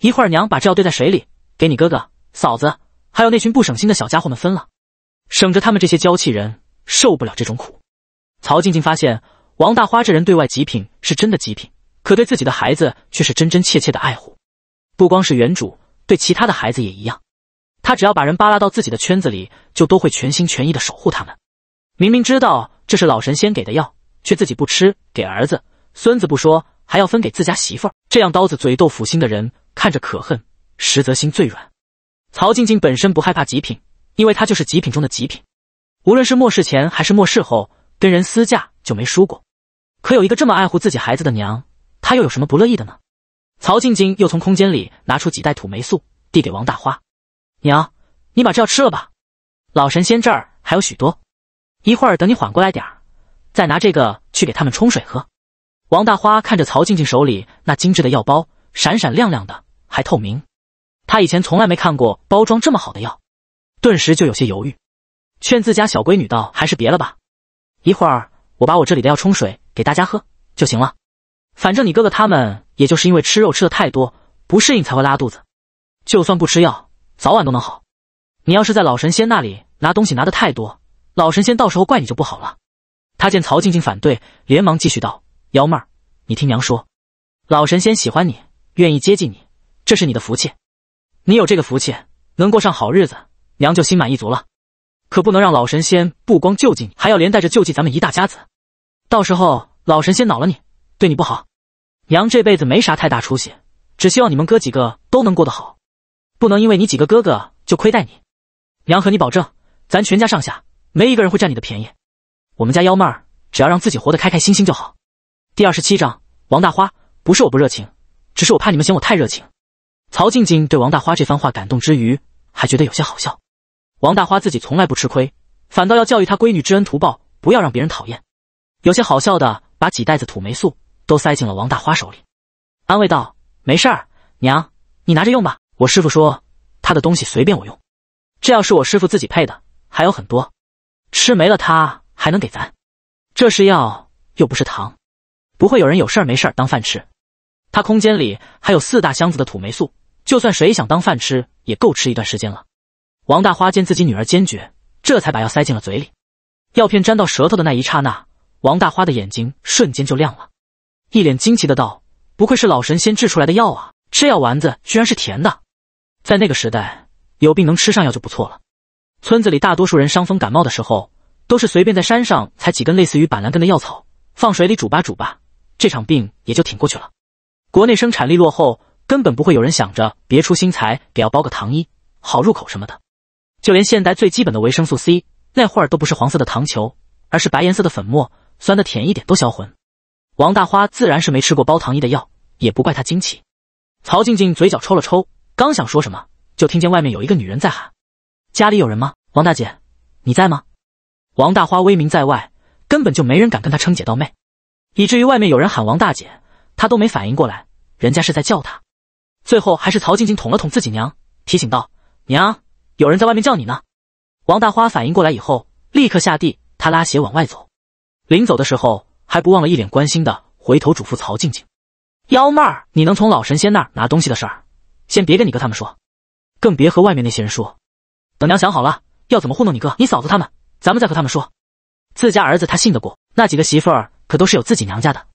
一会儿娘把这药兑在水里，给你哥哥嫂子。”还有那群不省心的小家伙们分了，省着他们这些娇气人受不了这种苦。曹静静发现，王大花这人对外极品是真的极品，可对自己的孩子却是真真切切的爱护。不光是原主，对其他的孩子也一样。他只要把人扒拉到自己的圈子里，就都会全心全意的守护他们。明明知道这是老神仙给的药，却自己不吃，给儿子、孙子不说，还要分给自家媳妇儿。这样刀子嘴豆腐心的人，看着可恨，实则心最软。曹静静本身不害怕极品，因为她就是极品中的极品。无论是末世前还是末世后，跟人私嫁就没输过。可有一个这么爱护自己孩子的娘，她又有什么不乐意的呢？曹静静又从空间里拿出几袋土霉素，递给王大花：“娘，你把这药吃了吧。老神仙这儿还有许多，一会儿等你缓过来点儿，再拿这个去给他们冲水喝。”王大花看着曹静静手里那精致的药包，闪闪亮亮的，还透明。他以前从来没看过包装这么好的药，顿时就有些犹豫，劝自家小闺女道：“还是别了吧，一会儿我把我这里的药冲水给大家喝就行了。反正你哥哥他们也就是因为吃肉吃的太多，不适应才会拉肚子，就算不吃药，早晚都能好。你要是在老神仙那里拿东西拿的太多，老神仙到时候怪你就不好了。”他见曹静静反对，连忙继续道：“幺妹儿，你听娘说，老神仙喜欢你，愿意接近你，这是你的福气。”你有这个福气，能过上好日子，娘就心满意足了。可不能让老神仙不光救济你，还要连带着救济咱们一大家子。到时候老神仙恼了你，对你不好。娘这辈子没啥太大出息，只希望你们哥几个都能过得好，不能因为你几个哥哥就亏待你。娘和你保证，咱全家上下没一个人会占你的便宜。我们家幺妹儿只要让自己活得开开心心就好。第二十七章，王大花不是我不热情，只是我怕你们嫌我太热情。曹静静对王大花这番话感动之余，还觉得有些好笑。王大花自己从来不吃亏，反倒要教育她闺女知恩图报，不要让别人讨厌。有些好笑的，把几袋子土霉素都塞进了王大花手里，安慰道：“没事儿，娘，你拿着用吧。我师傅说他的东西随便我用，这药是我师傅自己配的，还有很多，吃没了他还能给咱。这是药，又不是糖，不会有人有事儿没事儿当饭吃。他空间里还有四大箱子的土霉素。”就算谁想当饭吃，也够吃一段时间了。王大花见自己女儿坚决，这才把药塞进了嘴里。药片粘到舌头的那一刹那，王大花的眼睛瞬间就亮了，一脸惊奇的道：“不愧是老神仙制出来的药啊！这药丸子居然是甜的。”在那个时代，有病能吃上药就不错了。村子里大多数人伤风感冒的时候，都是随便在山上采几根类似于板蓝根的药草，放水里煮吧煮吧，这场病也就挺过去了。国内生产力落后。根本不会有人想着别出心裁给要包个糖衣，好入口什么的。就连现代最基本的维生素 C，那会儿都不是黄色的糖球，而是白颜色的粉末，酸的甜一点都销魂。王大花自然是没吃过包糖衣的药，也不怪她惊奇。曹静静嘴角抽了抽，刚想说什么，就听见外面有一个女人在喊：“家里有人吗？王大姐，你在吗？”王大花威名在外，根本就没人敢跟她称姐道妹，以至于外面有人喊王大姐，她都没反应过来，人家是在叫她。最后还是曹静静捅了捅自己娘，提醒道：“娘，有人在外面叫你呢。”王大花反应过来以后，立刻下地，他拉鞋往外走。临走的时候，还不忘了一脸关心的回头嘱咐曹静静：“幺妹儿，你能从老神仙那儿拿东西的事儿，先别跟你哥他们说，更别和外面那些人说。等娘想好了要怎么糊弄你哥、你嫂子他们，咱们再和他们说。自家儿子他信得过，那几个媳妇儿可都是有自己娘家的，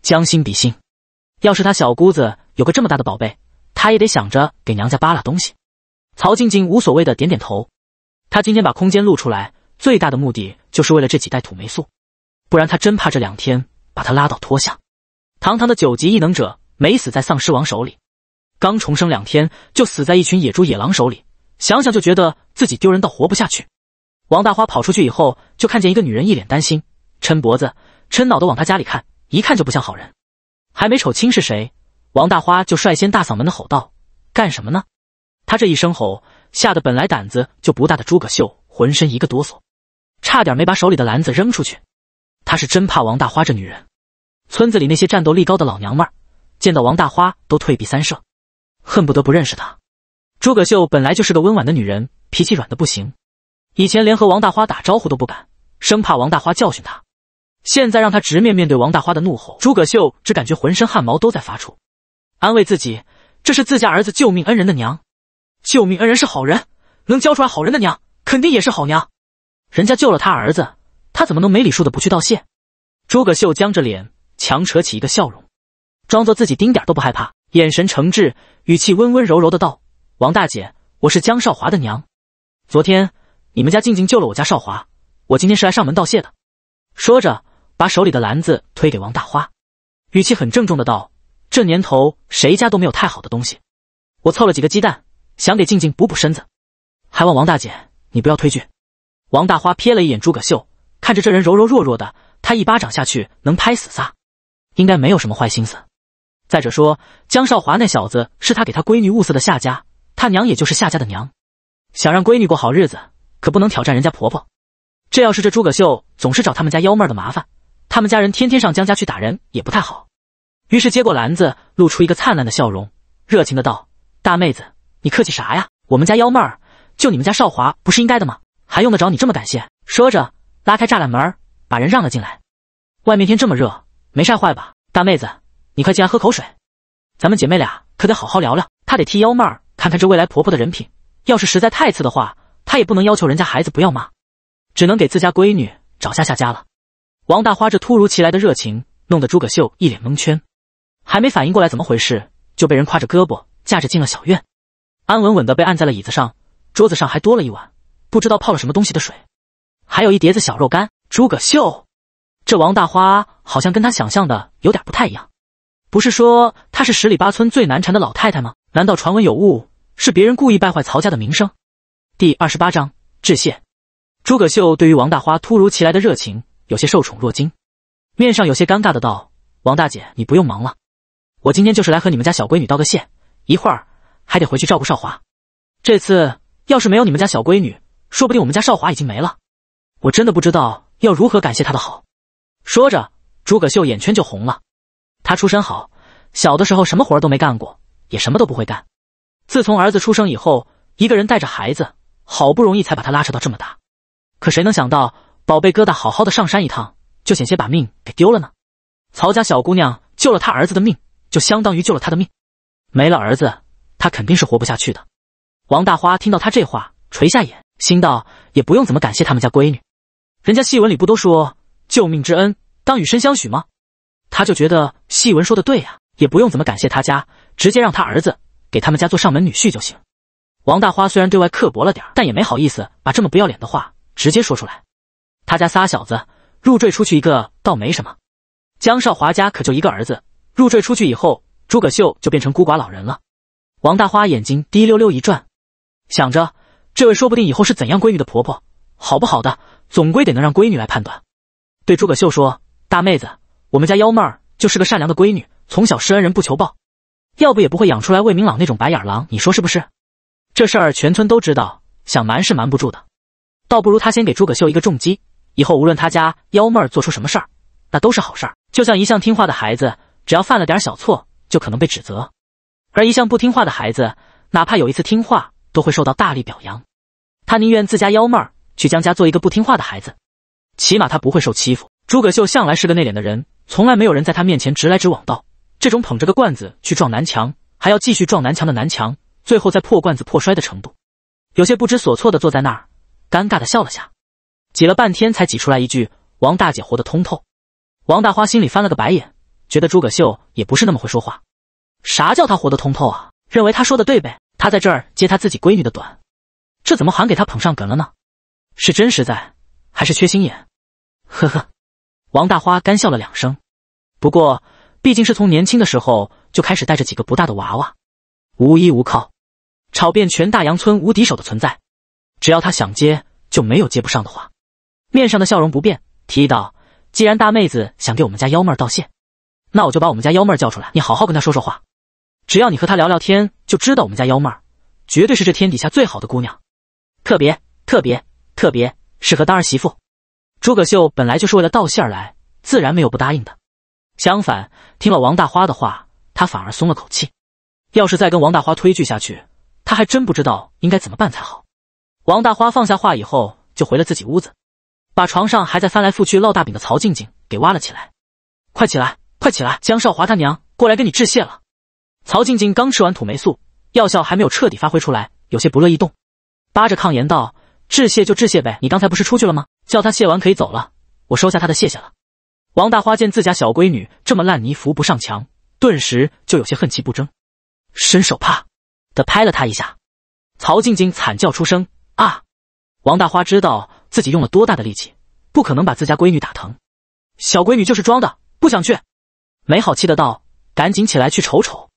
将心比心，要是他小姑子有个这么大的宝贝。”他也得想着给娘家扒拉东西。曹静静无所谓的点点头。她今天把空间露出来，最大的目的就是为了这几袋土霉素，不然她真怕这两天把他拉到脱下。堂堂的九级异能者，没死在丧尸王手里，刚重生两天就死在一群野猪野狼手里，想想就觉得自己丢人到活不下去。王大花跑出去以后，就看见一个女人一脸担心，抻脖子抻脑袋往他家里看，一看就不像好人，还没瞅清是谁。王大花就率先大嗓门的吼道：“干什么呢？”她这一声吼，吓得本来胆子就不大的诸葛秀浑身一个哆嗦，差点没把手里的篮子扔出去。他是真怕王大花这女人。村子里那些战斗力高的老娘们，见到王大花都退避三舍，恨不得不认识她。诸葛秀本来就是个温婉的女人，脾气软的不行，以前连和王大花打招呼都不敢，生怕王大花教训她。现在让她直面面对王大花的怒吼，诸葛秀只感觉浑身汗毛都在发怵。安慰自己，这是自家儿子救命恩人的娘，救命恩人是好人，能教出来好人的娘肯定也是好娘。人家救了他儿子，他怎么能没礼数的不去道谢？诸葛秀僵着脸，强扯起一个笑容，装作自己丁点都不害怕，眼神诚挚，语气温温柔柔的道：“王大姐，我是江少华的娘，昨天你们家静静救了我家少华，我今天是来上门道谢的。”说着，把手里的篮子推给王大花，语气很郑重的道。这年头，谁家都没有太好的东西。我凑了几个鸡蛋，想给静静补补身子。还望王大姐，你不要推拒。王大花瞥了一眼诸葛秀，看着这人柔柔弱弱的，她一巴掌下去能拍死仨，应该没有什么坏心思。再者说，江少华那小子是他给他闺女物色的下家，他娘也就是夏家的娘，想让闺女过好日子，可不能挑战人家婆婆。这要是这诸葛秀总是找他们家幺妹儿的麻烦，他们家人天天上江家去打人，也不太好。于是接过篮子，露出一个灿烂的笑容，热情的道：“大妹子，你客气啥呀？我们家幺妹儿救你们家少华，不是应该的吗？还用得着你这么感谢？”说着，拉开栅栏门，把人让了进来。外面天这么热，没晒坏吧？大妹子，你快进来喝口水，咱们姐妹俩可得好好聊聊。她得替幺妹儿看看这未来婆婆的人品，要是实在太次的话，她也不能要求人家孩子不要妈，只能给自家闺女找下下家了。王大花这突如其来的热情，弄得诸葛秀一脸蒙圈。还没反应过来怎么回事，就被人挎着胳膊架着进了小院，安稳稳的被按在了椅子上。桌子上还多了一碗不知道泡了什么东西的水，还有一碟子小肉干。诸葛秀，这王大花好像跟他想象的有点不太一样。不是说她是十里八村最难缠的老太太吗？难道传闻有误，是别人故意败坏曹家的名声？第二十八章致谢。诸葛秀对于王大花突如其来的热情有些受宠若惊，面上有些尴尬的道：“王大姐，你不用忙了。”我今天就是来和你们家小闺女道个谢，一会儿还得回去照顾少华。这次要是没有你们家小闺女，说不定我们家少华已经没了。我真的不知道要如何感谢她的好。说着，诸葛秀眼圈就红了。她出身好，小的时候什么活儿都没干过，也什么都不会干。自从儿子出生以后，一个人带着孩子，好不容易才把他拉扯到这么大。可谁能想到，宝贝疙瘩好好的上山一趟，就险些把命给丢了呢？曹家小姑娘救了他儿子的命。就相当于救了他的命，没了儿子，他肯定是活不下去的。王大花听到他这话，垂下眼，心道：也不用怎么感谢他们家闺女，人家戏文里不都说救命之恩当以身相许吗？他就觉得戏文说的对呀，也不用怎么感谢他家，直接让他儿子给他们家做上门女婿就行。王大花虽然对外刻薄了点，但也没好意思把这么不要脸的话直接说出来。他家仨小子入赘出去一个倒没什么，江少华家可就一个儿子。入赘出去以后，诸葛秀就变成孤寡老人了。王大花眼睛滴溜溜一转，想着这位说不定以后是怎样闺女的婆婆，好不好的，总归得能让闺女来判断。对诸葛秀说：“大妹子，我们家幺妹儿就是个善良的闺女，从小施恩人不求报，要不也不会养出来魏明朗那种白眼狼。你说是不是？这事儿全村都知道，想瞒是瞒不住的。倒不如他先给诸葛秀一个重击，以后无论他家幺妹儿做出什么事儿，那都是好事儿，就像一向听话的孩子。”只要犯了点小错，就可能被指责；而一向不听话的孩子，哪怕有一次听话，都会受到大力表扬。他宁愿自家幺妹儿去江家做一个不听话的孩子，起码他不会受欺负。诸葛秀向来是个内敛的人，从来没有人在他面前直来直往。到这种捧着个罐子去撞南墙，还要继续撞南墙的南墙，最后再破罐子破摔的程度，有些不知所措的坐在那儿，尴尬的笑了下，挤了半天才挤出来一句：“王大姐活得通透。”王大花心里翻了个白眼。觉得诸葛秀也不是那么会说话，啥叫他活得通透啊？认为他说的对呗？他在这儿揭他自己闺女的短，这怎么还给他捧上哏了呢？是真实在还是缺心眼？呵呵，王大花干笑了两声。不过毕竟是从年轻的时候就开始带着几个不大的娃娃，无依无靠，炒遍全大洋村无敌手的存在，只要他想接就没有接不上的话。面上的笑容不变，提议道：“既然大妹子想给我们家幺妹儿道谢。”那我就把我们家幺妹儿叫出来，你好好跟她说说话。只要你和她聊聊天，就知道我们家幺妹儿绝对是这天底下最好的姑娘，特别特别特别适合当儿媳妇。诸葛秀本来就是为了道谢而来，自然没有不答应的。相反，听了王大花的话，他反而松了口气。要是再跟王大花推拒下去，他还真不知道应该怎么办才好。王大花放下话以后，就回了自己屋子，把床上还在翻来覆去烙大饼的曹静静给挖了起来，快起来！快起来，江少华他娘过来跟你致谢了。曹静静刚吃完土霉素，药效还没有彻底发挥出来，有些不乐意动，扒着炕沿道：“致谢就致谢呗，你刚才不是出去了吗？叫他谢完可以走了，我收下他的谢谢了。”王大花见自家小闺女这么烂泥扶不上墙，顿时就有些恨气不争，伸手啪的拍了他一下，曹静静惨叫出声啊！王大花知道自己用了多大的力气，不可能把自家闺女打疼，小闺女就是装的，不想去。没好气的道：“赶紧起来去瞅瞅，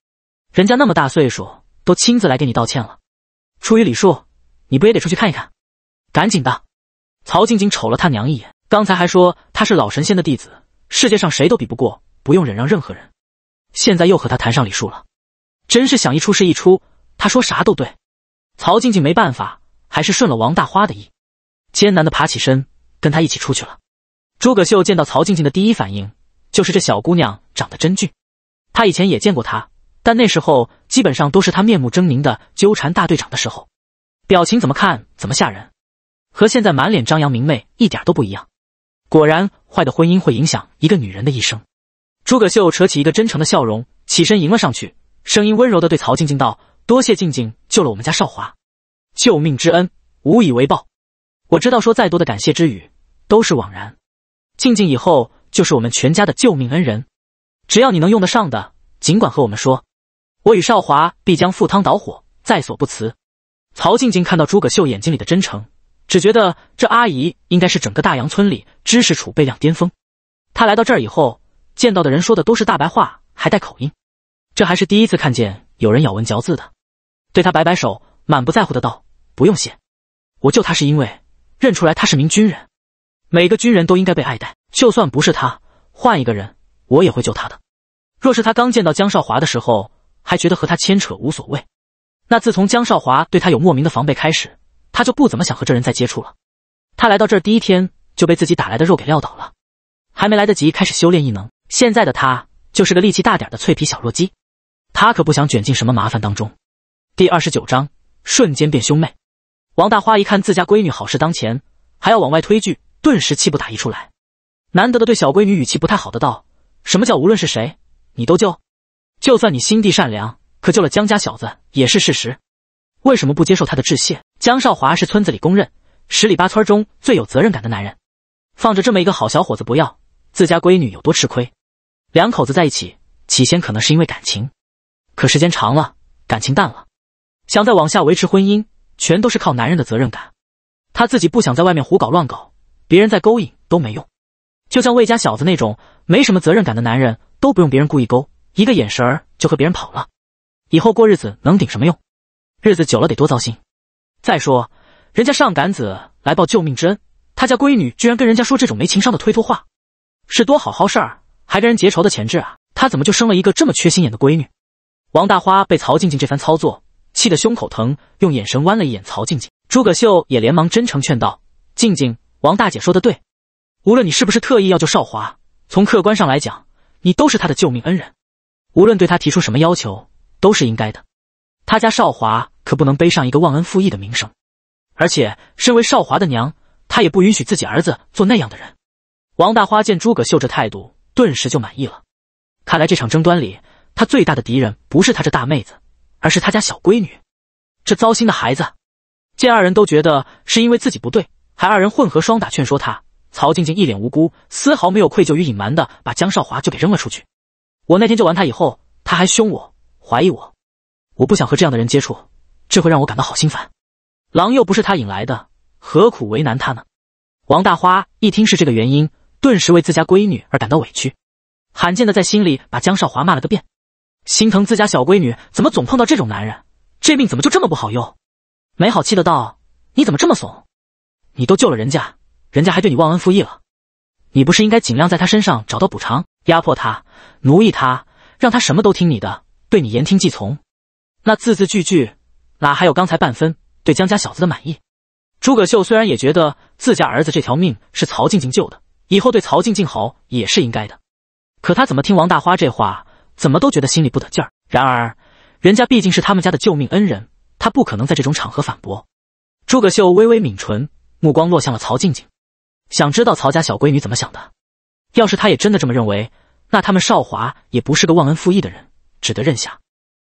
人家那么大岁数都亲自来给你道歉了，出于礼数，你不也得出去看一看？赶紧的！”曹静静瞅了他娘一眼，刚才还说他是老神仙的弟子，世界上谁都比不过，不用忍让任何人，现在又和他谈上礼数了，真是想一出是一出，他说啥都对。曹静静没办法，还是顺了王大花的意，艰难的爬起身，跟他一起出去了。诸葛秀见到曹静静的第一反应。就是这小姑娘长得真俊，他以前也见过她，但那时候基本上都是她面目狰狞的纠缠大队长的时候，表情怎么看怎么吓人，和现在满脸张扬明媚一点都不一样。果然，坏的婚姻会影响一个女人的一生。诸葛秀扯起一个真诚的笑容，起身迎了上去，声音温柔的对曹静静道：“多谢静静救了我们家少华，救命之恩无以为报。我知道说再多的感谢之语都是枉然，静静以后。”就是我们全家的救命恩人，只要你能用得上的，尽管和我们说，我与少华必将赴汤蹈火，在所不辞。曹静静看到诸葛秀眼睛里的真诚，只觉得这阿姨应该是整个大洋村里知识储备量巅峰。她来到这儿以后，见到的人说的都是大白话，还带口音，这还是第一次看见有人咬文嚼字的。对她摆摆手，满不在乎的道：“不用谢，我救他是因为认出来他是名军人，每个军人都应该被爱戴。”就算不是他，换一个人，我也会救他的。若是他刚见到江少华的时候还觉得和他牵扯无所谓，那自从江少华对他有莫名的防备开始，他就不怎么想和这人再接触了。他来到这儿第一天就被自己打来的肉给撂倒了，还没来得及开始修炼异能，现在的他就是个力气大点的脆皮小弱鸡。他可不想卷进什么麻烦当中。第二十九章瞬间变兄妹。王大花一看自家闺女好事当前还要往外推拒，顿时气不打一处来。难得的对小闺女语气不太好的道：“什么叫无论是谁，你都救？就算你心地善良，可救了江家小子也是事实。为什么不接受他的致谢？”江少华是村子里公认十里八村中最有责任感的男人，放着这么一个好小伙子不要，自家闺女有多吃亏？两口子在一起，起先可能是因为感情，可时间长了，感情淡了，想再往下维持婚姻，全都是靠男人的责任感。他自己不想在外面胡搞乱搞，别人再勾引都没用。就像魏家小子那种没什么责任感的男人，都不用别人故意勾一个眼神儿就和别人跑了，以后过日子能顶什么用？日子久了得多糟心。再说人家上杆子来报救命之恩，他家闺女居然跟人家说这种没情商的推脱话，是多好好事儿，还跟人结仇的潜质啊！他怎么就生了一个这么缺心眼的闺女？王大花被曹静静这番操作气得胸口疼，用眼神剜了一眼曹静静。诸葛秀也连忙真诚劝道：“静静，王大姐说的对。”无论你是不是特意要救少华，从客观上来讲，你都是他的救命恩人。无论对他提出什么要求，都是应该的。他家少华可不能背上一个忘恩负义的名声，而且身为少华的娘，她也不允许自己儿子做那样的人。王大花见诸葛秀这态度，顿时就满意了。看来这场争端里，他最大的敌人不是他这大妹子，而是他家小闺女。这糟心的孩子，见二人都觉得是因为自己不对，还二人混合双打劝说他。曹静静一脸无辜，丝毫没有愧疚与隐瞒的把江少华就给扔了出去。我那天救完他以后，他还凶我，怀疑我，我不想和这样的人接触，这会让我感到好心烦。狼又不是他引来的，何苦为难他呢？王大花一听是这个原因，顿时为自家闺女而感到委屈，罕见的在心里把江少华骂了个遍，心疼自家小闺女怎么总碰到这种男人，这命怎么就这么不好用？没好气的道：“你怎么这么怂？你都救了人家。”人家还对你忘恩负义了，你不是应该尽量在他身上找到补偿，压迫他，奴役他，让他什么都听你的，对你言听计从？那字字句句哪还有刚才半分对江家小子的满意？诸葛秀虽然也觉得自家儿子这条命是曹静静救的，以后对曹静静好也是应该的，可他怎么听王大花这话，怎么都觉得心里不得劲儿。然而，人家毕竟是他们家的救命恩人，他不可能在这种场合反驳。诸葛秀微微抿唇，目光落向了曹静静。想知道曹家小闺女怎么想的？要是她也真的这么认为，那他们少华也不是个忘恩负义的人，只得认下。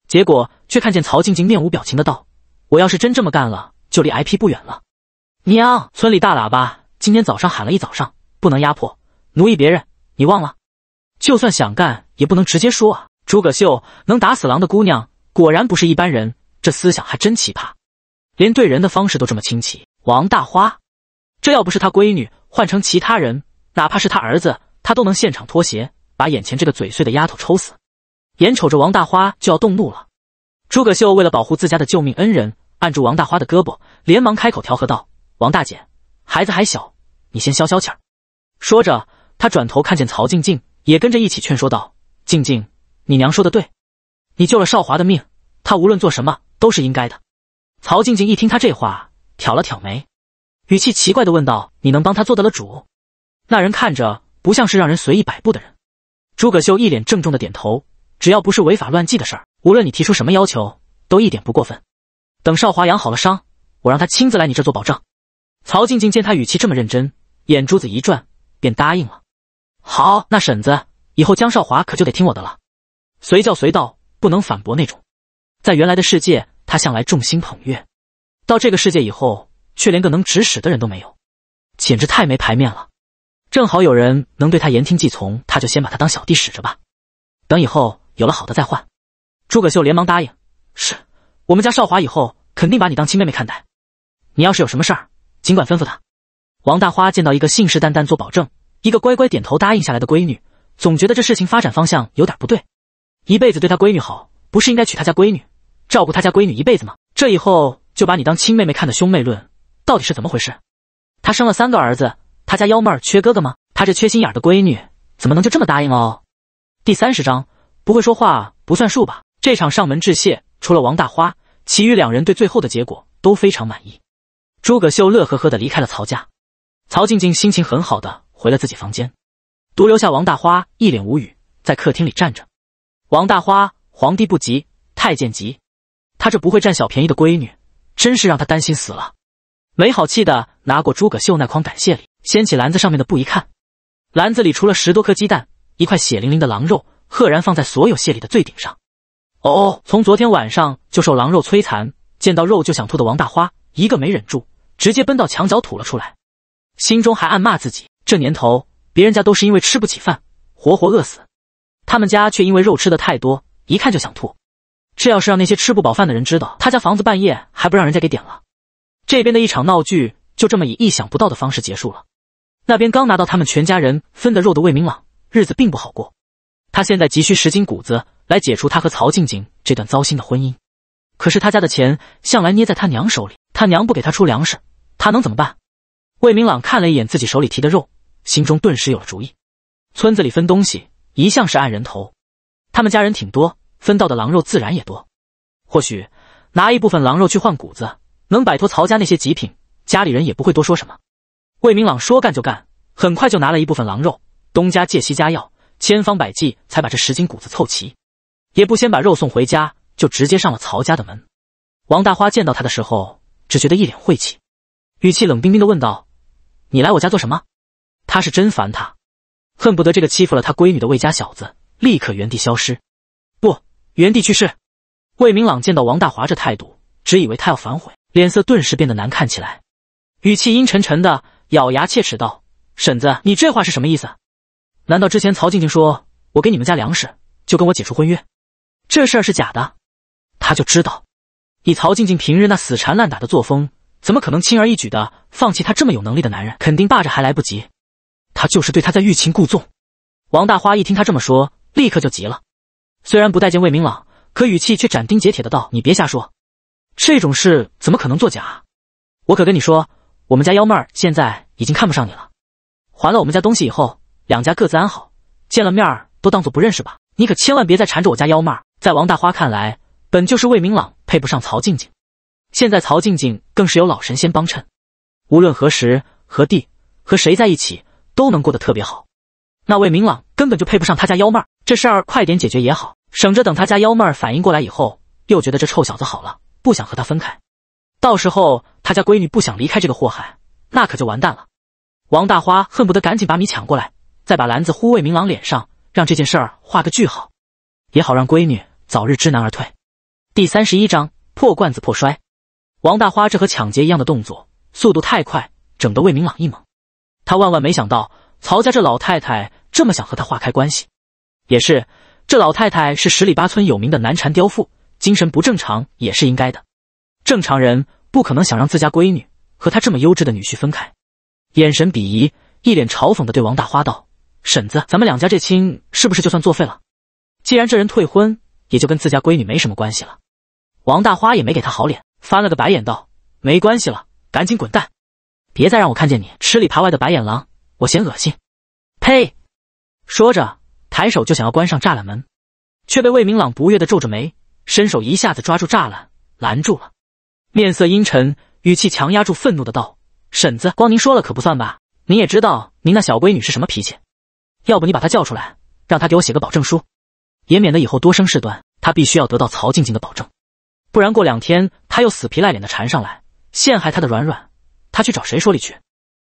结果却看见曹静静面无表情的道：“我要是真这么干了，就离挨批不远了。”娘，村里大喇叭今天早上喊了一早上，不能压迫奴役别人，你忘了？就算想干，也不能直接说啊！诸葛秀能打死狼的姑娘，果然不是一般人，这思想还真奇葩，连对人的方式都这么清奇。王大花，这要不是她闺女。换成其他人，哪怕是他儿子，他都能现场脱鞋，把眼前这个嘴碎的丫头抽死。眼瞅着王大花就要动怒了，诸葛秀为了保护自家的救命恩人，按住王大花的胳膊，连忙开口调和道：“王大姐，孩子还小，你先消消气儿。”说着，他转头看见曹静静，也跟着一起劝说道：“静静，你娘说的对，你救了少华的命，他无论做什么都是应该的。”曹静静一听他这话，挑了挑眉。语气奇怪的问道：“你能帮他做得了主？”那人看着不像是让人随意摆布的人。诸葛秀一脸郑重的点头：“只要不是违法乱纪的事儿，无论你提出什么要求，都一点不过分。等少华养好了伤，我让他亲自来你这做保证。”曹静静见他语气这么认真，眼珠子一转，便答应了：“好，那婶子，以后江少华可就得听我的了，随叫随到，不能反驳那种。”在原来的世界，他向来众星捧月，到这个世界以后。却连个能指使的人都没有，简直太没排面了。正好有人能对他言听计从，他就先把他当小弟使着吧。等以后有了好的再换。诸葛秀连忙答应：“是我们家少华以后肯定把你当亲妹妹看待，你要是有什么事儿，尽管吩咐他。”王大花见到一个信誓旦旦做保证，一个乖乖点头答应下来的闺女，总觉得这事情发展方向有点不对。一辈子对他闺女好，不是应该娶他家闺女，照顾他家闺女一辈子吗？这以后就把你当亲妹妹看的兄妹论。到底是怎么回事？他生了三个儿子，他家幺妹儿缺哥哥吗？他这缺心眼的闺女怎么能就这么答应了？第三十章不会说话不算数吧？这场上门致谢，除了王大花，其余两人对最后的结果都非常满意。诸葛秀乐呵呵的离开了曹家，曹静静心情很好的回了自己房间，独留下王大花一脸无语在客厅里站着。王大花皇帝不急太监急，他这不会占小便宜的闺女真是让他担心死了。没好气的拿过诸葛秀那筐感谢礼，掀起篮子上面的布一看，篮子里除了十多颗鸡蛋，一块血淋淋的狼肉，赫然放在所有谢礼的最顶上。哦，哦，从昨天晚上就受狼肉摧残，见到肉就想吐的王大花，一个没忍住，直接奔到墙角吐了出来，心中还暗骂自己：这年头，别人家都是因为吃不起饭，活活饿死，他们家却因为肉吃的太多，一看就想吐。这要是让那些吃不饱饭的人知道，他家房子半夜还不让人家给点了。这边的一场闹剧就这么以意想不到的方式结束了。那边刚拿到他们全家人分的肉的魏明朗，日子并不好过。他现在急需十斤谷子来解除他和曹静静这段糟心的婚姻。可是他家的钱向来捏在他娘手里，他娘不给他出粮食，他能怎么办？魏明朗看了一眼自己手里提的肉，心中顿时有了主意。村子里分东西一向是按人头，他们家人挺多，分到的狼肉自然也多。或许拿一部分狼肉去换谷子。能摆脱曹家那些极品，家里人也不会多说什么。魏明朗说干就干，很快就拿了一部分狼肉，东家借西家要，千方百计才把这十斤谷子凑齐。也不先把肉送回家，就直接上了曹家的门。王大花见到他的时候，只觉得一脸晦气，语气冷冰冰的问道：“你来我家做什么？”他是真烦他，恨不得这个欺负了他闺女的魏家小子立刻原地消失，不原地去世。魏明朗见到王大华这态度，只以为他要反悔。脸色顿时变得难看起来，语气阴沉沉的，咬牙切齿道：“婶子，你这话是什么意思？难道之前曹静静说，我给你们家粮食就跟我解除婚约，这事儿是假的？他就知道，以曹静静平日那死缠烂打的作风，怎么可能轻而易举的放弃他这么有能力的男人？肯定霸着还来不及，他就是对他在欲擒故纵。”王大花一听他这么说，立刻就急了，虽然不待见魏明朗，可语气却斩钉截铁的道：“你别瞎说。”这种事怎么可能作假？我可跟你说，我们家幺妹儿现在已经看不上你了。还了我们家东西以后，两家各自安好，见了面儿都当做不认识吧。你可千万别再缠着我家幺妹儿。在王大花看来，本就是魏明朗配不上曹静静，现在曹静静更是有老神仙帮衬，无论何时何地和谁在一起都能过得特别好。那魏明朗根本就配不上他家幺妹儿，这事儿快点解决也好，省着等他家幺妹儿反应过来以后，又觉得这臭小子好了。不想和他分开，到时候他家闺女不想离开这个祸害，那可就完蛋了。王大花恨不得赶紧把米抢过来，再把篮子呼魏明朗脸上，让这件事儿画个句号，也好让闺女早日知难而退。第三十一章破罐子破摔。王大花这和抢劫一样的动作，速度太快，整得魏明朗一懵。他万万没想到曹家这老太太这么想和他划开关系，也是，这老太太是十里八村有名的难缠刁妇。精神不正常也是应该的，正常人不可能想让自家闺女和他这么优质的女婿分开。眼神鄙夷，一脸嘲讽的对王大花道：“婶子，咱们两家这亲是不是就算作废了？既然这人退婚，也就跟自家闺女没什么关系了。”王大花也没给他好脸，翻了个白眼道：“没关系了，赶紧滚蛋，别再让我看见你吃里扒外的白眼狼，我嫌恶心。”呸！说着，抬手就想要关上栅栏门，却被魏明朗不悦的皱着眉。伸手一下子抓住栅栏，拦住了，面色阴沉，语气强压住愤怒的道：“婶子，光您说了可不算吧？您也知道您那小闺女是什么脾气，要不你把她叫出来，让她给我写个保证书，也免得以后多生事端。她必须要得到曹静静的保证，不然过两天她又死皮赖脸的缠上来，陷害她的软软，她去找谁说理去？”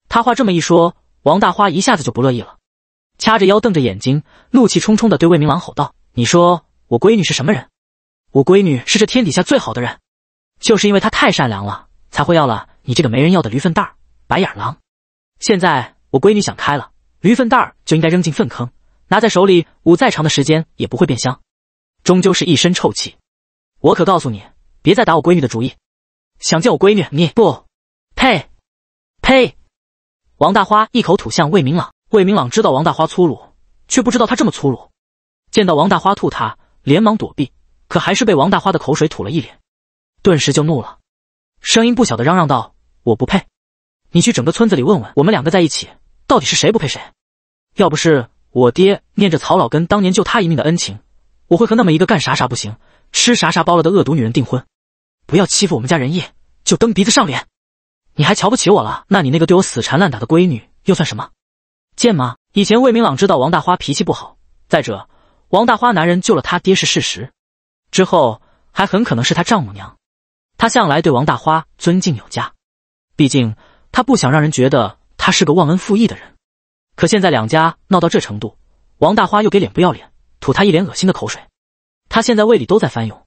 他话这么一说，王大花一下子就不乐意了，掐着腰瞪着眼睛，怒气冲冲的对魏明朗吼道：“你说我闺女是什么人？”我闺女是这天底下最好的人，就是因为她太善良了，才会要了你这个没人要的驴粪蛋儿、白眼狼。现在我闺女想开了，驴粪蛋儿就应该扔进粪坑，拿在手里捂再长的时间也不会变香，终究是一身臭气。我可告诉你，别再打我闺女的主意，想见我闺女，你不，呸，呸！王大花一口吐向魏明朗，魏明朗知道王大花粗鲁，却不知道他这么粗鲁，见到王大花吐他，连忙躲避。可还是被王大花的口水吐了一脸，顿时就怒了，声音不小的嚷嚷道：“我不配！你去整个村子里问问，我们两个在一起，到底是谁不配谁？要不是我爹念着曹老根当年救他一命的恩情，我会和那么一个干啥啥不行、吃啥啥包了的恶毒女人订婚？不要欺负我们家仁义，就蹬鼻子上脸，你还瞧不起我了？那你那个对我死缠烂打的闺女又算什么？贱吗？以前魏明朗知道王大花脾气不好，再者，王大花男人救了他爹是事实。”之后还很可能是他丈母娘，他向来对王大花尊敬有加，毕竟他不想让人觉得他是个忘恩负义的人。可现在两家闹到这程度，王大花又给脸不要脸，吐他一脸恶心的口水，他现在胃里都在翻涌，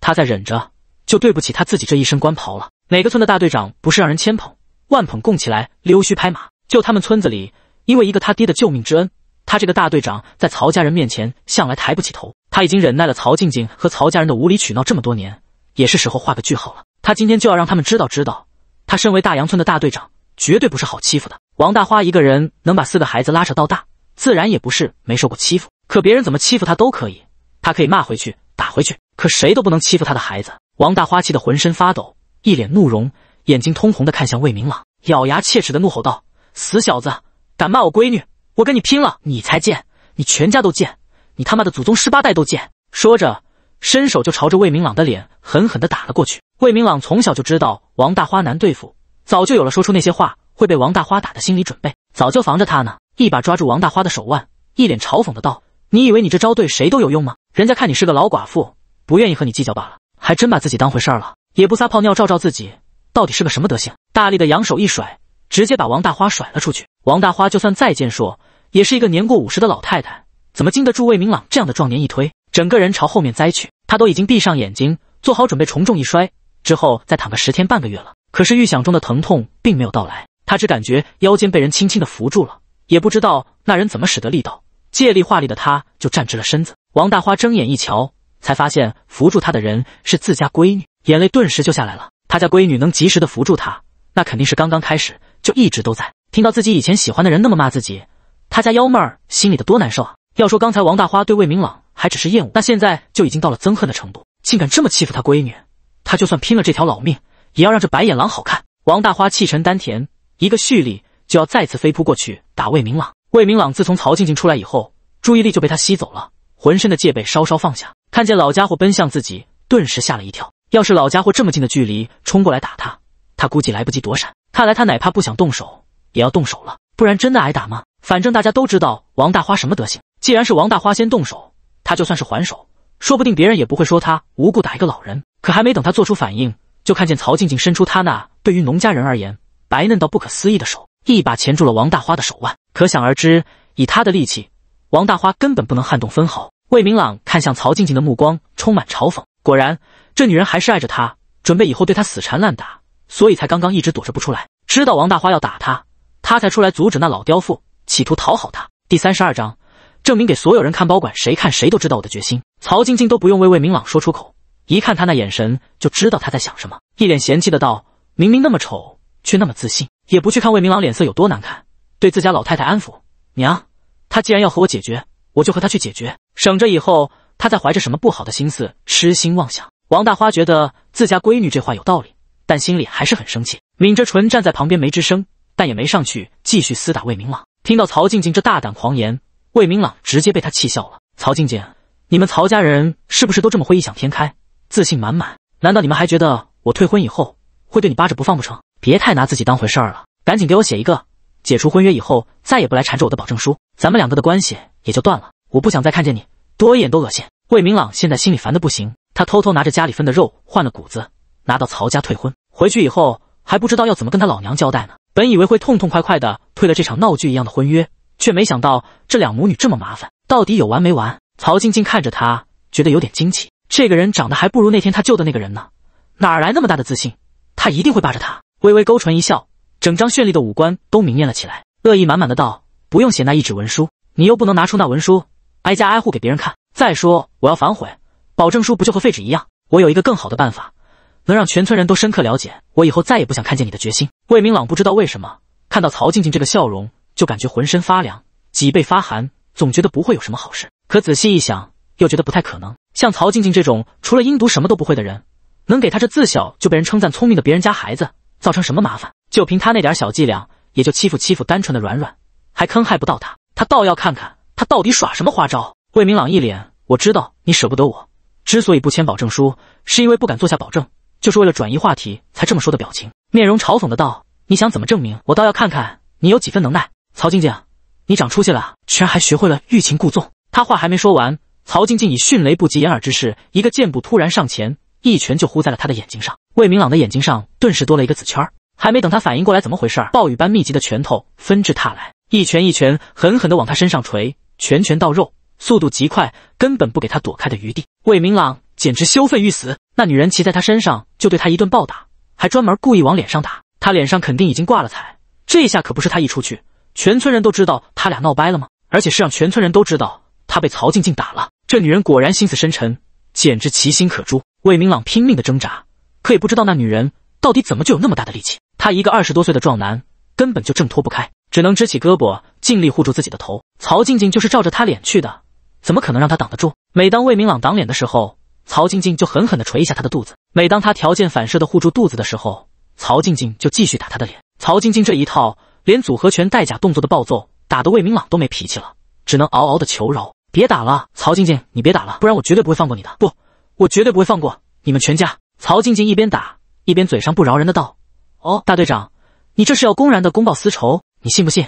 他在忍着，就对不起他自己这一身官袍了。哪个村的大队长不是让人千捧万捧供起来溜须拍马？就他们村子里，因为一个他爹的救命之恩。他这个大队长在曹家人面前向来抬不起头，他已经忍耐了曹静静和曹家人的无理取闹这么多年，也是时候画个句号了。他今天就要让他们知道，知道他身为大洋村的大队长，绝对不是好欺负的。王大花一个人能把四个孩子拉扯到大，自然也不是没受过欺负。可别人怎么欺负他都可以，他可以骂回去，打回去，可谁都不能欺负他的孩子。王大花气得浑身发抖，一脸怒容，眼睛通红的看向魏明朗，咬牙切齿的怒吼道：“死小子，敢骂我闺女！”我跟你拼了！你才贱！你全家都贱！你他妈的祖宗十八代都贱！说着，伸手就朝着魏明朗的脸狠狠地打了过去。魏明朗从小就知道王大花难对付，早就有了说出那些话会被王大花打的心理准备，早就防着他呢。一把抓住王大花的手腕，一脸嘲讽的道：“你以为你这招对谁都有用吗？人家看你是个老寡妇，不愿意和你计较罢了。还真把自己当回事了，也不撒泡尿照照自己，到底是个什么德行？”大力的扬手一甩，直接把王大花甩了出去。王大花就算再健硕，也是一个年过五十的老太太，怎么经得住魏明朗这样的壮年一推，整个人朝后面栽去。她都已经闭上眼睛，做好准备，重重一摔之后再躺个十天半个月了。可是预想中的疼痛并没有到来，她只感觉腰间被人轻轻的扶住了，也不知道那人怎么使得力道，借力画力的她就站直了身子。王大花睁眼一瞧，才发现扶住她的人是自家闺女，眼泪顿时就下来了。她家闺女能及时的扶住她，那肯定是刚刚开始就一直都在。听到自己以前喜欢的人那么骂自己。他家幺妹儿心里的多难受啊！要说刚才王大花对魏明朗还只是厌恶，那现在就已经到了憎恨的程度，竟敢这么欺负他闺女，他就算拼了这条老命，也要让这白眼狼好看！王大花气沉丹田，一个蓄力就要再次飞扑过去打魏明朗。魏明朗自从曹静静出来以后，注意力就被他吸走了，浑身的戒备稍稍放下，看见老家伙奔向自己，顿时吓了一跳。要是老家伙这么近的距离冲过来打他，他估计来不及躲闪。看来他哪怕不想动手，也要动手了，不然真的挨打吗？反正大家都知道王大花什么德行。既然是王大花先动手，他就算是还手，说不定别人也不会说他无故打一个老人。可还没等他做出反应，就看见曹静静伸出她那对于农家人而言白嫩到不可思议的手，一把钳住了王大花的手腕。可想而知，以她的力气，王大花根本不能撼动分毫。魏明朗看向曹静静的目光充满嘲讽。果然，这女人还是爱着他，准备以后对他死缠烂打，所以才刚刚一直躲着不出来。知道王大花要打他，他才出来阻止那老刁妇。企图讨好他。第三十二章，证明给所有人看，包管谁看谁都知道我的决心。曹静静都不用为魏明朗说出口，一看他那眼神就知道他在想什么，一脸嫌弃的道：“明明那么丑，却那么自信，也不去看魏明朗脸色有多难看。”对自家老太太安抚：“娘，他既然要和我解决，我就和他去解决，省着以后他再怀着什么不好的心思痴心妄想。”王大花觉得自家闺女这话有道理，但心里还是很生气，抿着唇站在旁边没吱声，但也没上去继续厮打魏明朗。听到曹静静这大胆狂言，魏明朗直接被他气笑了。曹静静，你们曹家人是不是都这么会异想天开，自信满满？难道你们还觉得我退婚以后会对你扒着不放不成？别太拿自己当回事儿了，赶紧给我写一个解除婚约以后再也不来缠着我的保证书，咱们两个的关系也就断了。我不想再看见你，多一眼都恶心。魏明朗现在心里烦的不行，他偷偷拿着家里分的肉换了谷子，拿到曹家退婚，回去以后还不知道要怎么跟他老娘交代呢。本以为会痛痛快快的退了这场闹剧一样的婚约，却没想到这两母女这么麻烦，到底有完没完？曹静静看着他，觉得有点惊奇。这个人长得还不如那天他救的那个人呢，哪来那么大的自信？他一定会霸着他。微微勾唇一笑，整张绚丽的五官都明艳了起来，恶意满满的道：“不用写那一纸文书，你又不能拿出那文书，挨家挨户给别人看。再说我要反悔，保证书不就和废纸一样？我有一个更好的办法。”能让全村人都深刻了解我以后再也不想看见你的决心。魏明朗不知道为什么看到曹静静这个笑容，就感觉浑身发凉，脊背发寒，总觉得不会有什么好事。可仔细一想，又觉得不太可能。像曹静静这种除了阴毒什么都不会的人，能给他这自小就被人称赞聪明的别人家孩子造成什么麻烦？就凭他那点小伎俩，也就欺负欺负单纯的软软，还坑害不到他。他倒要看看他到底耍什么花招。魏明朗一脸，我知道你舍不得我，之所以不签保证书，是因为不敢做下保证。就是为了转移话题才这么说的表情，面容嘲讽的道：“你想怎么证明？我倒要看看你有几分能耐。”曹静静，你长出息了，居然还学会了欲擒故纵。他话还没说完，曹静静以迅雷不及掩耳之势，一个箭步突然上前，一拳就呼在了他的眼睛上。魏明朗的眼睛上顿时多了一个紫圈儿。还没等他反应过来怎么回事，暴雨般密集的拳头纷至沓来，一拳一拳狠狠的往他身上捶，拳拳到肉，速度极快，根本不给他躲开的余地。魏明朗简直羞愤欲死。那女人骑在他身上，就对他一顿暴打，还专门故意往脸上打。他脸上肯定已经挂了彩。这下可不是他一出去，全村人都知道他俩闹掰了吗？而且是让全村人都知道他被曹静静打了。这女人果然心思深沉，简直其心可诛。魏明朗拼命的挣扎，可也不知道那女人到底怎么就有那么大的力气。他一个二十多岁的壮男，根本就挣脱不开，只能支起胳膊，尽力护住自己的头。曹静静就是照着他脸去的，怎么可能让他挡得住？每当魏明朗挡脸的时候。曹静静就狠狠地捶一下他的肚子。每当他条件反射地护住肚子的时候，曹静静就继续打他的脸。曹静静这一套连组合拳带假动作的暴揍，打得魏明朗都没脾气了，只能嗷嗷的求饶：“别打了，曹静静，你别打了，不然我绝对不会放过你的。不，我绝对不会放过你们全家。”曹静静一边打一边嘴上不饶人的道：“哦，大队长，你这是要公然的公报私仇？你信不信？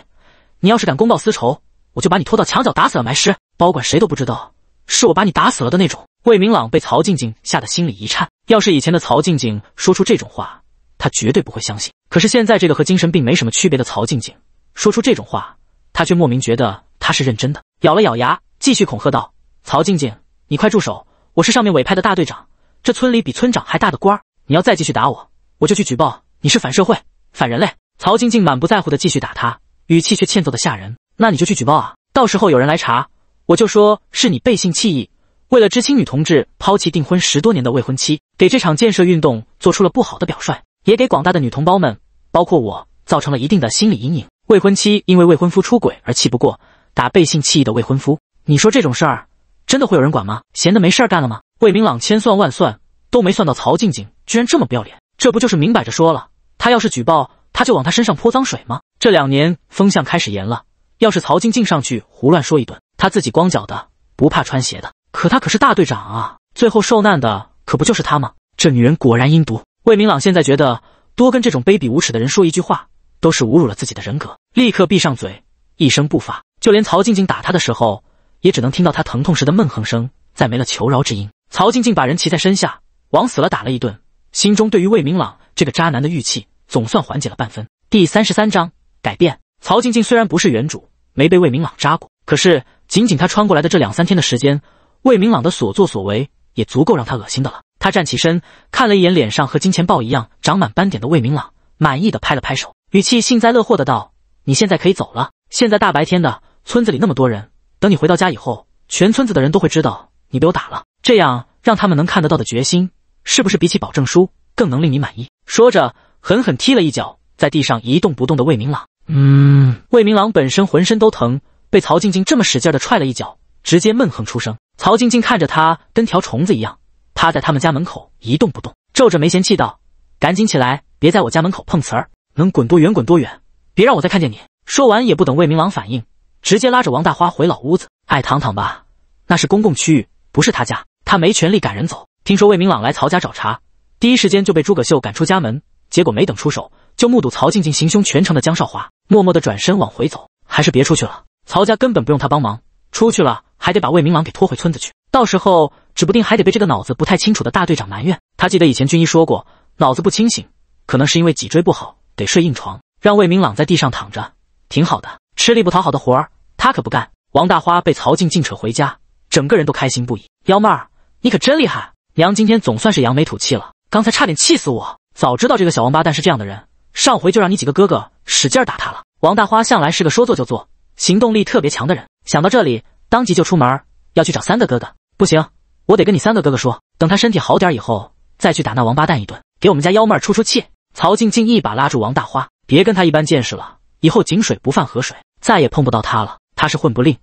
你要是敢公报私仇，我就把你拖到墙角打死了埋尸，包管谁都不知道是我把你打死了的那种。”魏明朗被曹静静吓得心里一颤，要是以前的曹静静说出这种话，他绝对不会相信。可是现在这个和精神病没什么区别的曹静静说出这种话，他却莫名觉得他是认真的。咬了咬牙，继续恐吓道：“曹静静，你快住手！我是上面委派的大队长，这村里比村长还大的官。你要再继续打我，我就去举报你是反社会、反人类。”曹静静满不在乎的继续打他，语气却欠揍的吓人。“那你就去举报啊，到时候有人来查，我就说是你背信弃义。”为了知青女同志抛弃订婚十多年的未婚妻，给这场建设运动做出了不好的表率，也给广大的女同胞们，包括我，造成了一定的心理阴影。未婚妻因为未婚夫出轨而气不过，打背信弃义的未婚夫，你说这种事儿真的会有人管吗？闲得没事儿干了吗？魏明朗千算万算都没算到曹静静居然这么不要脸，这不就是明摆着说了，他要是举报，他就往他身上泼脏水吗？这两年风向开始严了，要是曹静静上去胡乱说一顿，他自己光脚的不怕穿鞋的。可他可是大队长啊！最后受难的可不就是他吗？这女人果然阴毒。魏明朗现在觉得，多跟这种卑鄙无耻的人说一句话，都是侮辱了自己的人格。立刻闭上嘴，一声不发。就连曹静静打他的时候，也只能听到他疼痛时的闷哼声，再没了求饶之音。曹静静把人骑在身下，往死了打了一顿，心中对于魏明朗这个渣男的郁气总算缓解了半分。第三十三章改变。曹静静虽然不是原主，没被魏明朗扎过，可是仅仅她穿过来的这两三天的时间。魏明朗的所作所为也足够让他恶心的了。他站起身，看了一眼脸上和金钱豹一样长满斑点的魏明朗，满意的拍了拍手，语气幸灾乐祸的道：“你现在可以走了。现在大白天的，村子里那么多人，等你回到家以后，全村子的人都会知道你被我打了。这样让他们能看得到的决心，是不是比起保证书更能令你满意？”说着，狠狠踢了一脚在地上一动不动的魏明朗。嗯，魏明朗本身浑身都疼，被曹静静这么使劲的踹了一脚，直接闷哼出声。曹静静看着他，跟条虫子一样趴在他们家门口一动不动，皱着眉嫌弃道：“赶紧起来，别在我家门口碰瓷儿，能滚多远滚多远，别让我再看见你。”说完也不等魏明朗反应，直接拉着王大花回老屋子。爱躺躺吧，那是公共区域，不是他家，他没权利赶人走。听说魏明朗来曹家找茬，第一时间就被诸葛秀赶出家门，结果没等出手，就目睹曹静静行凶全城的江少华，默默的转身往回走，还是别出去了。曹家根本不用他帮忙，出去了。还得把魏明朗给拖回村子去，到时候指不定还得被这个脑子不太清楚的大队长埋怨。他记得以前军医说过，脑子不清醒，可能是因为脊椎不好，得睡硬床。让魏明朗在地上躺着，挺好的。吃力不讨好的活儿，他可不干。王大花被曹静静扯回家，整个人都开心不已。幺妹儿，你可真厉害，娘今天总算是扬眉吐气了。刚才差点气死我，早知道这个小王八蛋是这样的人，上回就让你几个哥哥使劲打他了。王大花向来是个说做就做，行动力特别强的人。想到这里。当即就出门要去找三个哥哥，不行，我得跟你三个哥哥说，等他身体好点以后再去打那王八蛋一顿，给我们家幺妹儿出出气。曹静静一把拉住王大花，别跟他一般见识了，以后井水不犯河水，再也碰不到他了。他是混不吝，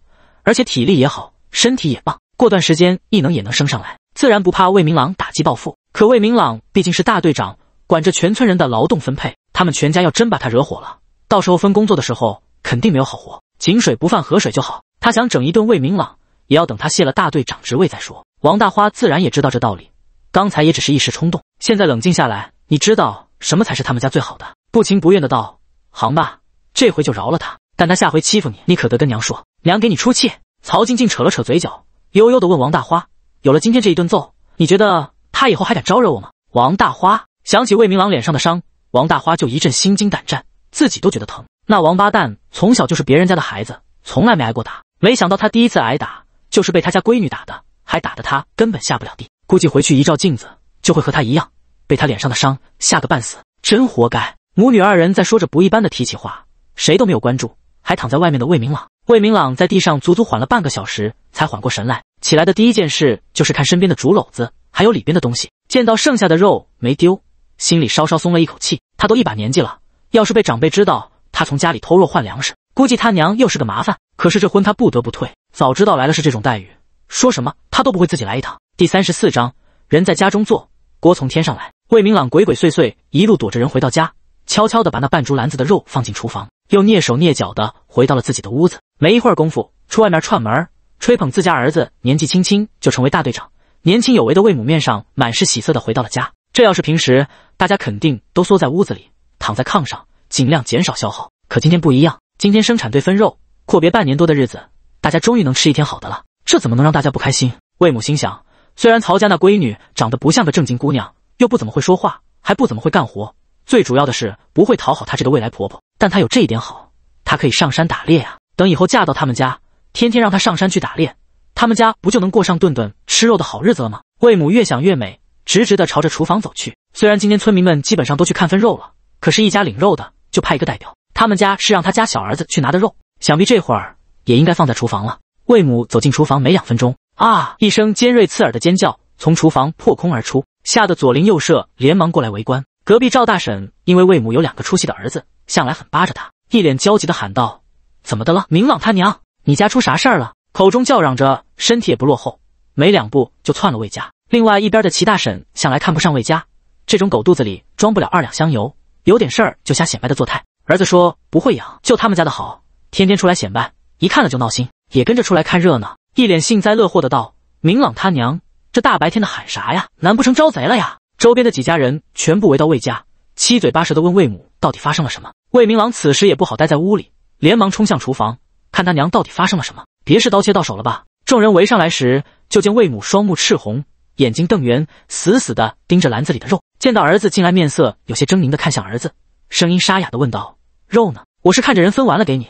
而且体力也好，身体也棒，过段时间异能也能升上来，自然不怕魏明朗打击报复。可魏明朗毕竟是大队长，管着全村人的劳动分配，他们全家要真把他惹火了，到时候分工作的时候肯定没有好活。井水不犯河水就好。他想整一顿魏明朗，也要等他卸了大队长职位再说。王大花自然也知道这道理，刚才也只是一时冲动，现在冷静下来，你知道什么才是他们家最好的？不情不愿的道：“行吧，这回就饶了他，但他下回欺负你，你可得跟娘说，娘给你出气。”曹静静扯了扯嘴角，悠悠的问王大花：“有了今天这一顿揍，你觉得他以后还敢招惹我吗？”王大花想起魏明朗脸上的伤，王大花就一阵心惊胆战，自己都觉得疼。那王八蛋从小就是别人家的孩子，从来没挨过打。没想到他第一次挨打就是被他家闺女打的，还打得他根本下不了地。估计回去一照镜子，就会和他一样，被他脸上的伤吓个半死，真活该。母女二人在说着不一般的提起话，谁都没有关注还躺在外面的魏明朗。魏明朗在地上足足缓了半个小时才缓过神来，起来的第一件事就是看身边的竹篓子还有里边的东西。见到剩下的肉没丢，心里稍稍松了一口气。他都一把年纪了，要是被长辈知道他从家里偷肉换粮食。估计他娘又是个麻烦，可是这婚他不得不退。早知道来了是这种待遇，说什么他都不会自己来一趟。第三十四章：人在家中坐，锅从天上来。魏明朗鬼鬼祟祟一路躲着人回到家，悄悄的把那半竹篮子的肉放进厨房，又蹑手蹑脚的回到了自己的屋子。没一会儿功夫，出外面串门，吹捧自家儿子年纪轻轻就成为大队长，年轻有为的魏母面上满是喜色的回到了家。这要是平时，大家肯定都缩在屋子里，躺在炕上，尽量减少消耗。可今天不一样。今天生产队分肉，阔别半年多的日子，大家终于能吃一天好的了。这怎么能让大家不开心？魏母心想，虽然曹家那闺女长得不像个正经姑娘，又不怎么会说话，还不怎么会干活，最主要的是不会讨好她这个未来婆婆。但她有这一点好，她可以上山打猎啊！等以后嫁到他们家，天天让她上山去打猎，他们家不就能过上顿顿吃肉的好日子了吗？魏母越想越美，直直的朝着厨房走去。虽然今天村民们基本上都去看分肉了，可是一家领肉的就派一个代表。他们家是让他家小儿子去拿的肉，想必这会儿也应该放在厨房了。魏母走进厨房没两分钟，啊！一声尖锐刺耳的尖叫从厨房破空而出，吓得左邻右舍连忙过来围观。隔壁赵大婶因为魏母有两个出息的儿子，向来很巴着他，一脸焦急的喊道：“怎么的了？明朗他娘，你家出啥事儿了？”口中叫嚷着，身体也不落后，没两步就窜了魏家。另外一边的齐大婶向来看不上魏家，这种狗肚子里装不了二两香油，有点事儿就瞎显摆的做态。儿子说不会养，就他们家的好，天天出来显摆，一看了就闹心，也跟着出来看热闹，一脸幸灾乐祸的道：“明朗他娘，这大白天的喊啥呀？难不成招贼了呀？”周边的几家人全部围到魏家，七嘴八舌的问魏母到底发生了什么。魏明朗此时也不好待在屋里，连忙冲向厨房，看他娘到底发生了什么。别是刀切到手了吧？众人围上来时，就见魏母双目赤红，眼睛瞪圆，死死的盯着篮子里的肉。见到儿子进来，面色有些狰狞的看向儿子，声音沙哑的问道。肉呢？我是看着人分完了给你，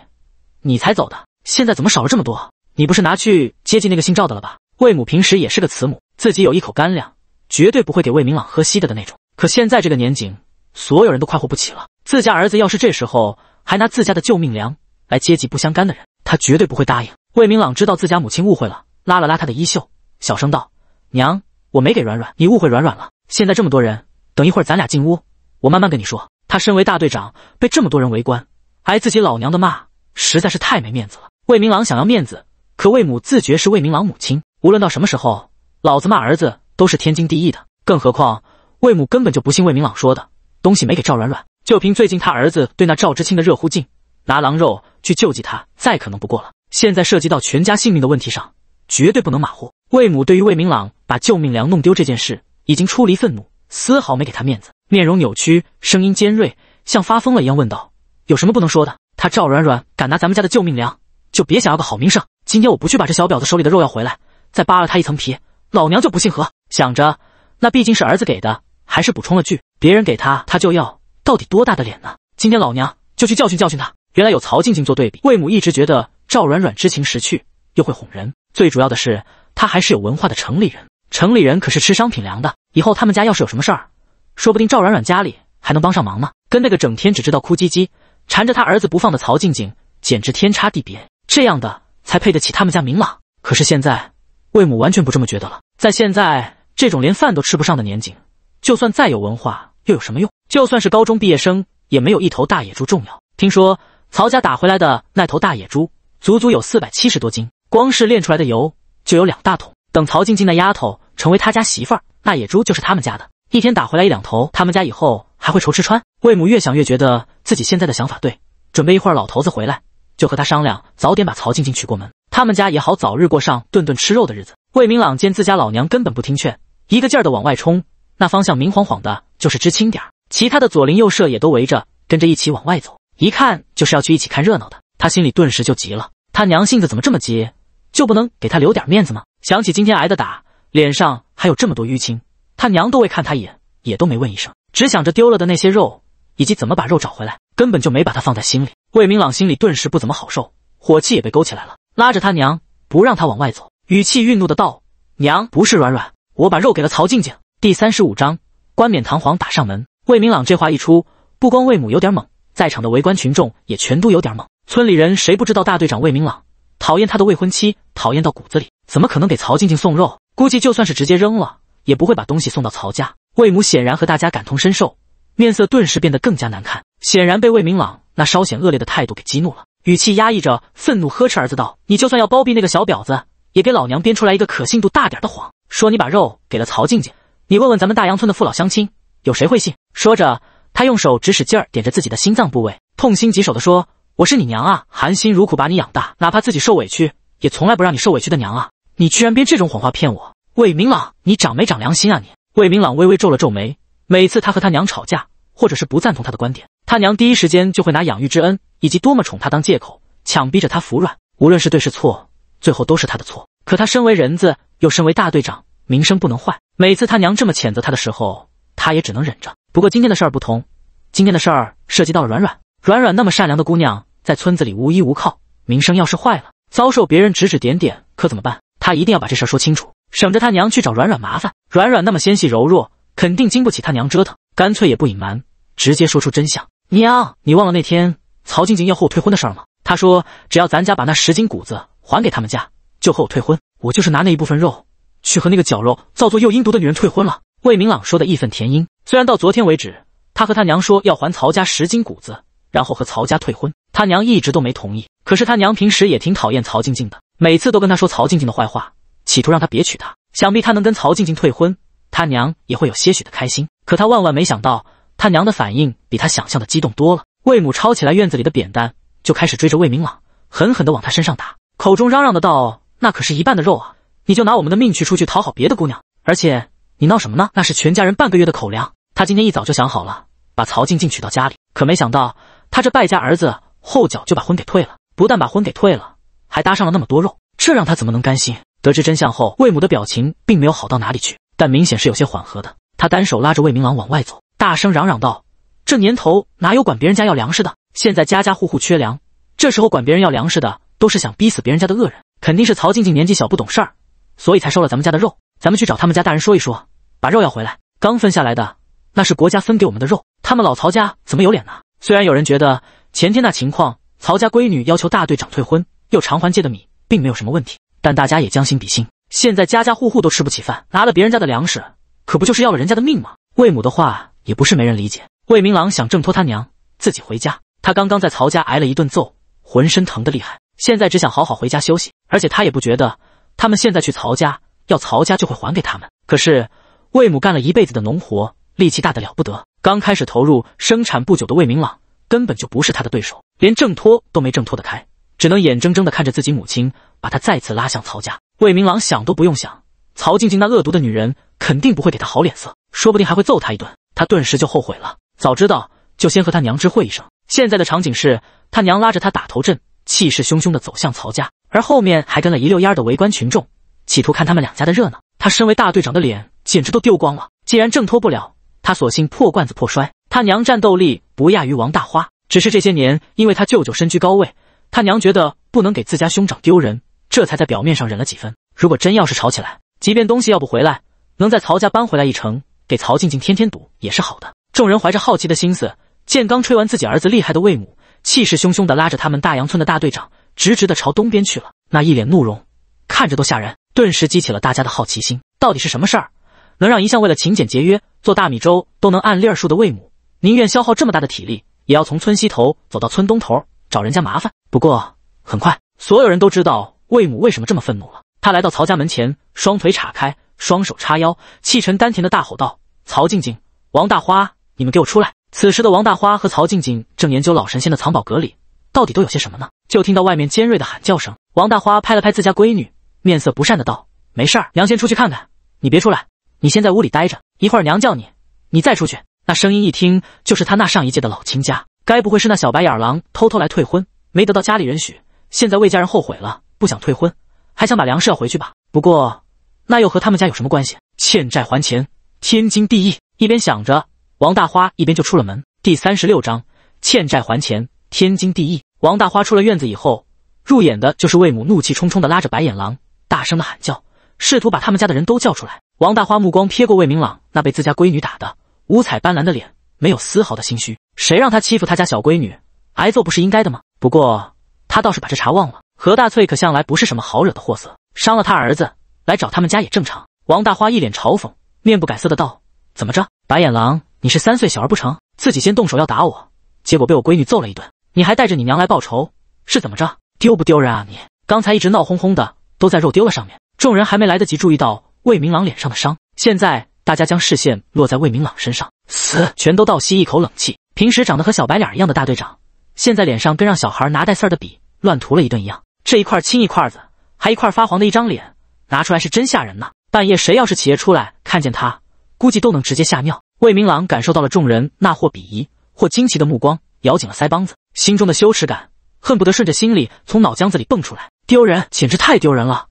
你才走的。现在怎么少了这么多？你不是拿去接济那个姓赵的了吧？魏母平时也是个慈母，自己有一口干粮，绝对不会给魏明朗喝稀的的那种。可现在这个年景，所有人都快活不起了。自家儿子要是这时候还拿自家的救命粮来接济不相干的人，他绝对不会答应。魏明朗知道自家母亲误会了，拉了拉他的衣袖，小声道：“娘，我没给软软，你误会软软了。现在这么多人，等一会儿咱俩进屋，我慢慢跟你说。”他身为大队长，被这么多人围观，挨自己老娘的骂，实在是太没面子了。魏明朗想要面子，可魏母自觉是魏明朗母亲，无论到什么时候，老子骂儿子都是天经地义的。更何况魏母根本就不信魏明朗说的东西没给赵软软，就凭最近他儿子对那赵知青的热乎劲，拿狼肉去救济他，再可能不过了。现在涉及到全家性命的问题上，绝对不能马虎。魏母对于魏明朗把救命粮弄丢这件事，已经出离愤怒，丝毫没给他面子。面容扭曲，声音尖锐，像发疯了一样问道：“有什么不能说的？他赵软软敢拿咱们家的救命粮，就别想要个好名声。今天我不去把这小婊子手里的肉要回来，再扒了他一层皮，老娘就不姓何。”想着，那毕竟是儿子给的，还是补充了句：“别人给他，他就要，到底多大的脸呢？今天老娘就去教训教训他。”原来有曹静静做对比，魏母一直觉得赵软软知情识趣，又会哄人，最主要的是他还是有文化的城里人。城里人可是吃商品粮的，以后他们家要是有什么事儿。说不定赵软软家里还能帮上忙呢。跟那个整天只知道哭唧唧、缠着他儿子不放的曹静静简直天差地别。这样的才配得起他们家明朗。可是现在魏母完全不这么觉得了。在现在这种连饭都吃不上的年景，就算再有文化又有什么用？就算是高中毕业生，也没有一头大野猪重要。听说曹家打回来的那头大野猪足足有四百七十多斤，光是炼出来的油就有两大桶。等曹静静那丫头成为他家媳妇儿，那野猪就是他们家的。一天打回来一两头，他们家以后还会愁吃穿。魏母越想越觉得自己现在的想法对，准备一会儿老头子回来就和他商量，早点把曹静静娶过门，他们家也好早日过上顿顿吃肉的日子。魏明朗见自家老娘根本不听劝，一个劲儿的往外冲，那方向明晃晃的，就是知青点儿。其他的左邻右舍也都围着，跟着一起往外走，一看就是要去一起看热闹的。他心里顿时就急了，他娘性子怎么这么急？就不能给他留点面子吗？想起今天挨的打，脸上还有这么多淤青。他娘都未看他一眼，也都没问一声，只想着丢了的那些肉以及怎么把肉找回来，根本就没把他放在心里。魏明朗心里顿时不怎么好受，火气也被勾起来了，拉着他娘不让他往外走，语气愠怒的道：“娘，不是软软，我把肉给了曹静静。”第三十五章，冠冕堂皇打上门。魏明朗这话一出，不光魏母有点懵，在场的围观群众也全都有点懵。村里人谁不知道大队长魏明朗讨厌他的未婚妻，讨厌到骨子里，怎么可能给曹静静送肉？估计就算是直接扔了。也不会把东西送到曹家。魏母显然和大家感同身受，面色顿时变得更加难看，显然被魏明朗那稍显恶劣的态度给激怒了，语气压抑着愤怒呵斥儿子道：“你就算要包庇那个小婊子，也给老娘编出来一个可信度大点的谎，说你把肉给了曹静静。你问问咱们大洋村的父老乡亲，有谁会信？”说着，他用手指使劲儿点着自己的心脏部位，痛心疾首地说：“我是你娘啊，含辛茹苦把你养大，哪怕自己受委屈，也从来不让你受委屈的娘啊！你居然编这种谎话骗我！”魏明朗，你长没长良心啊你？魏明朗微微皱了皱眉。每次他和他娘吵架，或者是不赞同他的观点，他娘第一时间就会拿养育之恩以及多么宠他当借口，强逼着他服软。无论是对是错，最后都是他的错。可他身为人子，又身为大队长，名声不能坏。每次他娘这么谴责他的时候，他也只能忍着。不过今天的事儿不同，今天的事儿涉及到了软软。软软那么善良的姑娘，在村子里无依无靠，名声要是坏了，遭受别人指指点点，可怎么办？他一定要把这事说清楚。省着他娘去找软软麻烦，软软那么纤细柔弱，肯定经不起他娘折腾。干脆也不隐瞒，直接说出真相。娘，你忘了那天曹静静要和我退婚的事吗？她说只要咱家把那十斤谷子还给他们家，就和我退婚。我就是拿那一部分肉去和那个绞肉、造作又阴毒的女人退婚了。魏明朗说的义愤填膺。虽然到昨天为止，他和他娘说要还曹家十斤谷子，然后和曹家退婚，他娘一直都没同意。可是他娘平时也挺讨厌曹静静的，每次都跟他说曹静静的坏话。企图让他别娶她，想必他能跟曹静静退婚，他娘也会有些许的开心。可他万万没想到，他娘的反应比他想象的激动多了。魏母抄起来院子里的扁担，就开始追着魏明朗，狠狠地往他身上打，口中嚷嚷的道：“那可是一半的肉啊！你就拿我们的命去出去讨好别的姑娘？而且你闹什么呢？那是全家人半个月的口粮。”他今天一早就想好了，把曹静静娶到家里，可没想到他这败家儿子后脚就把婚给退了，不但把婚给退了，还搭上了那么多肉，这让他怎么能甘心？得知真相后，魏母的表情并没有好到哪里去，但明显是有些缓和的。他单手拉着魏明朗往外走，大声嚷嚷道：“这年头哪有管别人家要粮食的？现在家家户户缺粮，这时候管别人要粮食的都是想逼死别人家的恶人。肯定是曹静静年纪小不懂事儿，所以才收了咱们家的肉。咱们去找他们家大人说一说，把肉要回来。刚分下来的那是国家分给我们的肉，他们老曹家怎么有脸呢？虽然有人觉得前天那情况，曹家闺女要求大队长退婚又偿还借的米，并没有什么问题。”但大家也将心比心，现在家家户户都吃不起饭，拿了别人家的粮食，可不就是要了人家的命吗？魏母的话也不是没人理解。魏明朗想挣脱他娘，自己回家。他刚刚在曹家挨了一顿揍，浑身疼得厉害，现在只想好好回家休息。而且他也不觉得他们现在去曹家，要曹家就会还给他们。可是魏母干了一辈子的农活，力气大得了不得。刚开始投入生产不久的魏明朗，根本就不是他的对手，连挣脱都没挣脱得开。只能眼睁睁地看着自己母亲把他再次拉向曹家。魏明朗想都不用想，曹静静那恶毒的女人肯定不会给他好脸色，说不定还会揍他一顿。他顿时就后悔了，早知道就先和他娘知会一声。现在的场景是，他娘拉着他打头阵，气势汹汹地走向曹家，而后面还跟了一溜烟儿的围观群众，企图看他们两家的热闹。他身为大队长的脸简直都丢光了。既然挣脱不了，他索性破罐子破摔。他娘战斗力不亚于王大花，只是这些年因为他舅舅身居高位。他娘觉得不能给自家兄长丢人，这才在表面上忍了几分。如果真要是吵起来，即便东西要不回来，能在曹家搬回来一成，给曹静静添添堵也是好的。众人怀着好奇的心思，见刚吹完自己儿子厉害的魏母，气势汹汹的拉着他们大洋村的大队长，直直的朝东边去了。那一脸怒容，看着都吓人，顿时激起了大家的好奇心：到底是什么事儿，能让一向为了勤俭节约做大米粥都能按粒数的魏母，宁愿消耗这么大的体力，也要从村西头走到村东头？找人家麻烦，不过很快所有人都知道魏母为什么这么愤怒了。他来到曹家门前，双腿叉开，双手叉腰，气沉丹田的大吼道：“曹静静，王大花，你们给我出来！”此时的王大花和曹静静正研究老神仙的藏宝阁里到底都有些什么呢，就听到外面尖锐的喊叫声。王大花拍了拍自家闺女，面色不善的道：“没事儿，娘先出去看看，你别出来，你先在屋里待着，一会儿娘叫你，你再出去。”那声音一听就是他那上一届的老亲家。该不会是那小白眼狼偷偷来退婚，没得到家里人许，现在魏家人后悔了，不想退婚，还想把粮食要回去吧？不过那又和他们家有什么关系？欠债还钱，天经地义。一边想着王大花，一边就出了门。第三十六章：欠债还钱，天经地义。王大花出了院子以后，入眼的就是魏母怒气冲冲的拉着白眼狼，大声的喊叫，试图把他们家的人都叫出来。王大花目光瞥过魏明朗那被自家闺女打的五彩斑斓的脸。没有丝毫的心虚，谁让他欺负他家小闺女，挨揍不是应该的吗？不过他倒是把这茬忘了。何大翠可向来不是什么好惹的货色，伤了他儿子，来找他们家也正常。王大花一脸嘲讽，面不改色的道：“怎么着，白眼狼，你是三岁小儿不成？自己先动手要打我，结果被我闺女揍了一顿，你还带着你娘来报仇，是怎么着？丢不丢人啊你？刚才一直闹哄哄的，都在肉丢了上面。众人还没来得及注意到魏明朗脸上的伤，现在大家将视线落在魏明朗身上。”死！全都倒吸一口冷气。平时长得和小白脸一样的大队长，现在脸上跟让小孩拿带刺儿的笔乱涂了一顿一样，这一块青一块子，还一块发黄的一张脸，拿出来是真吓人呐！半夜谁要是起夜出来看见他，估计都能直接吓尿。魏明朗感受到了众人那或鄙夷或惊奇的目光，咬紧了腮帮子，心中的羞耻感恨不得顺着心里从脑浆子里蹦出来，丢人，简直太丢人了！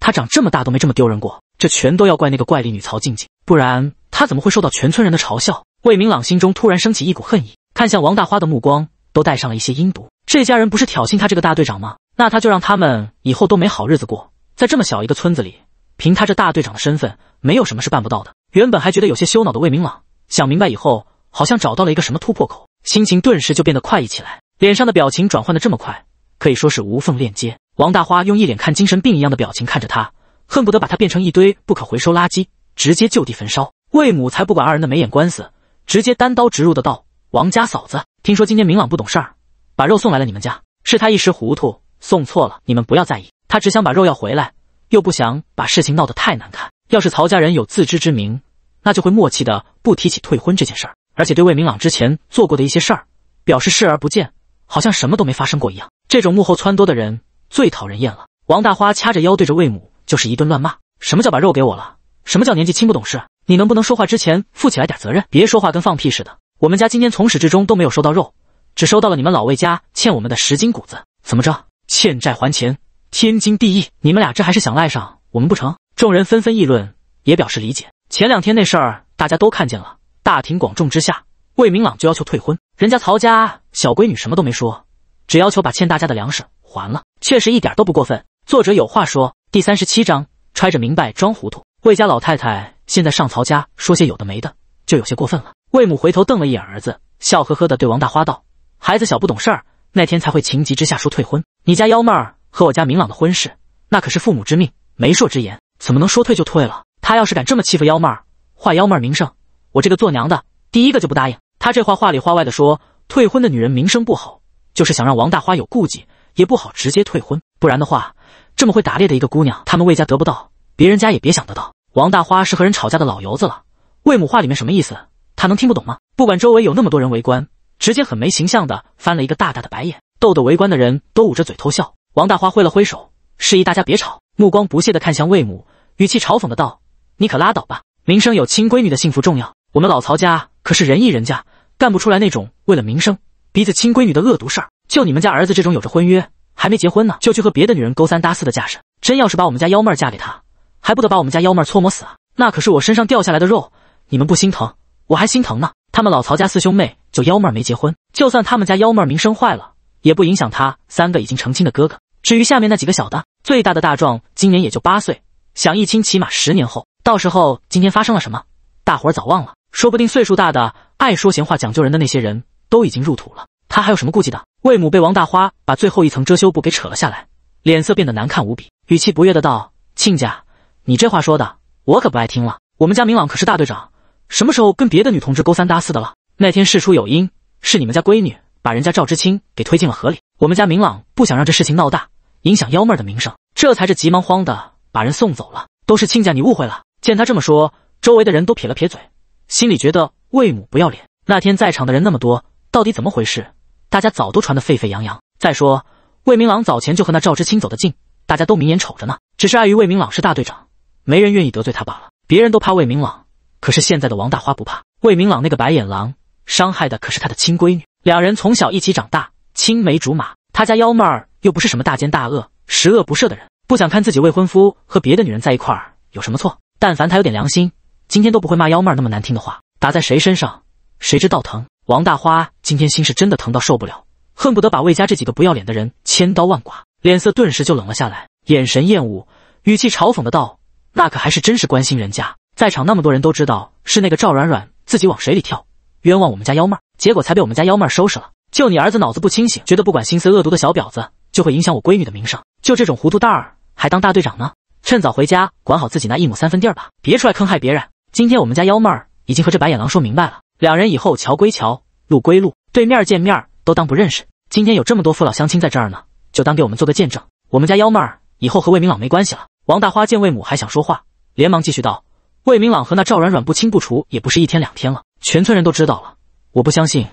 他长这么大都没这么丢人过，这全都要怪那个怪力女曹静静，不然。他怎么会受到全村人的嘲笑？魏明朗心中突然升起一股恨意，看向王大花的目光都带上了一些阴毒。这家人不是挑衅他这个大队长吗？那他就让他们以后都没好日子过。在这么小一个村子里，凭他这大队长的身份，没有什么是办不到的。原本还觉得有些羞恼的魏明朗，想明白以后，好像找到了一个什么突破口，心情顿时就变得快意起来，脸上的表情转换的这么快，可以说是无缝链接。王大花用一脸看精神病一样的表情看着他，恨不得把他变成一堆不可回收垃圾，直接就地焚烧。魏母才不管二人的眉眼官司，直接单刀直入的道：“王家嫂子，听说今天明朗不懂事儿，把肉送来了你们家，是他一时糊涂送错了，你们不要在意。他只想把肉要回来，又不想把事情闹得太难看。要是曹家人有自知之明，那就会默契的不提起退婚这件事儿，而且对魏明朗之前做过的一些事儿表示视而不见，好像什么都没发生过一样。这种幕后撺掇的人最讨人厌了。”王大花掐着腰对着魏母就是一顿乱骂：“什么叫把肉给我了？什么叫年纪轻不懂事？”你能不能说话之前负起来点责任？别说话跟放屁似的。我们家今天从始至终都没有收到肉，只收到了你们老魏家欠我们的十斤谷子。怎么着？欠债还钱，天经地义。你们俩这还是想赖上我们不成？众人纷纷议论，也表示理解。前两天那事儿大家都看见了，大庭广众之下，魏明朗就要求退婚，人家曹家小闺女什么都没说，只要求把欠大家的粮食还了，确实一点都不过分。作者有话说：第三十七章，揣着明白装糊涂。魏家老太太。现在上曹家说些有的没的，就有些过分了。魏母回头瞪了一眼儿子，笑呵呵的对王大花道：“孩子小不懂事儿，那天才会情急之下说退婚。你家幺妹儿和我家明朗的婚事，那可是父母之命，媒妁之言，怎么能说退就退了？他要是敢这么欺负幺妹儿，坏幺妹儿名声，我这个做娘的第一个就不答应。”他这话话里话外的说，退婚的女人名声不好，就是想让王大花有顾忌，也不好直接退婚。不然的话，这么会打猎的一个姑娘，他们魏家得不到，别人家也别想得到。王大花是和人吵架的老油子了，魏母话里面什么意思，他能听不懂吗？不管周围有那么多人围观，直接很没形象的翻了一个大大的白眼，逗得围观的人都捂着嘴偷笑。王大花挥了挥手，示意大家别吵，目光不屑的看向魏母，语气嘲讽的道：“你可拉倒吧，名声有亲闺女的幸福重要。我们老曹家可是仁义人家，干不出来那种为了名声鼻子亲闺女的恶毒事儿。就你们家儿子这种有着婚约还没结婚呢，就去和别的女人勾三搭四的架势，真要是把我们家幺妹儿嫁给他。”还不得把我们家幺妹搓磨死啊？那可是我身上掉下来的肉，你们不心疼，我还心疼呢。他们老曹家四兄妹就幺妹没结婚，就算他们家幺妹名声坏了，也不影响他三个已经成亲的哥哥。至于下面那几个小的，最大的大壮今年也就八岁，想一亲起码十年后，到时候今天发生了什么，大伙儿早忘了。说不定岁数大的爱说闲话、讲究人的那些人都已经入土了，他还有什么顾忌的？魏母被王大花把最后一层遮羞布给扯了下来，脸色变得难看无比，语气不悦的道：“亲家。”你这话说的，我可不爱听了。我们家明朗可是大队长，什么时候跟别的女同志勾三搭四的了？那天事出有因，是你们家闺女把人家赵知青给推进了河里。我们家明朗不想让这事情闹大，影响幺妹儿的名声，这才这急忙慌的把人送走了。都是亲家，你误会了。见他这么说，周围的人都撇了撇嘴，心里觉得魏母不要脸。那天在场的人那么多，到底怎么回事？大家早都传得沸沸扬扬。再说，魏明朗早前就和那赵知青走得近，大家都明眼瞅着呢。只是碍于魏明朗是大队长。没人愿意得罪他罢了。别人都怕魏明朗，可是现在的王大花不怕魏明朗那个白眼狼。伤害的可是他的亲闺女，两人从小一起长大，青梅竹马。他家幺妹儿又不是什么大奸大恶、十恶不赦的人，不想看自己未婚夫和别的女人在一块儿有什么错？但凡他有点良心，今天都不会骂幺妹儿那么难听的话。打在谁身上，谁知道疼？王大花今天心是真的疼到受不了，恨不得把魏家这几个不要脸的人千刀万剐。脸色顿时就冷了下来，眼神厌恶，语气嘲讽的道。那可还是真是关心人家，在场那么多人都知道是那个赵软软自己往水里跳，冤枉我们家幺妹儿，结果才被我们家幺妹儿收拾了。就你儿子脑子不清醒，觉得不管心思恶毒的小婊子就会影响我闺女的名声，就这种糊涂蛋儿还当大队长呢，趁早回家管好自己那一亩三分地儿吧，别出来坑害别人。今天我们家幺妹儿已经和这白眼狼说明白了，两人以后桥归桥，路归路，对面见面都当不认识。今天有这么多父老乡亲在这儿呢，就当给我们做个见证，我们家幺妹儿以后和魏明朗没关系了。王大花见魏母还想说话，连忙继续道：“魏明朗和那赵软软不清不楚，也不是一天两天了，全村人都知道了。我不相信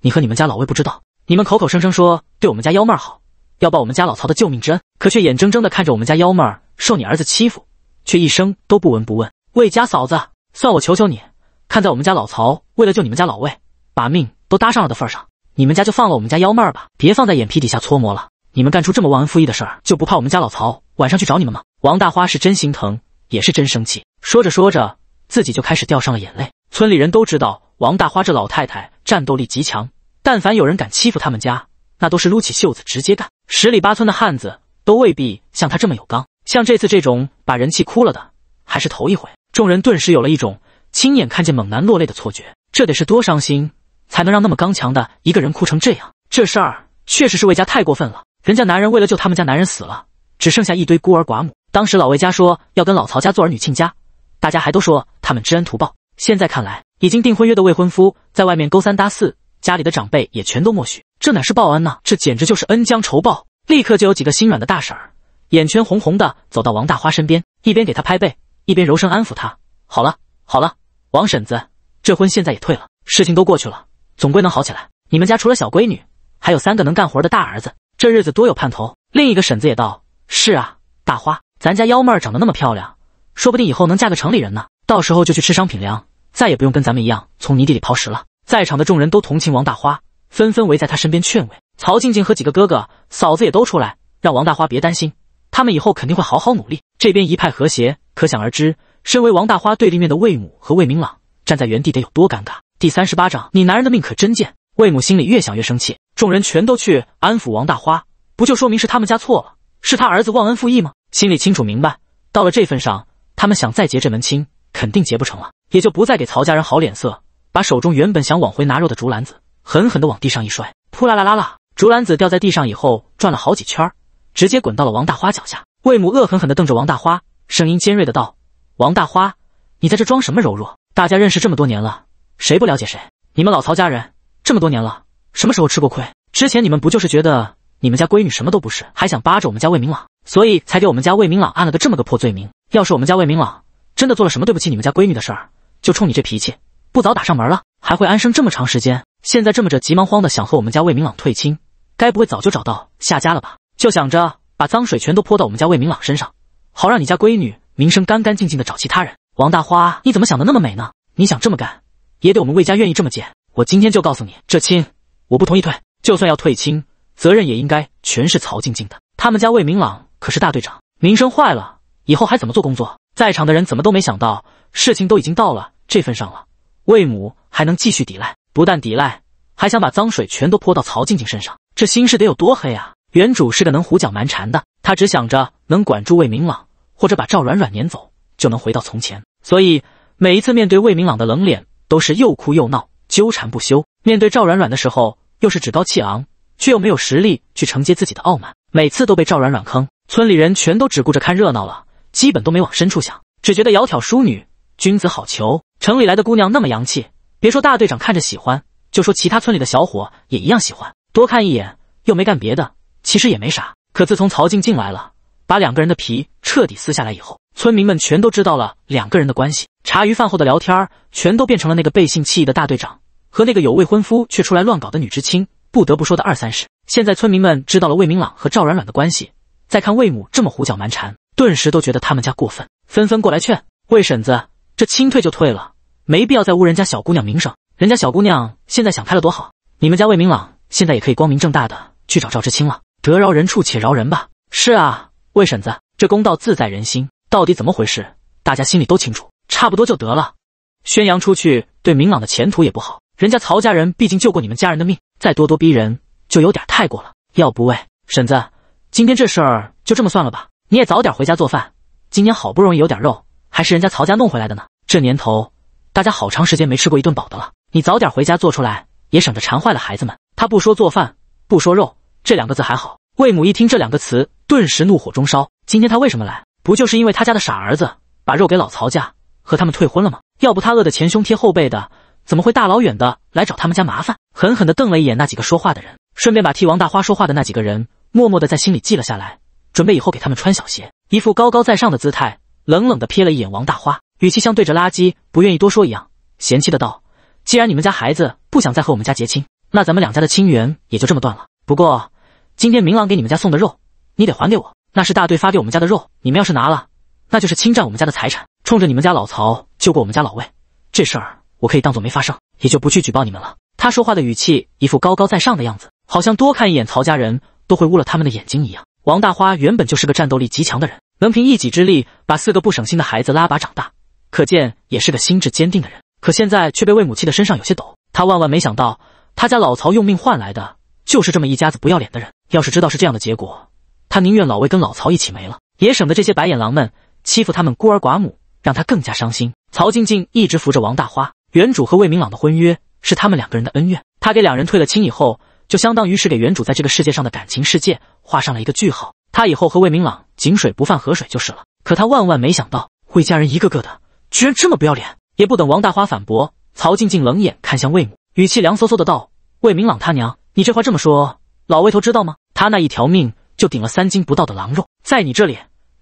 你和你们家老魏不知道。你们口口声声说对我们家幺妹好，要报我们家老曹的救命之恩，可却眼睁睁的看着我们家幺妹儿受你儿子欺负，却一生都不闻不问。魏家嫂子，算我求求你，看在我们家老曹为了救你们家老魏，把命都搭上了的份上，你们家就放了我们家幺妹儿吧，别放在眼皮底下搓磨了。你们干出这么忘恩负义的事儿，就不怕我们家老曹晚上去找你们吗？”王大花是真心疼，也是真生气。说着说着，自己就开始掉上了眼泪。村里人都知道，王大花这老太太战斗力极强，但凡有人敢欺负他们家，那都是撸起袖子直接干。十里八村的汉子都未必像他这么有刚。像这次这种把人气哭了的，还是头一回。众人顿时有了一种亲眼看见猛男落泪的错觉。这得是多伤心，才能让那么刚强的一个人哭成这样？这事儿确实是魏家太过分了。人家男人为了救他们家男人死了，只剩下一堆孤儿寡母。当时老魏家说要跟老曹家做儿女亲家，大家还都说他们知恩图报。现在看来，已经订婚约的未婚夫在外面勾三搭四，家里的长辈也全都默许，这哪是报恩呢？这简直就是恩将仇报！立刻就有几个心软的大婶儿，眼圈红红的，走到王大花身边，一边给她拍背，一边柔声安抚她：“好了好了，王婶子，这婚现在也退了，事情都过去了，总归能好起来。你们家除了小闺女，还有三个能干活的大儿子，这日子多有盼头。”另一个婶子也道：“是啊，大花。”咱家幺妹儿长得那么漂亮，说不定以后能嫁个城里人呢。到时候就去吃商品粮，再也不用跟咱们一样从泥地里刨食了。在场的众人都同情王大花，纷纷围在她身边劝慰。曹静静和几个哥哥嫂子也都出来，让王大花别担心，他们以后肯定会好好努力。这边一派和谐，可想而知，身为王大花对立面的魏母和魏明朗站在原地得有多尴尬。第三十八章，你男人的命可真贱。魏母心里越想越生气，众人全都去安抚王大花，不就说明是他们家错了，是他儿子忘恩负义吗？心里清楚明白，到了这份上，他们想再结这门亲，肯定结不成了，也就不再给曹家人好脸色，把手中原本想往回拿肉的竹篮子狠狠地往地上一摔，扑啦啦啦啦，竹篮子掉在地上以后转了好几圈，直接滚到了王大花脚下。魏母恶狠狠地瞪着王大花，声音尖锐的道：“王大花，你在这装什么柔弱？大家认识这么多年了，谁不了解谁？你们老曹家人这么多年了，什么时候吃过亏？之前你们不就是觉得你们家闺女什么都不是，还想扒着我们家魏明朗？”所以才给我们家魏明朗按了个这么个破罪名。要是我们家魏明朗真的做了什么对不起你们家闺女的事儿，就冲你这脾气，不早打上门了，还会安生这么长时间？现在这么着急忙慌的想和我们家魏明朗退亲，该不会早就找到下家了吧？就想着把脏水全都泼到我们家魏明朗身上，好让你家闺女名声干干净净的找其他人。王大花，你怎么想的那么美呢？你想这么干，也得我们魏家愿意这么贱。我今天就告诉你，这亲我不同意退，就算要退亲，责任也应该全是曹静静的，他们家魏明朗。可是大队长名声坏了，以后还怎么做工作？在场的人怎么都没想到，事情都已经到了这份上了，魏母还能继续抵赖？不但抵赖，还想把脏水全都泼到曹静静身上，这心是得有多黑啊！原主是个能胡搅蛮缠的，他只想着能管住魏明朗，或者把赵软软撵走，就能回到从前。所以每一次面对魏明朗的冷脸，都是又哭又闹，纠缠不休；面对赵软软的时候，又是趾高气昂，却又没有实力去承接自己的傲慢，每次都被赵软软坑。村里人全都只顾着看热闹了，基本都没往深处想，只觉得窈窕淑女，君子好逑。城里来的姑娘那么洋气，别说大队长看着喜欢，就说其他村里的小伙也一样喜欢。多看一眼又没干别的，其实也没啥。可自从曹静进来了，把两个人的皮彻底撕下来以后，村民们全都知道了两个人的关系。茶余饭后的聊天儿全都变成了那个背信弃义的大队长和那个有未婚夫却出来乱搞的女知青，不得不说的二三十，现在村民们知道了魏明朗和赵软软的关系。再看魏母这么胡搅蛮缠，顿时都觉得他们家过分，纷纷过来劝魏婶子：“这清退就退了，没必要再污人家小姑娘名声。人家小姑娘现在想开了，多好。你们家魏明朗现在也可以光明正大的去找赵知青了。得饶人处且饶人吧。是啊，魏婶子，这公道自在人心。到底怎么回事，大家心里都清楚。差不多就得了，宣扬出去对明朗的前途也不好。人家曹家人毕竟救过你们家人的命，再咄咄逼人就有点太过了。要不魏婶子？”今天这事儿就这么算了吧，你也早点回家做饭。今天好不容易有点肉，还是人家曹家弄回来的呢。这年头，大家好长时间没吃过一顿饱的了。你早点回家做出来，也省着馋坏了孩子们。他不说做饭，不说肉这两个字还好。魏母一听这两个词，顿时怒火中烧。今天他为什么来？不就是因为他家的傻儿子把肉给老曹家，和他们退婚了吗？要不他饿得前胸贴后背的，怎么会大老远的来找他们家麻烦？狠狠的瞪了一眼那几个说话的人，顺便把替王大花说话的那几个人。默默的在心里记了下来，准备以后给他们穿小鞋，一副高高在上的姿态，冷冷的瞥了一眼王大花，语气像对着垃圾不愿意多说一样，嫌弃的道：“既然你们家孩子不想再和我们家结亲，那咱们两家的亲缘也就这么断了。不过，今天明朗给你们家送的肉，你得还给我，那是大队发给我们家的肉，你们要是拿了，那就是侵占我们家的财产。冲着你们家老曹救过我们家老魏，这事儿我可以当做没发生，也就不去举报你们了。”他说话的语气，一副高高在上的样子，好像多看一眼曹家人。都会污了他们的眼睛一样。王大花原本就是个战斗力极强的人，能凭一己之力把四个不省心的孩子拉拔长大，可见也是个心智坚定的人。可现在却被魏母气得身上有些抖。他万万没想到，他家老曹用命换来的就是这么一家子不要脸的人。要是知道是这样的结果，他宁愿老魏跟老曹一起没了，也省得这些白眼狼们欺负他们孤儿寡母，让他更加伤心。曹静静一直扶着王大花。原主和魏明朗的婚约是他们两个人的恩怨，他给两人退了亲以后。就相当于是给原主在这个世界上的感情世界画上了一个句号，他以后和魏明朗井水不犯河水就是了。可他万万没想到，魏家人一个个的居然这么不要脸！也不等王大花反驳，曹静静冷眼看向魏母，语气凉飕飕的道：“魏明朗他娘，你这话这么说，老魏头知道吗？他那一条命就顶了三斤不到的狼肉，在你这里，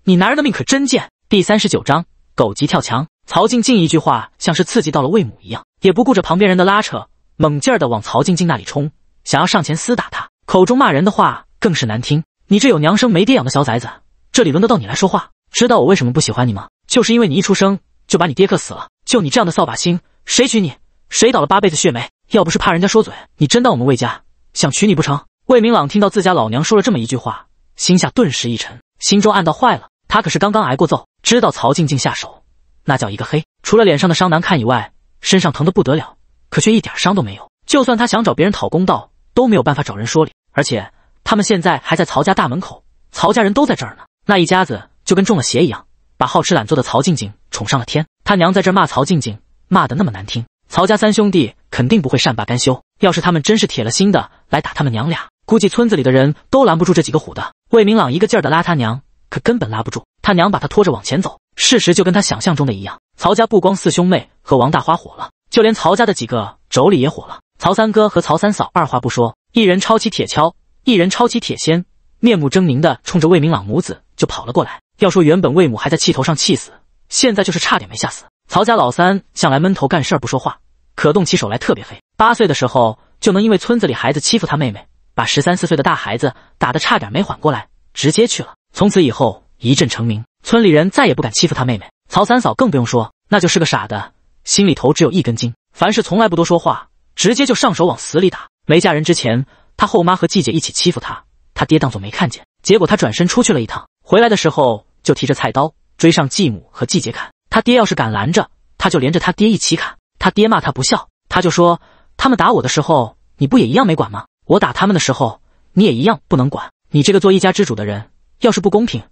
你男人的命可真贱！”第三十九章狗急跳墙。曹静静一句话像是刺激到了魏母一样，也不顾着旁边人的拉扯，猛劲儿的往曹静静那里冲。想要上前厮打他，口中骂人的话更是难听。你这有娘生没爹养的小崽子，这里轮得到你来说话？知道我为什么不喜欢你吗？就是因为你一出生就把你爹克死了。就你这样的扫把星，谁娶你，谁倒了八辈子血霉。要不是怕人家说嘴，你真当我们魏家想娶你不成？魏明朗听到自家老娘说了这么一句话，心下顿时一沉，心中暗道坏了。他可是刚刚挨过揍，知道曹静静下手那叫一个黑。除了脸上的伤难看以外，身上疼得不得了，可却一点伤都没有。就算他想找别人讨公道，都没有办法找人说理。而且他们现在还在曹家大门口，曹家人都在这儿呢。那一家子就跟中了邪一样，把好吃懒做的曹静静宠上了天。他娘在这骂曹静静，骂得那么难听，曹家三兄弟肯定不会善罢甘休。要是他们真是铁了心的来打他们娘俩，估计村子里的人都拦不住这几个虎的。魏明朗一个劲儿的拉他娘，可根本拉不住，他娘把他拖着往前走。事实就跟他想象中的一样，曹家不光四兄妹和王大花火了，就连曹家的几个妯娌也火了。曹三哥和曹三嫂二话不说，一人抄起铁锹，一人抄起铁锨，面目狰狞的冲着魏明朗母子就跑了过来。要说原本魏母还在气头上，气死，现在就是差点没吓死。曹家老三向来闷头干事儿不说话，可动起手来特别黑。八岁的时候就能因为村子里孩子欺负他妹妹，把十三四岁的大孩子打得差点没缓过来，直接去了。从此以后一阵成名，村里人再也不敢欺负他妹妹。曹三嫂更不用说，那就是个傻的，心里头只有一根筋，凡事从来不多说话。直接就上手往死里打。没嫁人之前，他后妈和季姐一起欺负他，他爹当做没看见。结果他转身出去了一趟，回来的时候就提着菜刀追上继母和季姐砍。他爹要是敢拦着，他就连着他爹一起砍。他爹骂他不孝，他就说他们打我的时候你不也一样没管吗？我打他们的时候你也一样不能管。你这个做一家之主的人要是不公平，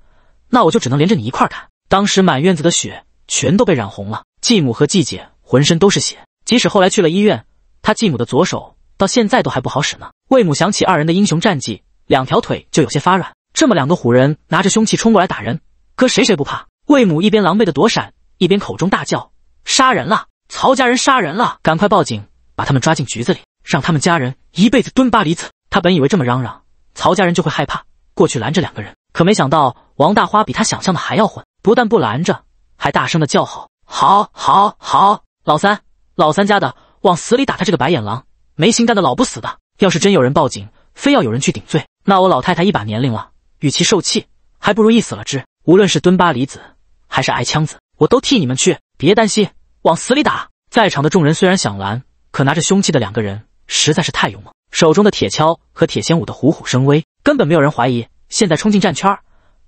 那我就只能连着你一块砍。当时满院子的血全都被染红了，继母和季姐浑身都是血。即使后来去了医院。他继母的左手到现在都还不好使呢。魏母想起二人的英雄战绩，两条腿就有些发软。这么两个虎人拿着凶器冲过来打人，搁谁谁不怕？魏母一边狼狈的躲闪，一边口中大叫：“杀人了！曹家人杀人了！赶快报警，把他们抓进局子里，让他们家人一辈子蹲巴篱子。”他本以为这么嚷嚷，曹家人就会害怕过去拦着两个人，可没想到王大花比他想象的还要混，不但不拦着，还大声的叫好：“好好好！老三，老三家的。”往死里打他这个白眼狼，没心肝的老不死的！要是真有人报警，非要有人去顶罪，那我老太太一把年龄了，与其受气，还不如一死了之。无论是蹲巴离子，还是挨枪子，我都替你们去。别担心，往死里打！在场的众人虽然想拦，可拿着凶器的两个人实在是太勇猛，手中的铁锹和铁锨舞得虎虎生威，根本没有人怀疑。现在冲进战圈儿，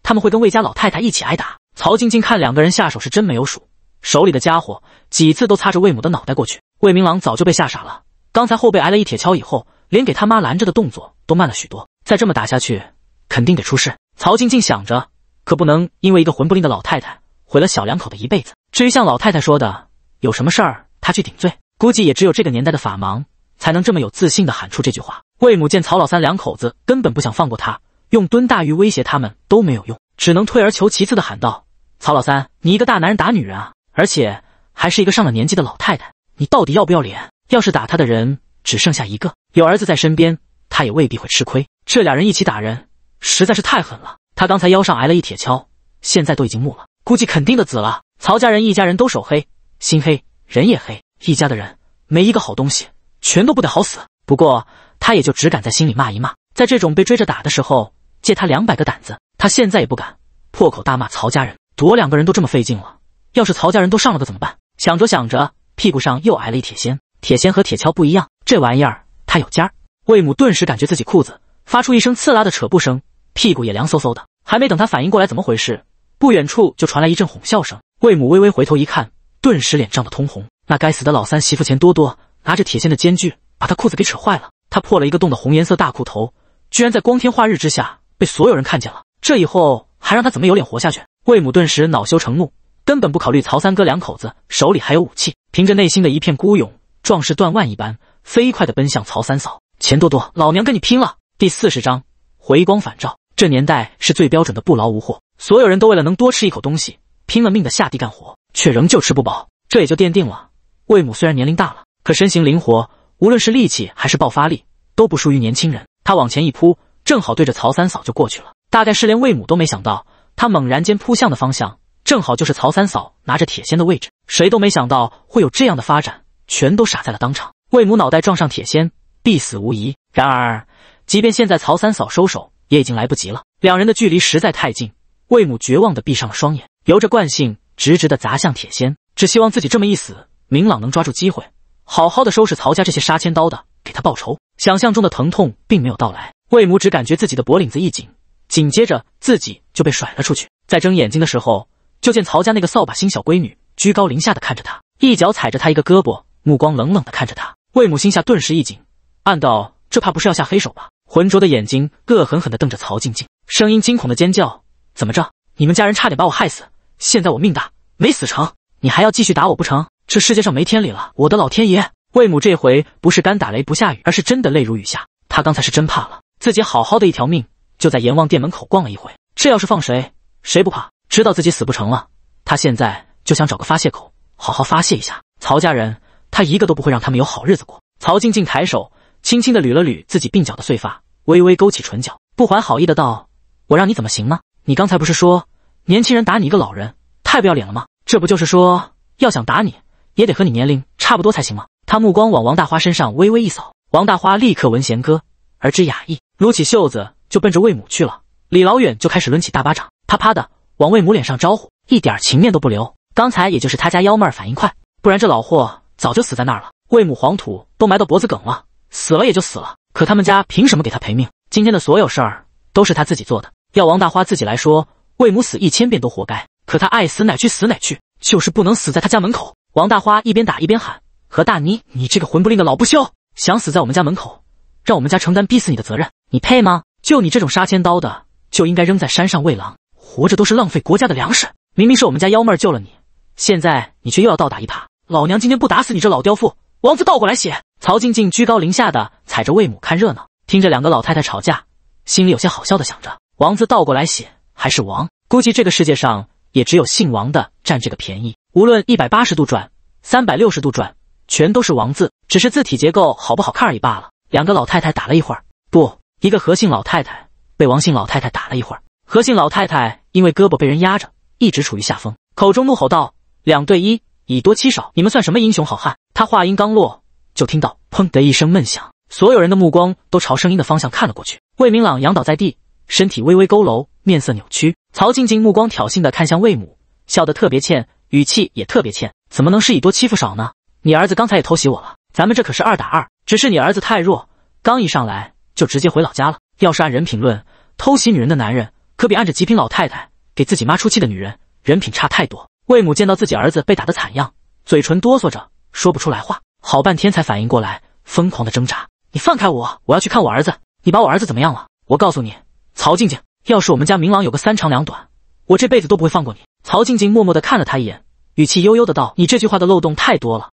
他们会跟魏家老太太一起挨打。曹晶晶看两个人下手是真没有数，手里的家伙几次都擦着魏母的脑袋过去。魏明朗早就被吓傻了，刚才后背挨了一铁锹以后，连给他妈拦着的动作都慢了许多。再这么打下去，肯定得出事。曹静静想着，可不能因为一个魂不吝的老太太毁了小两口的一辈子。至于像老太太说的有什么事儿，她去顶罪，估计也只有这个年代的法盲才能这么有自信的喊出这句话。魏母见曹老三两口子根本不想放过他，用蹲大鱼威胁他们都没有用，只能退而求其次的喊道：“曹老三，你一个大男人打女人啊，而且还是一个上了年纪的老太太。”你到底要不要脸？要是打他的人只剩下一个，有儿子在身边，他也未必会吃亏。这俩人一起打人，实在是太狠了。他刚才腰上挨了一铁锹，现在都已经木了，估计肯定的紫了。曹家人一家人都手黑心黑人也黑，一家的人没一个好东西，全都不得好死。不过他也就只敢在心里骂一骂。在这种被追着打的时候，借他两百个胆子，他现在也不敢破口大骂曹家人。躲两个人都这么费劲了，要是曹家人都上了个怎么办？想着想着。屁股上又挨了一铁锨，铁锨和铁锹不一样，这玩意儿它有尖儿。魏母顿时感觉自己裤子发出一声刺啦的扯布声，屁股也凉飕飕的。还没等他反应过来怎么回事，不远处就传来一阵哄笑声。魏母微微回头一看，顿时脸涨得通红。那该死的老三媳妇钱多多拿着铁锨的间距把他裤子给扯坏了。他破了一个洞的红颜色大裤头，居然在光天化日之下被所有人看见了，这以后还让他怎么有脸活下去？魏母顿时恼羞成怒。根本不考虑曹三哥两口子手里还有武器，凭着内心的一片孤勇，壮士断腕一般，飞快的奔向曹三嫂。钱多多，老娘跟你拼了！第四十章回光返照。这年代是最标准的不劳无获，所有人都为了能多吃一口东西，拼了命的下地干活，却仍旧吃不饱。这也就奠定了魏母虽然年龄大了，可身形灵活，无论是力气还是爆发力，都不输于年轻人。他往前一扑，正好对着曹三嫂就过去了。大概是连魏母都没想到，他猛然间扑向的方向。正好就是曹三嫂拿着铁锨的位置，谁都没想到会有这样的发展，全都傻在了当场。魏母脑袋撞上铁锨，必死无疑。然而，即便现在曹三嫂收手，也已经来不及了。两人的距离实在太近，魏母绝望地闭上了双眼，由着惯性直直地砸向铁锨，只希望自己这么一死，明朗能抓住机会，好好的收拾曹家这些杀千刀的，给他报仇。想象中的疼痛并没有到来，魏母只感觉自己的脖领子一紧，紧接着自己就被甩了出去。在睁眼睛的时候。就见曹家那个扫把星小闺女居高临下的看着他，一脚踩着他一个胳膊，目光冷冷的看着他。魏母心下顿时一紧，暗道这怕不是要下黑手吧？浑浊的眼睛恶狠狠的瞪着曹静静，声音惊恐的尖叫：“怎么着？你们家人差点把我害死，现在我命大没死成，你还要继续打我不成？这世界上没天理了！我的老天爷！”魏母这回不是干打雷不下雨，而是真的泪如雨下。她刚才是真怕了，自己好好的一条命就在阎王殿门口逛了一回，这要是放谁，谁不怕？知道自己死不成了，他现在就想找个发泄口，好好发泄一下。曹家人，他一个都不会让他们有好日子过。曹静静抬手，轻轻的捋了捋自己鬓角的碎发，微微勾起唇角，不怀好意的道：“我让你怎么行呢？你刚才不是说年轻人打你一个老人太不要脸了吗？这不就是说要想打你也得和你年龄差不多才行吗？”他目光往王大花身上微微一扫，王大花立刻闻弦歌而知雅意，撸起袖子就奔着魏母去了。李老远就开始抡起大巴掌，啪啪的。往魏母脸上招呼，一点情面都不留。刚才也就是他家幺妹儿反应快，不然这老货早就死在那儿了。魏母黄土都埋到脖子梗了，死了也就死了。可他们家凭什么给他赔命？今天的所有事儿都是他自己做的，要王大花自己来说，魏母死一千遍都活该。可他爱死哪去死哪去，就是不能死在他家门口。王大花一边打一边喊：“何大妮，你这个魂不吝的老不休，想死在我们家门口，让我们家承担逼死你的责任，你配吗？就你这种杀千刀的，就应该扔在山上喂狼。”活着都是浪费国家的粮食。明明是我们家幺妹儿救了你，现在你却又要倒打一耙。老娘今天不打死你这老刁妇！王字倒过来写。曹静静居高临下的踩着魏母看热闹，听着两个老太太吵架，心里有些好笑的想着：王字倒过来写还是王？估计这个世界上也只有姓王的占这个便宜。无论一百八十度转，三百六十度转，全都是王字，只是字体结构好不好看而已罢了。两个老太太打了一会儿，不，一个何姓老太太被王姓老太太打了一会儿。何姓老太太因为胳膊被人压着，一直处于下风，口中怒吼道：“两对一，以多欺少，你们算什么英雄好汉？”她话音刚落，就听到“砰”的一声闷响，所有人的目光都朝声音的方向看了过去。魏明朗仰倒在地，身体微微佝偻，面色扭曲。曹静静目光挑衅地看向魏母，笑得特别欠，语气也特别欠：“怎么能是以多欺负少呢？你儿子刚才也偷袭我了，咱们这可是二打二，只是你儿子太弱，刚一上来就直接回老家了。要是按人品论，偷袭女人的男人……”可比按着极品老太太给自己妈出气的女人，人品差太多。魏母见到自己儿子被打得惨样，嘴唇哆嗦着说不出来话，好半天才反应过来，疯狂的挣扎：“你放开我，我要去看我儿子！你把我儿子怎么样了？我告诉你，曹静静，要是我们家明朗有个三长两短，我这辈子都不会放过你！”曹静静默默的看了他一眼，语气悠悠的道：“你这句话的漏洞太多了。”